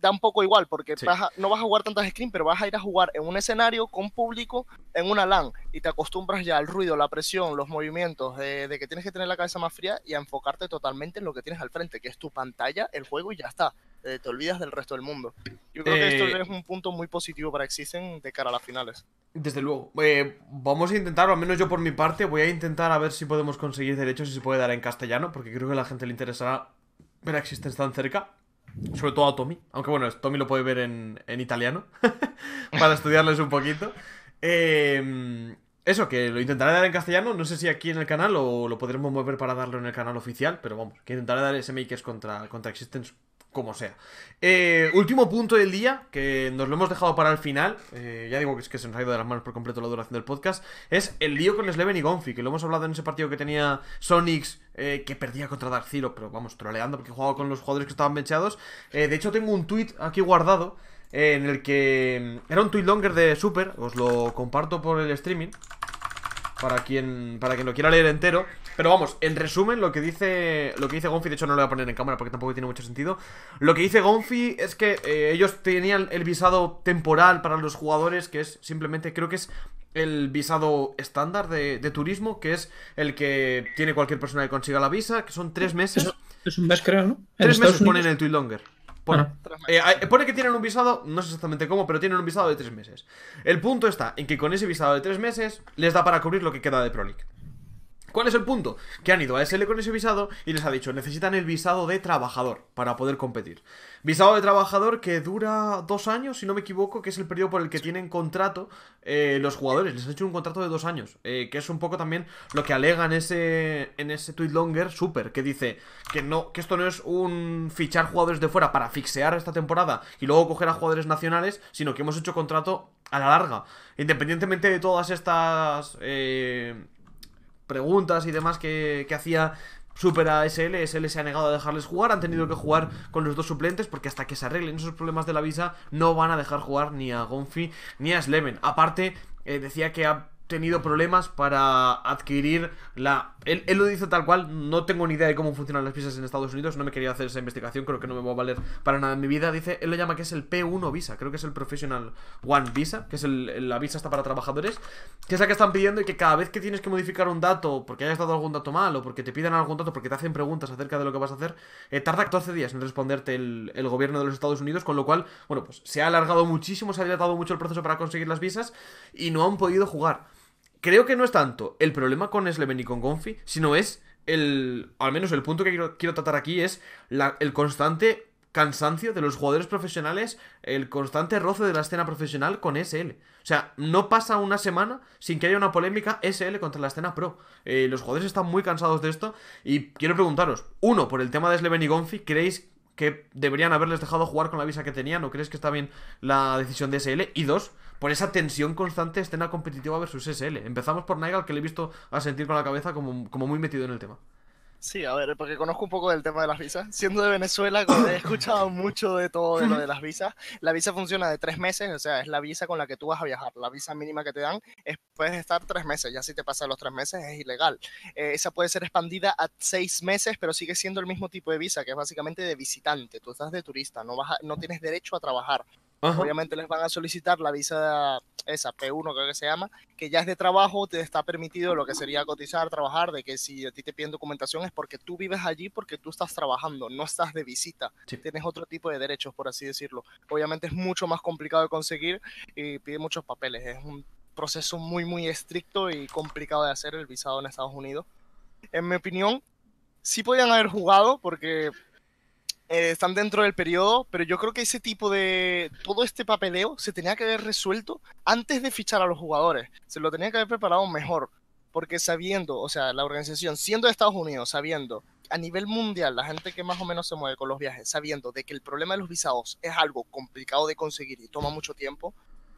S7: da un poco igual, porque no vas a jugar tantas screens, pero vas a ir a jugar en un escenario con público en una LAN y te acostumbras ya al ruido, la presión, los movimientos, de, que tienes que tener la cabeza más fría y a enfocarte totalmente en lo que tienes al frente, que es tu pantalla, el juego y ya está eh, te olvidas del resto del mundo. Yo creo que esto eh. es un punto muy positivo para Existen de cara a las finales.
S1: Desde luego. Eh, vamos a intentarlo, al menos yo por mi parte, voy a intentar a ver si podemos conseguir derechos y si se puede dar en castellano, porque creo que a la gente le interesará ver a Existen tan cerca sobre todo a Tommy, aunque bueno, Tommy lo puede ver en, italiano, para estudiarles un poquito. Em, eso, que lo intentaré dar en castellano, no sé si aquí en el canal o lo podremos mover para darlo en el canal oficial, pero vamos, que intentaré dar ese Makers contra, contra Existence como sea. Eh, último punto del día, que nos lo hemos dejado para el final, eh, ya digo que es que se nos ha ido de las manos por completo la duración del podcast, es el lío con Sleven y Gonfi, que lo hemos hablado en ese partido que tenía Sonics, eh, que perdía contra Dark pero vamos, troleando porque jugaba con los jugadores que estaban benchados. de hecho, tengo un tweet aquí guardado, en el que mm, era un tweet longer de Super, os lo comparto por el streaming para quien, para quien lo quiera leer entero. Pero vamos, en resumen, lo que dice lo que dice Gonfi, de hecho no lo voy a poner en cámara porque tampoco tiene mucho sentido. Lo que dice Gonfi es que eh, ellos tenían el visado temporal para los jugadores, que es simplemente, creo que es el visado estándar de, turismo, que es el que tiene cualquier persona que consiga la visa, que son tres meses.
S2: es un mes, creo, ¿no?
S1: Tres meses ponen el tweet longer. Bueno, eh, pone, que tienen un visado, no sé exactamente cómo, pero tienen un visado de tres meses. El punto está en que con ese visado de tres meses les da para cubrir lo que queda de Pro ¿Cuál es el punto? Que han ido a SL con ese visado y les ha dicho, necesitan el visado de trabajador para poder competir. Visado de trabajador que dura dos años, si no me equivoco, que es el periodo por el que tienen contrato eh, los jugadores. Les han hecho un contrato de dos años, eh, que es un poco también lo que alega en ese, en ese tweet longer super, que dice que, no, que esto no es un fichar jugadores de fuera para fixear esta temporada y luego coger a jugadores nacionales, sino que hemos hecho contrato a la larga. Independientemente de todas estas... Eh, preguntas y demás que, hacía Super a SL, SL se ha negado a dejarles jugar, han tenido que jugar con los dos suplentes porque hasta que se arreglen esos problemas de la visa no van a dejar jugar ni a Gonfi ni a Sleven. Aparte, eh, decía que ha tenido problemas para adquirir la... Él, lo dice tal cual, no tengo ni idea de cómo funcionan las visas en Estados Unidos, no me quería hacer esa investigación, creo que no me va a valer para nada en mi vida. Dice, él lo llama que es el P1 Visa, creo que es el Professional One Visa, que es la visa está para trabajadores, que es la que están pidiendo y que cada vez que tienes que modificar un dato, porque hayas dado algún dato malo, o porque te pidan algún dato, porque te hacen preguntas acerca de lo que vas a hacer, eh, tarda 14 días en responderte el, el gobierno de los Estados Unidos, con lo cual, bueno, pues se ha alargado muchísimo, se ha dilatado mucho el proceso para conseguir las visas y no han podido jugar creo que no es tanto el problema con Sleven y con Gonfi, sino es el. Al menos el punto que quiero, tratar aquí es el constante cansancio de los jugadores profesionales, el constante roce de la escena profesional con SL. O sea, no pasa una semana sin que haya una polémica SL contra la escena pro. Eh, los jugadores están muy cansados de esto y quiero preguntaros, uno, por el tema de Sleven y Gonfi, ¿creéis que deberían haberles dejado jugar con la visa que tenían o crees que está bien la decisión de SL? Y dos, por esa tensión constante escena competitiva versus SL. Empezamos por Nigel, que le he visto a sentir con la cabeza como, como muy metido en el tema.
S7: Sí, a ver, porque conozco un poco del tema de las visas. Siendo de Venezuela, he escuchado mucho de todo lo de las visas. La visa funciona de tres meses, o sea, es la visa con la que tú vas a viajar. La visa mínima que te dan es puedes estar tres meses. Ya si te pasan los tres meses es ilegal. Eh, esa puede ser expandida a seis meses, pero sigue siendo el mismo tipo de visa, que es básicamente de visitante. Tú estás de turista, no, vas no tienes derecho a trabajar. Obviamente les van a solicitar la visa esa P1 creo que se llama, que ya es de trabajo, te está permitido lo que sería cotizar, trabajar, de que si a ti te piden documentación es porque tú vives allí, porque tú estás trabajando, no estás de visita, tienes otro tipo de derechos, por así decirlo. Obviamente es mucho más complicado de conseguir y pide muchos papeles, es un proceso muy, muy estricto y complicado de hacer el visado en Estados Unidos. En mi opinión, sí podían haber jugado porque eh, están dentro del periodo, pero yo creo que ese tipo de. Todo este papeleo se tenía que haber resuelto antes de fichar a los jugadores. Se lo tenía que haber preparado mejor. Porque sabiendo, o sea, la organización, siendo de Estados Unidos, sabiendo a nivel mundial, la gente que más o menos se mueve con los viajes, sabiendo de que el problema de los visados es algo complicado de conseguir y toma mucho tiempo,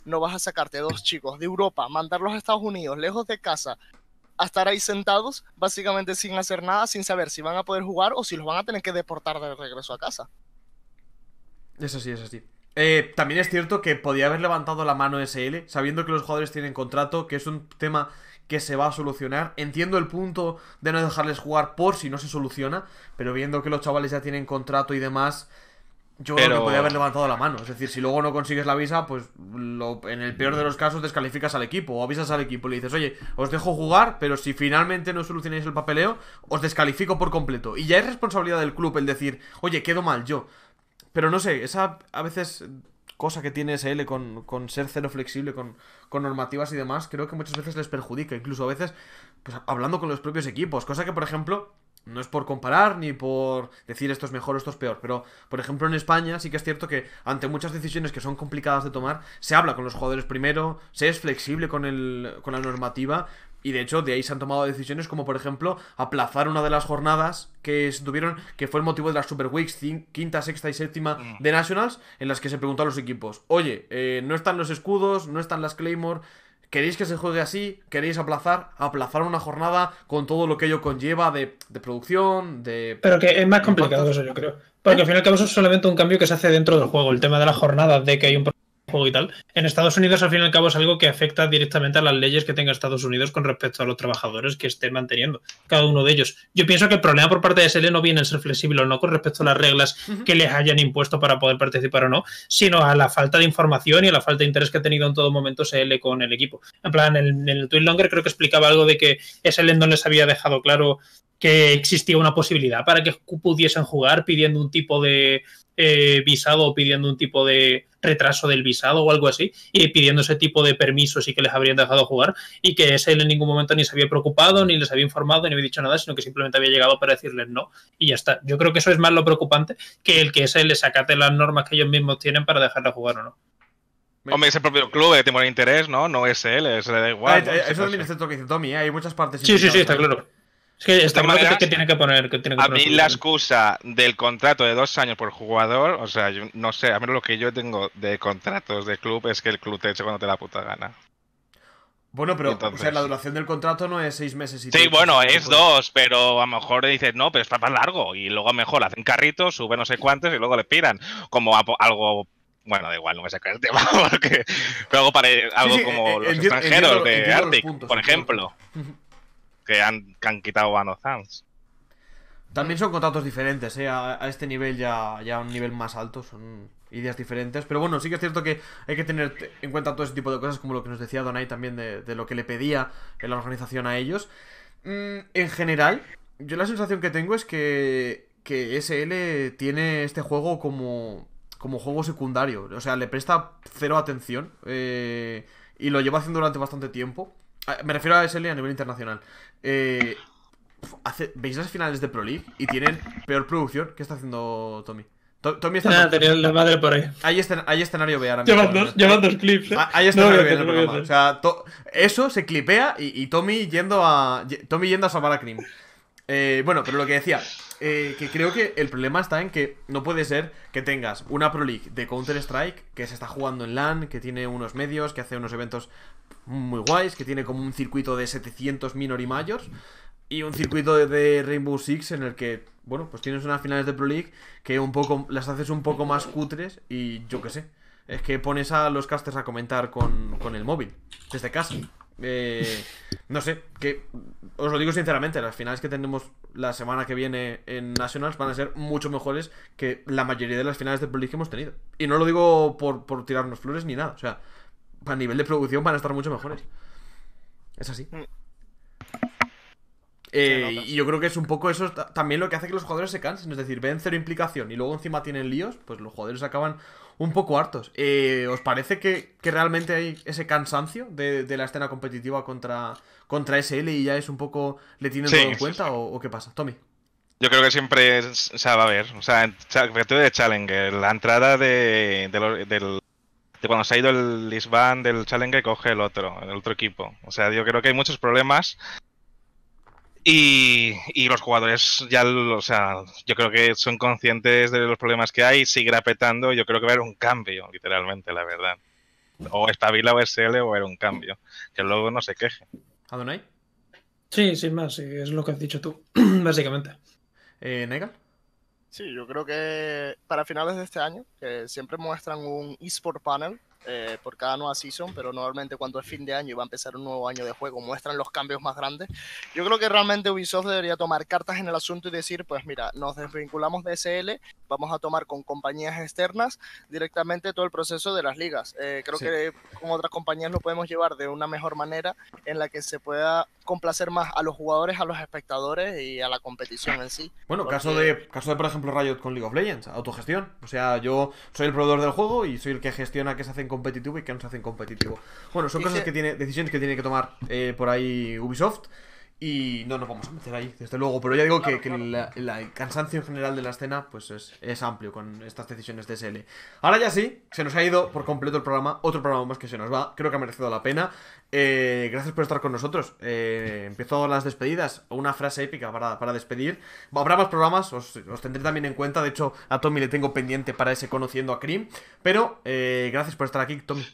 S7: no vas a sacarte dos chicos de Europa, mandarlos a Estados Unidos, lejos de casa, a estar ahí sentados, básicamente sin hacer nada, sin saber si van a poder jugar o si los van a tener que deportar de regreso a casa.
S1: Eso sí, eso sí. Eh, también es cierto que podía haber levantado la mano SL, sabiendo que los jugadores tienen contrato, que es un tema que se va a solucionar. Entiendo el punto de no dejarles jugar por si no se soluciona, pero viendo que los chavales ya tienen contrato y demás, yo Pero... creo haber levantado la mano. Es decir, si luego no consigues la visa, pues en el peor de los casos descalificas al equipo o avisas al equipo y le dices, oye, os dejo jugar, pero si finalmente no solucionáis el papeleo, os descalifico por completo. Y ya es responsabilidad del club el decir, oye, quedo mal yo. Pero no sé, esa a veces cosa que tiene SL con, con ser cero flexible, con, con, normativas y demás, creo que muchas veces les perjudica. Incluso a veces, pues hablando con los propios equipos. Cosa que, por ejemplo, no es por comparar ni por decir esto es mejor o esto es peor, pero por ejemplo en España sí que es cierto que ante muchas decisiones que son complicadas de tomar, se habla con los jugadores primero, se es flexible con, con la normativa y de hecho de ahí se han tomado decisiones como por ejemplo aplazar una de las jornadas que se tuvieron, que fue el motivo de las Super Weeks, quinta, sexta y séptima mm. de Nationals, en las que se preguntó a los equipos, oye, eh, no están los escudos, no están las Claymore, ¿Queréis que se juegue así? ¿Queréis aplazar? Aplazar una jornada con todo lo que ello conlleva de, producción, de... Pero que es más complicado que eso, yo creo.
S2: Porque ¿Eh? al final y al cabo es solamente un cambio que se hace dentro del juego. El tema de la jornada, de que hay un juego y tal. En Estados Unidos, al fin y al cabo, es algo que afecta directamente a las leyes que tenga Estados Unidos con respecto a los trabajadores que estén manteniendo, cada uno de ellos. Yo pienso que el problema por parte de SL no viene en ser flexible o no con respecto a las reglas que les hayan impuesto para poder participar o no, sino a la falta de información y a la falta de interés que ha tenido en todo momento SL con el equipo. En plan, en, el Twin Longer creo que explicaba algo de que SL no les había dejado claro que existía una posibilidad para que pudiesen jugar pidiendo un tipo de, eh, visado o pidiendo un tipo de retraso del visado o algo así y pidiendo ese tipo de permisos y que les habrían dejado jugar y que ese en ningún momento ni se había preocupado ni les había informado ni había dicho nada sino que simplemente había llegado para decirles no y ya está yo creo que eso es más lo preocupante que el que ese les sacate las normas que ellos mismos tienen para dejarla jugar o no
S5: Hombre, es el propio club de temor de interés, ¿no? No es él, es da igual. Eh, eh, eso también
S1: es cierto que dice Tommy, hay muchas partes. Sí, sí, sí, está claro. Es que está mal que tiene que poner. Que tiene a mí la
S5: excusa del contrato de dos años por jugador, o sea, yo no sé, a mí lo que yo tengo de contratos de club es que el club te eche cuando te la puta gana.
S1: Bueno, pero la duración del contrato no es seis meses y Sí, bueno, es
S5: dos, pero a lo mejor dices, no, pero está más largo. Y luego a lo mejor hacen carritos, suben no sé cuántos y luego le piran. Como algo. Bueno, da igual, no me sacar el tema, porque, pero algo, como e, e, los extranjeros de Arctic, por ejemplo que han, quitado a
S1: Nozans. También son contratos diferentes, ¿eh? a, este nivel ya, ya a un nivel más alto, son ideas diferentes. Pero bueno, sí que es cierto que hay que tener en cuenta todo ese tipo de cosas, como lo que nos decía Donai también de, lo que le pedía eh, la organización a ellos. Mm, en general, yo la sensación que tengo es que, SL tiene este juego como, como juego secundario. O sea, le presta cero atención eh, y lo lleva haciendo durante bastante tiempo. Ah, me refiero a SL a nivel internacional. Eh, ¿Veis las finales de Pro League? Y tienen peor producción. ¿Qué está haciendo Tommy? Tommy está. Ah, tenía la madre por ahí. Hay, escenario B ahora mismo. Llevan dos, clips. Hay escenario O sea, eso se clipea y, y, Tommy yendo a. Tommy yendo a salvar a Cream. Eh, bueno, pero lo que decía, eh, que creo que el problema está en que no puede ser que tengas una Pro League de Counter-Strike que se está jugando en LAN, que tiene unos medios, que hace unos eventos muy guays, que tiene como un circuito de 700 minor y mayors, y un circuito de Rainbow Six en el que, bueno, pues tienes unas finales de Pro League que un poco las haces un poco más cutres y yo qué sé. Es que pones a los casters a comentar con, con el móvil, desde casa. Eh, no sé, que os lo digo sinceramente, las finales que tenemos la semana que viene en Nationals van a ser mucho mejores que la mayoría de las finales de Pro que hemos tenido. Y no lo digo por, por tirarnos flores ni nada, o sea, a nivel de producción van a estar mucho mejores. Es así. Mm. Eh, y yo creo que es un poco eso también lo que hace que los jugadores se cansen, es decir, ven cero implicación y luego encima tienen líos, pues los jugadores acaban un poco hartos. Eh, ¿Os parece que, que, realmente hay ese cansancio de, la escena competitiva contra, contra SL y ya es un poco. le tienen todo en cuenta O, qué pasa? Tommy.
S5: Yo creo que siempre sea, va a ver. O sea, de Challenger, la entrada de, de cuando se ha ido el Lisban del Challenger coge el otro, el otro equipo. O sea, yo creo que hay muchos problemas y, los jugadores ya, o sea, yo creo que son conscientes de los problemas que hay, seguirá petando, yo creo que va a haber un cambio, literalmente, la verdad. O espabila o SL o era un cambio, que luego no se queje.
S2: ¿Adonai? Sí, sin más, es lo que has dicho tú, básicamente. ¿Eh, ¿Nega?
S7: Sí, yo creo que para finales de este año, que siempre muestran un eSport panel eh, por cada nueva season, pero normalmente cuando es fin de año y va a empezar un nuevo año de juego, muestran los cambios más grandes. Yo creo que realmente Ubisoft debería tomar cartas en el asunto y decir, pues mira, nos desvinculamos de SL, vamos a tomar con compañías externas directamente todo el proceso de las ligas. Eh, creo que con otras compañías lo podemos llevar de una mejor manera en la que se pueda complacer más a los jugadores, a los espectadores y a la competición en sí. Bueno, caso
S1: de caso de por ejemplo Riot con League of Legends, autogestión. O sea, yo soy el proveedor del juego y soy el que gestiona que se hacen competitivo y que nos hacen competitivo. Bueno, son cosas que tiene, decisiones que tiene que tomar eh, por ahí Ubisoft. Y no nos vamos a meter ahí, desde luego. Pero ya digo que, la, el cansancio en general de la escena pues es, amplio con estas decisiones de SL. Ahora ya sí, se nos ha ido por completo el programa. Otro programa más que se nos va. Creo que ha merecido la pena. Eh, gracias por estar con nosotros. Eh, empezó las despedidas. Una frase épica para, despedir. Habrá más programas, os, tendré también en cuenta. De hecho, a Tommy le tengo pendiente para ese conociendo a Krim. Pero eh, gracias por estar aquí, Tommy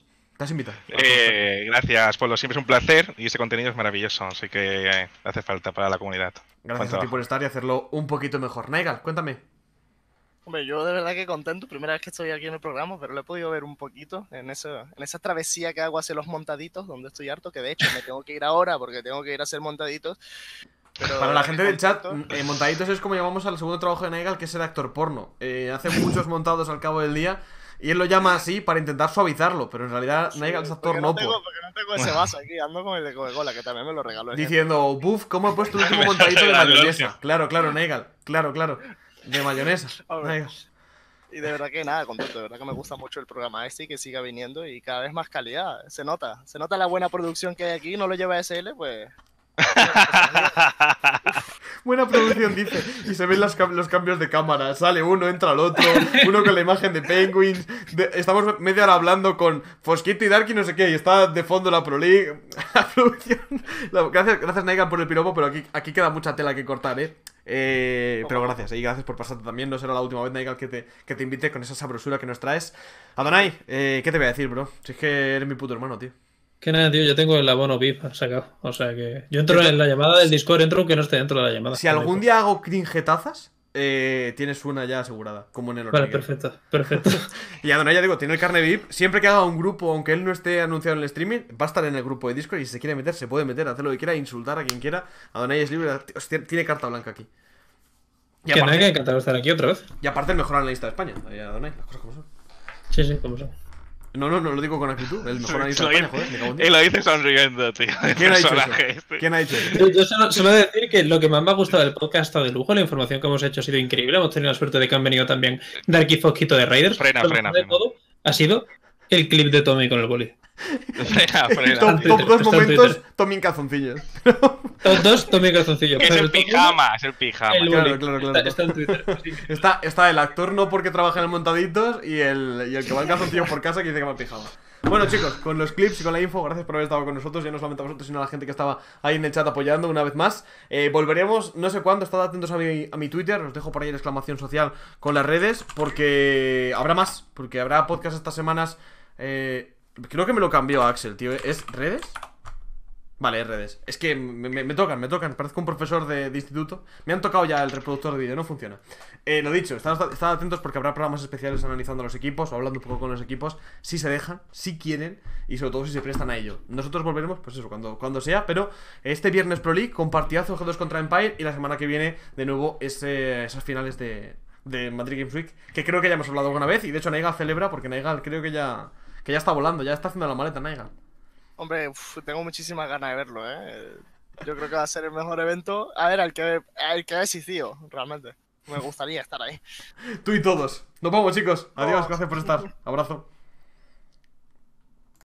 S1: has invitado.
S5: Eh, gracias, Polo. Siempre es un placer y este contenido es maravilloso, así que eh, hace falta
S1: para la comunidad. Gracias a ti por estar y hacerlo un poquito mejor. Nigel, cuéntame.
S7: Hombre, yo de verdad que contento, primera vez que estoy aquí en el programa, pero lo he podido ver un poquito en, en esa travesía que hago hacia los montaditos, donde estoy harto, que de hecho me tengo que ir ahora porque tengo que ir a hacer montaditos. Para la gente del chat,
S1: mm, eh, montaditos es como llamamos al segundo trabajo de Nigel, que es el actor porno. hace muchos montados al cabo del día y él lo llama así para intentar suavizarlo, pero en realidad sí, Nike actor no, no tengo,
S7: ese vaso aquí, ando con el de Coca-Cola, que también me lo regaló.
S1: Diciendo, buf, ¿cómo he puesto el último montadito de mayonesa? Claro, claro, Negal, claro, claro. De mayonesa.
S7: Y de verdad que nada, contento, de verdad que me gusta mucho el programa este y que siga viniendo y cada vez más calidad. Se nota, se nota la buena producción que hay aquí, no lo lleva SL, pues...
S1: Buena producción, dice. Y se ven los cambios de cámara. Sale uno, entra el otro. Uno con la imagen de Penguins. estamos media hora hablando con Fosquito y Darky, no sé qué. Y está de fondo la Pro League. La producción. gracias, gracias, por el piropo, pero aquí, aquí queda mucha tela que cortar, ¿eh? ¿eh? pero gracias, y gracias por pasarte también. No será la última vez, Naigal, que te, que te invite con esa sabrosura que nos traes. Adonai, eh, ¿qué te voy a decir, bro? Si es que eres mi puto hermano, tío.
S2: Que nada, tío, yo tengo el abono VIP sacado. O sea que yo entro en la llamada del Discord, entro aunque no esté dentro de la llamada. Si algún
S1: día hago cringetazas, eh, tienes una ya asegurada, como en el Vale, perfecto, perfecto. y Adonai, ya digo, tiene el carne VIP. Siempre que haga un grupo, aunque él no esté anunciado en el streaming, va a estar en el grupo de Discord y si se quiere meter, se puede meter, hacer lo que quiera, insultar a quien quiera. Adonai es libre, tiene carta blanca aquí.
S2: que encantado estar aquí otra vez.
S1: Y aparte, mejorar la lista de España. Adonai, las cosas como son. Sí, sí, como son. No, no, no lo digo con actitud. El mejor analista joder. y lo dice sonriendo, tío. ¿Quién ha dicho eso? Este. ¿Quién ha dicho eso? Yo, solo,
S2: decir que lo que más me ha gustado del podcast de lujo. La información que hemos hecho ha sido increíble. Hemos tenido la suerte de que han venido también Darky Foxquito de Raiders. Frena, frena. ha sido el clip de Tommy con el boli.
S1: Frena, dos momentos, Tommy calzoncillos. Top dos, Tommy calzoncillos. Es el pijama, es el pijama. Está, el actor no porque trabaja en el montaditos y el, y que va en calzoncillos por casa que dice que va en pijama. Bueno, chicos, con los clips y con la info, gracias por haber estado con nosotros, ya no solamente a vosotros, sino a la gente que estaba ahí en el chat apoyando una vez más. Eh, volveremos, no sé cuándo, estad atentos a mi, a mi Twitter, os dejo por ahí la exclamación social con las redes, porque habrá más, porque habrá podcast estas semanas. Eh, Creo que me lo cambió Axel, tío. ¿Es redes? Vale, es redes. Es que me, tocan, me tocan. Parezco un profesor de, instituto. Me han tocado ya el reproductor de vídeo, no funciona. Eh, lo dicho, estad, atentos porque habrá programas especiales analizando los equipos o hablando un poco con los equipos. Si se dejan, si quieren y sobre todo si se prestan a ello. Nosotros volveremos, pues eso, cuando, cuando sea. Pero este viernes Pro League con partidazo G2 contra Empire y la semana que viene de nuevo esas finales de, de Madrid Games Week. Que creo que ya hemos hablado alguna vez y de hecho Naiga celebra porque Naiga creo que ya... Que ya está volando, ya está haciendo la maleta,
S7: Naiga. Hombre, tengo muchísimas ganas de verlo, ¿eh? Yo creo que va a ser el mejor evento. A ver, al que, al que tío, oh, realmente. Me gustaría estar ahí. Tú y todos.
S1: Nos vamos, chicos. Adiós, gracias por estar. Abrazo.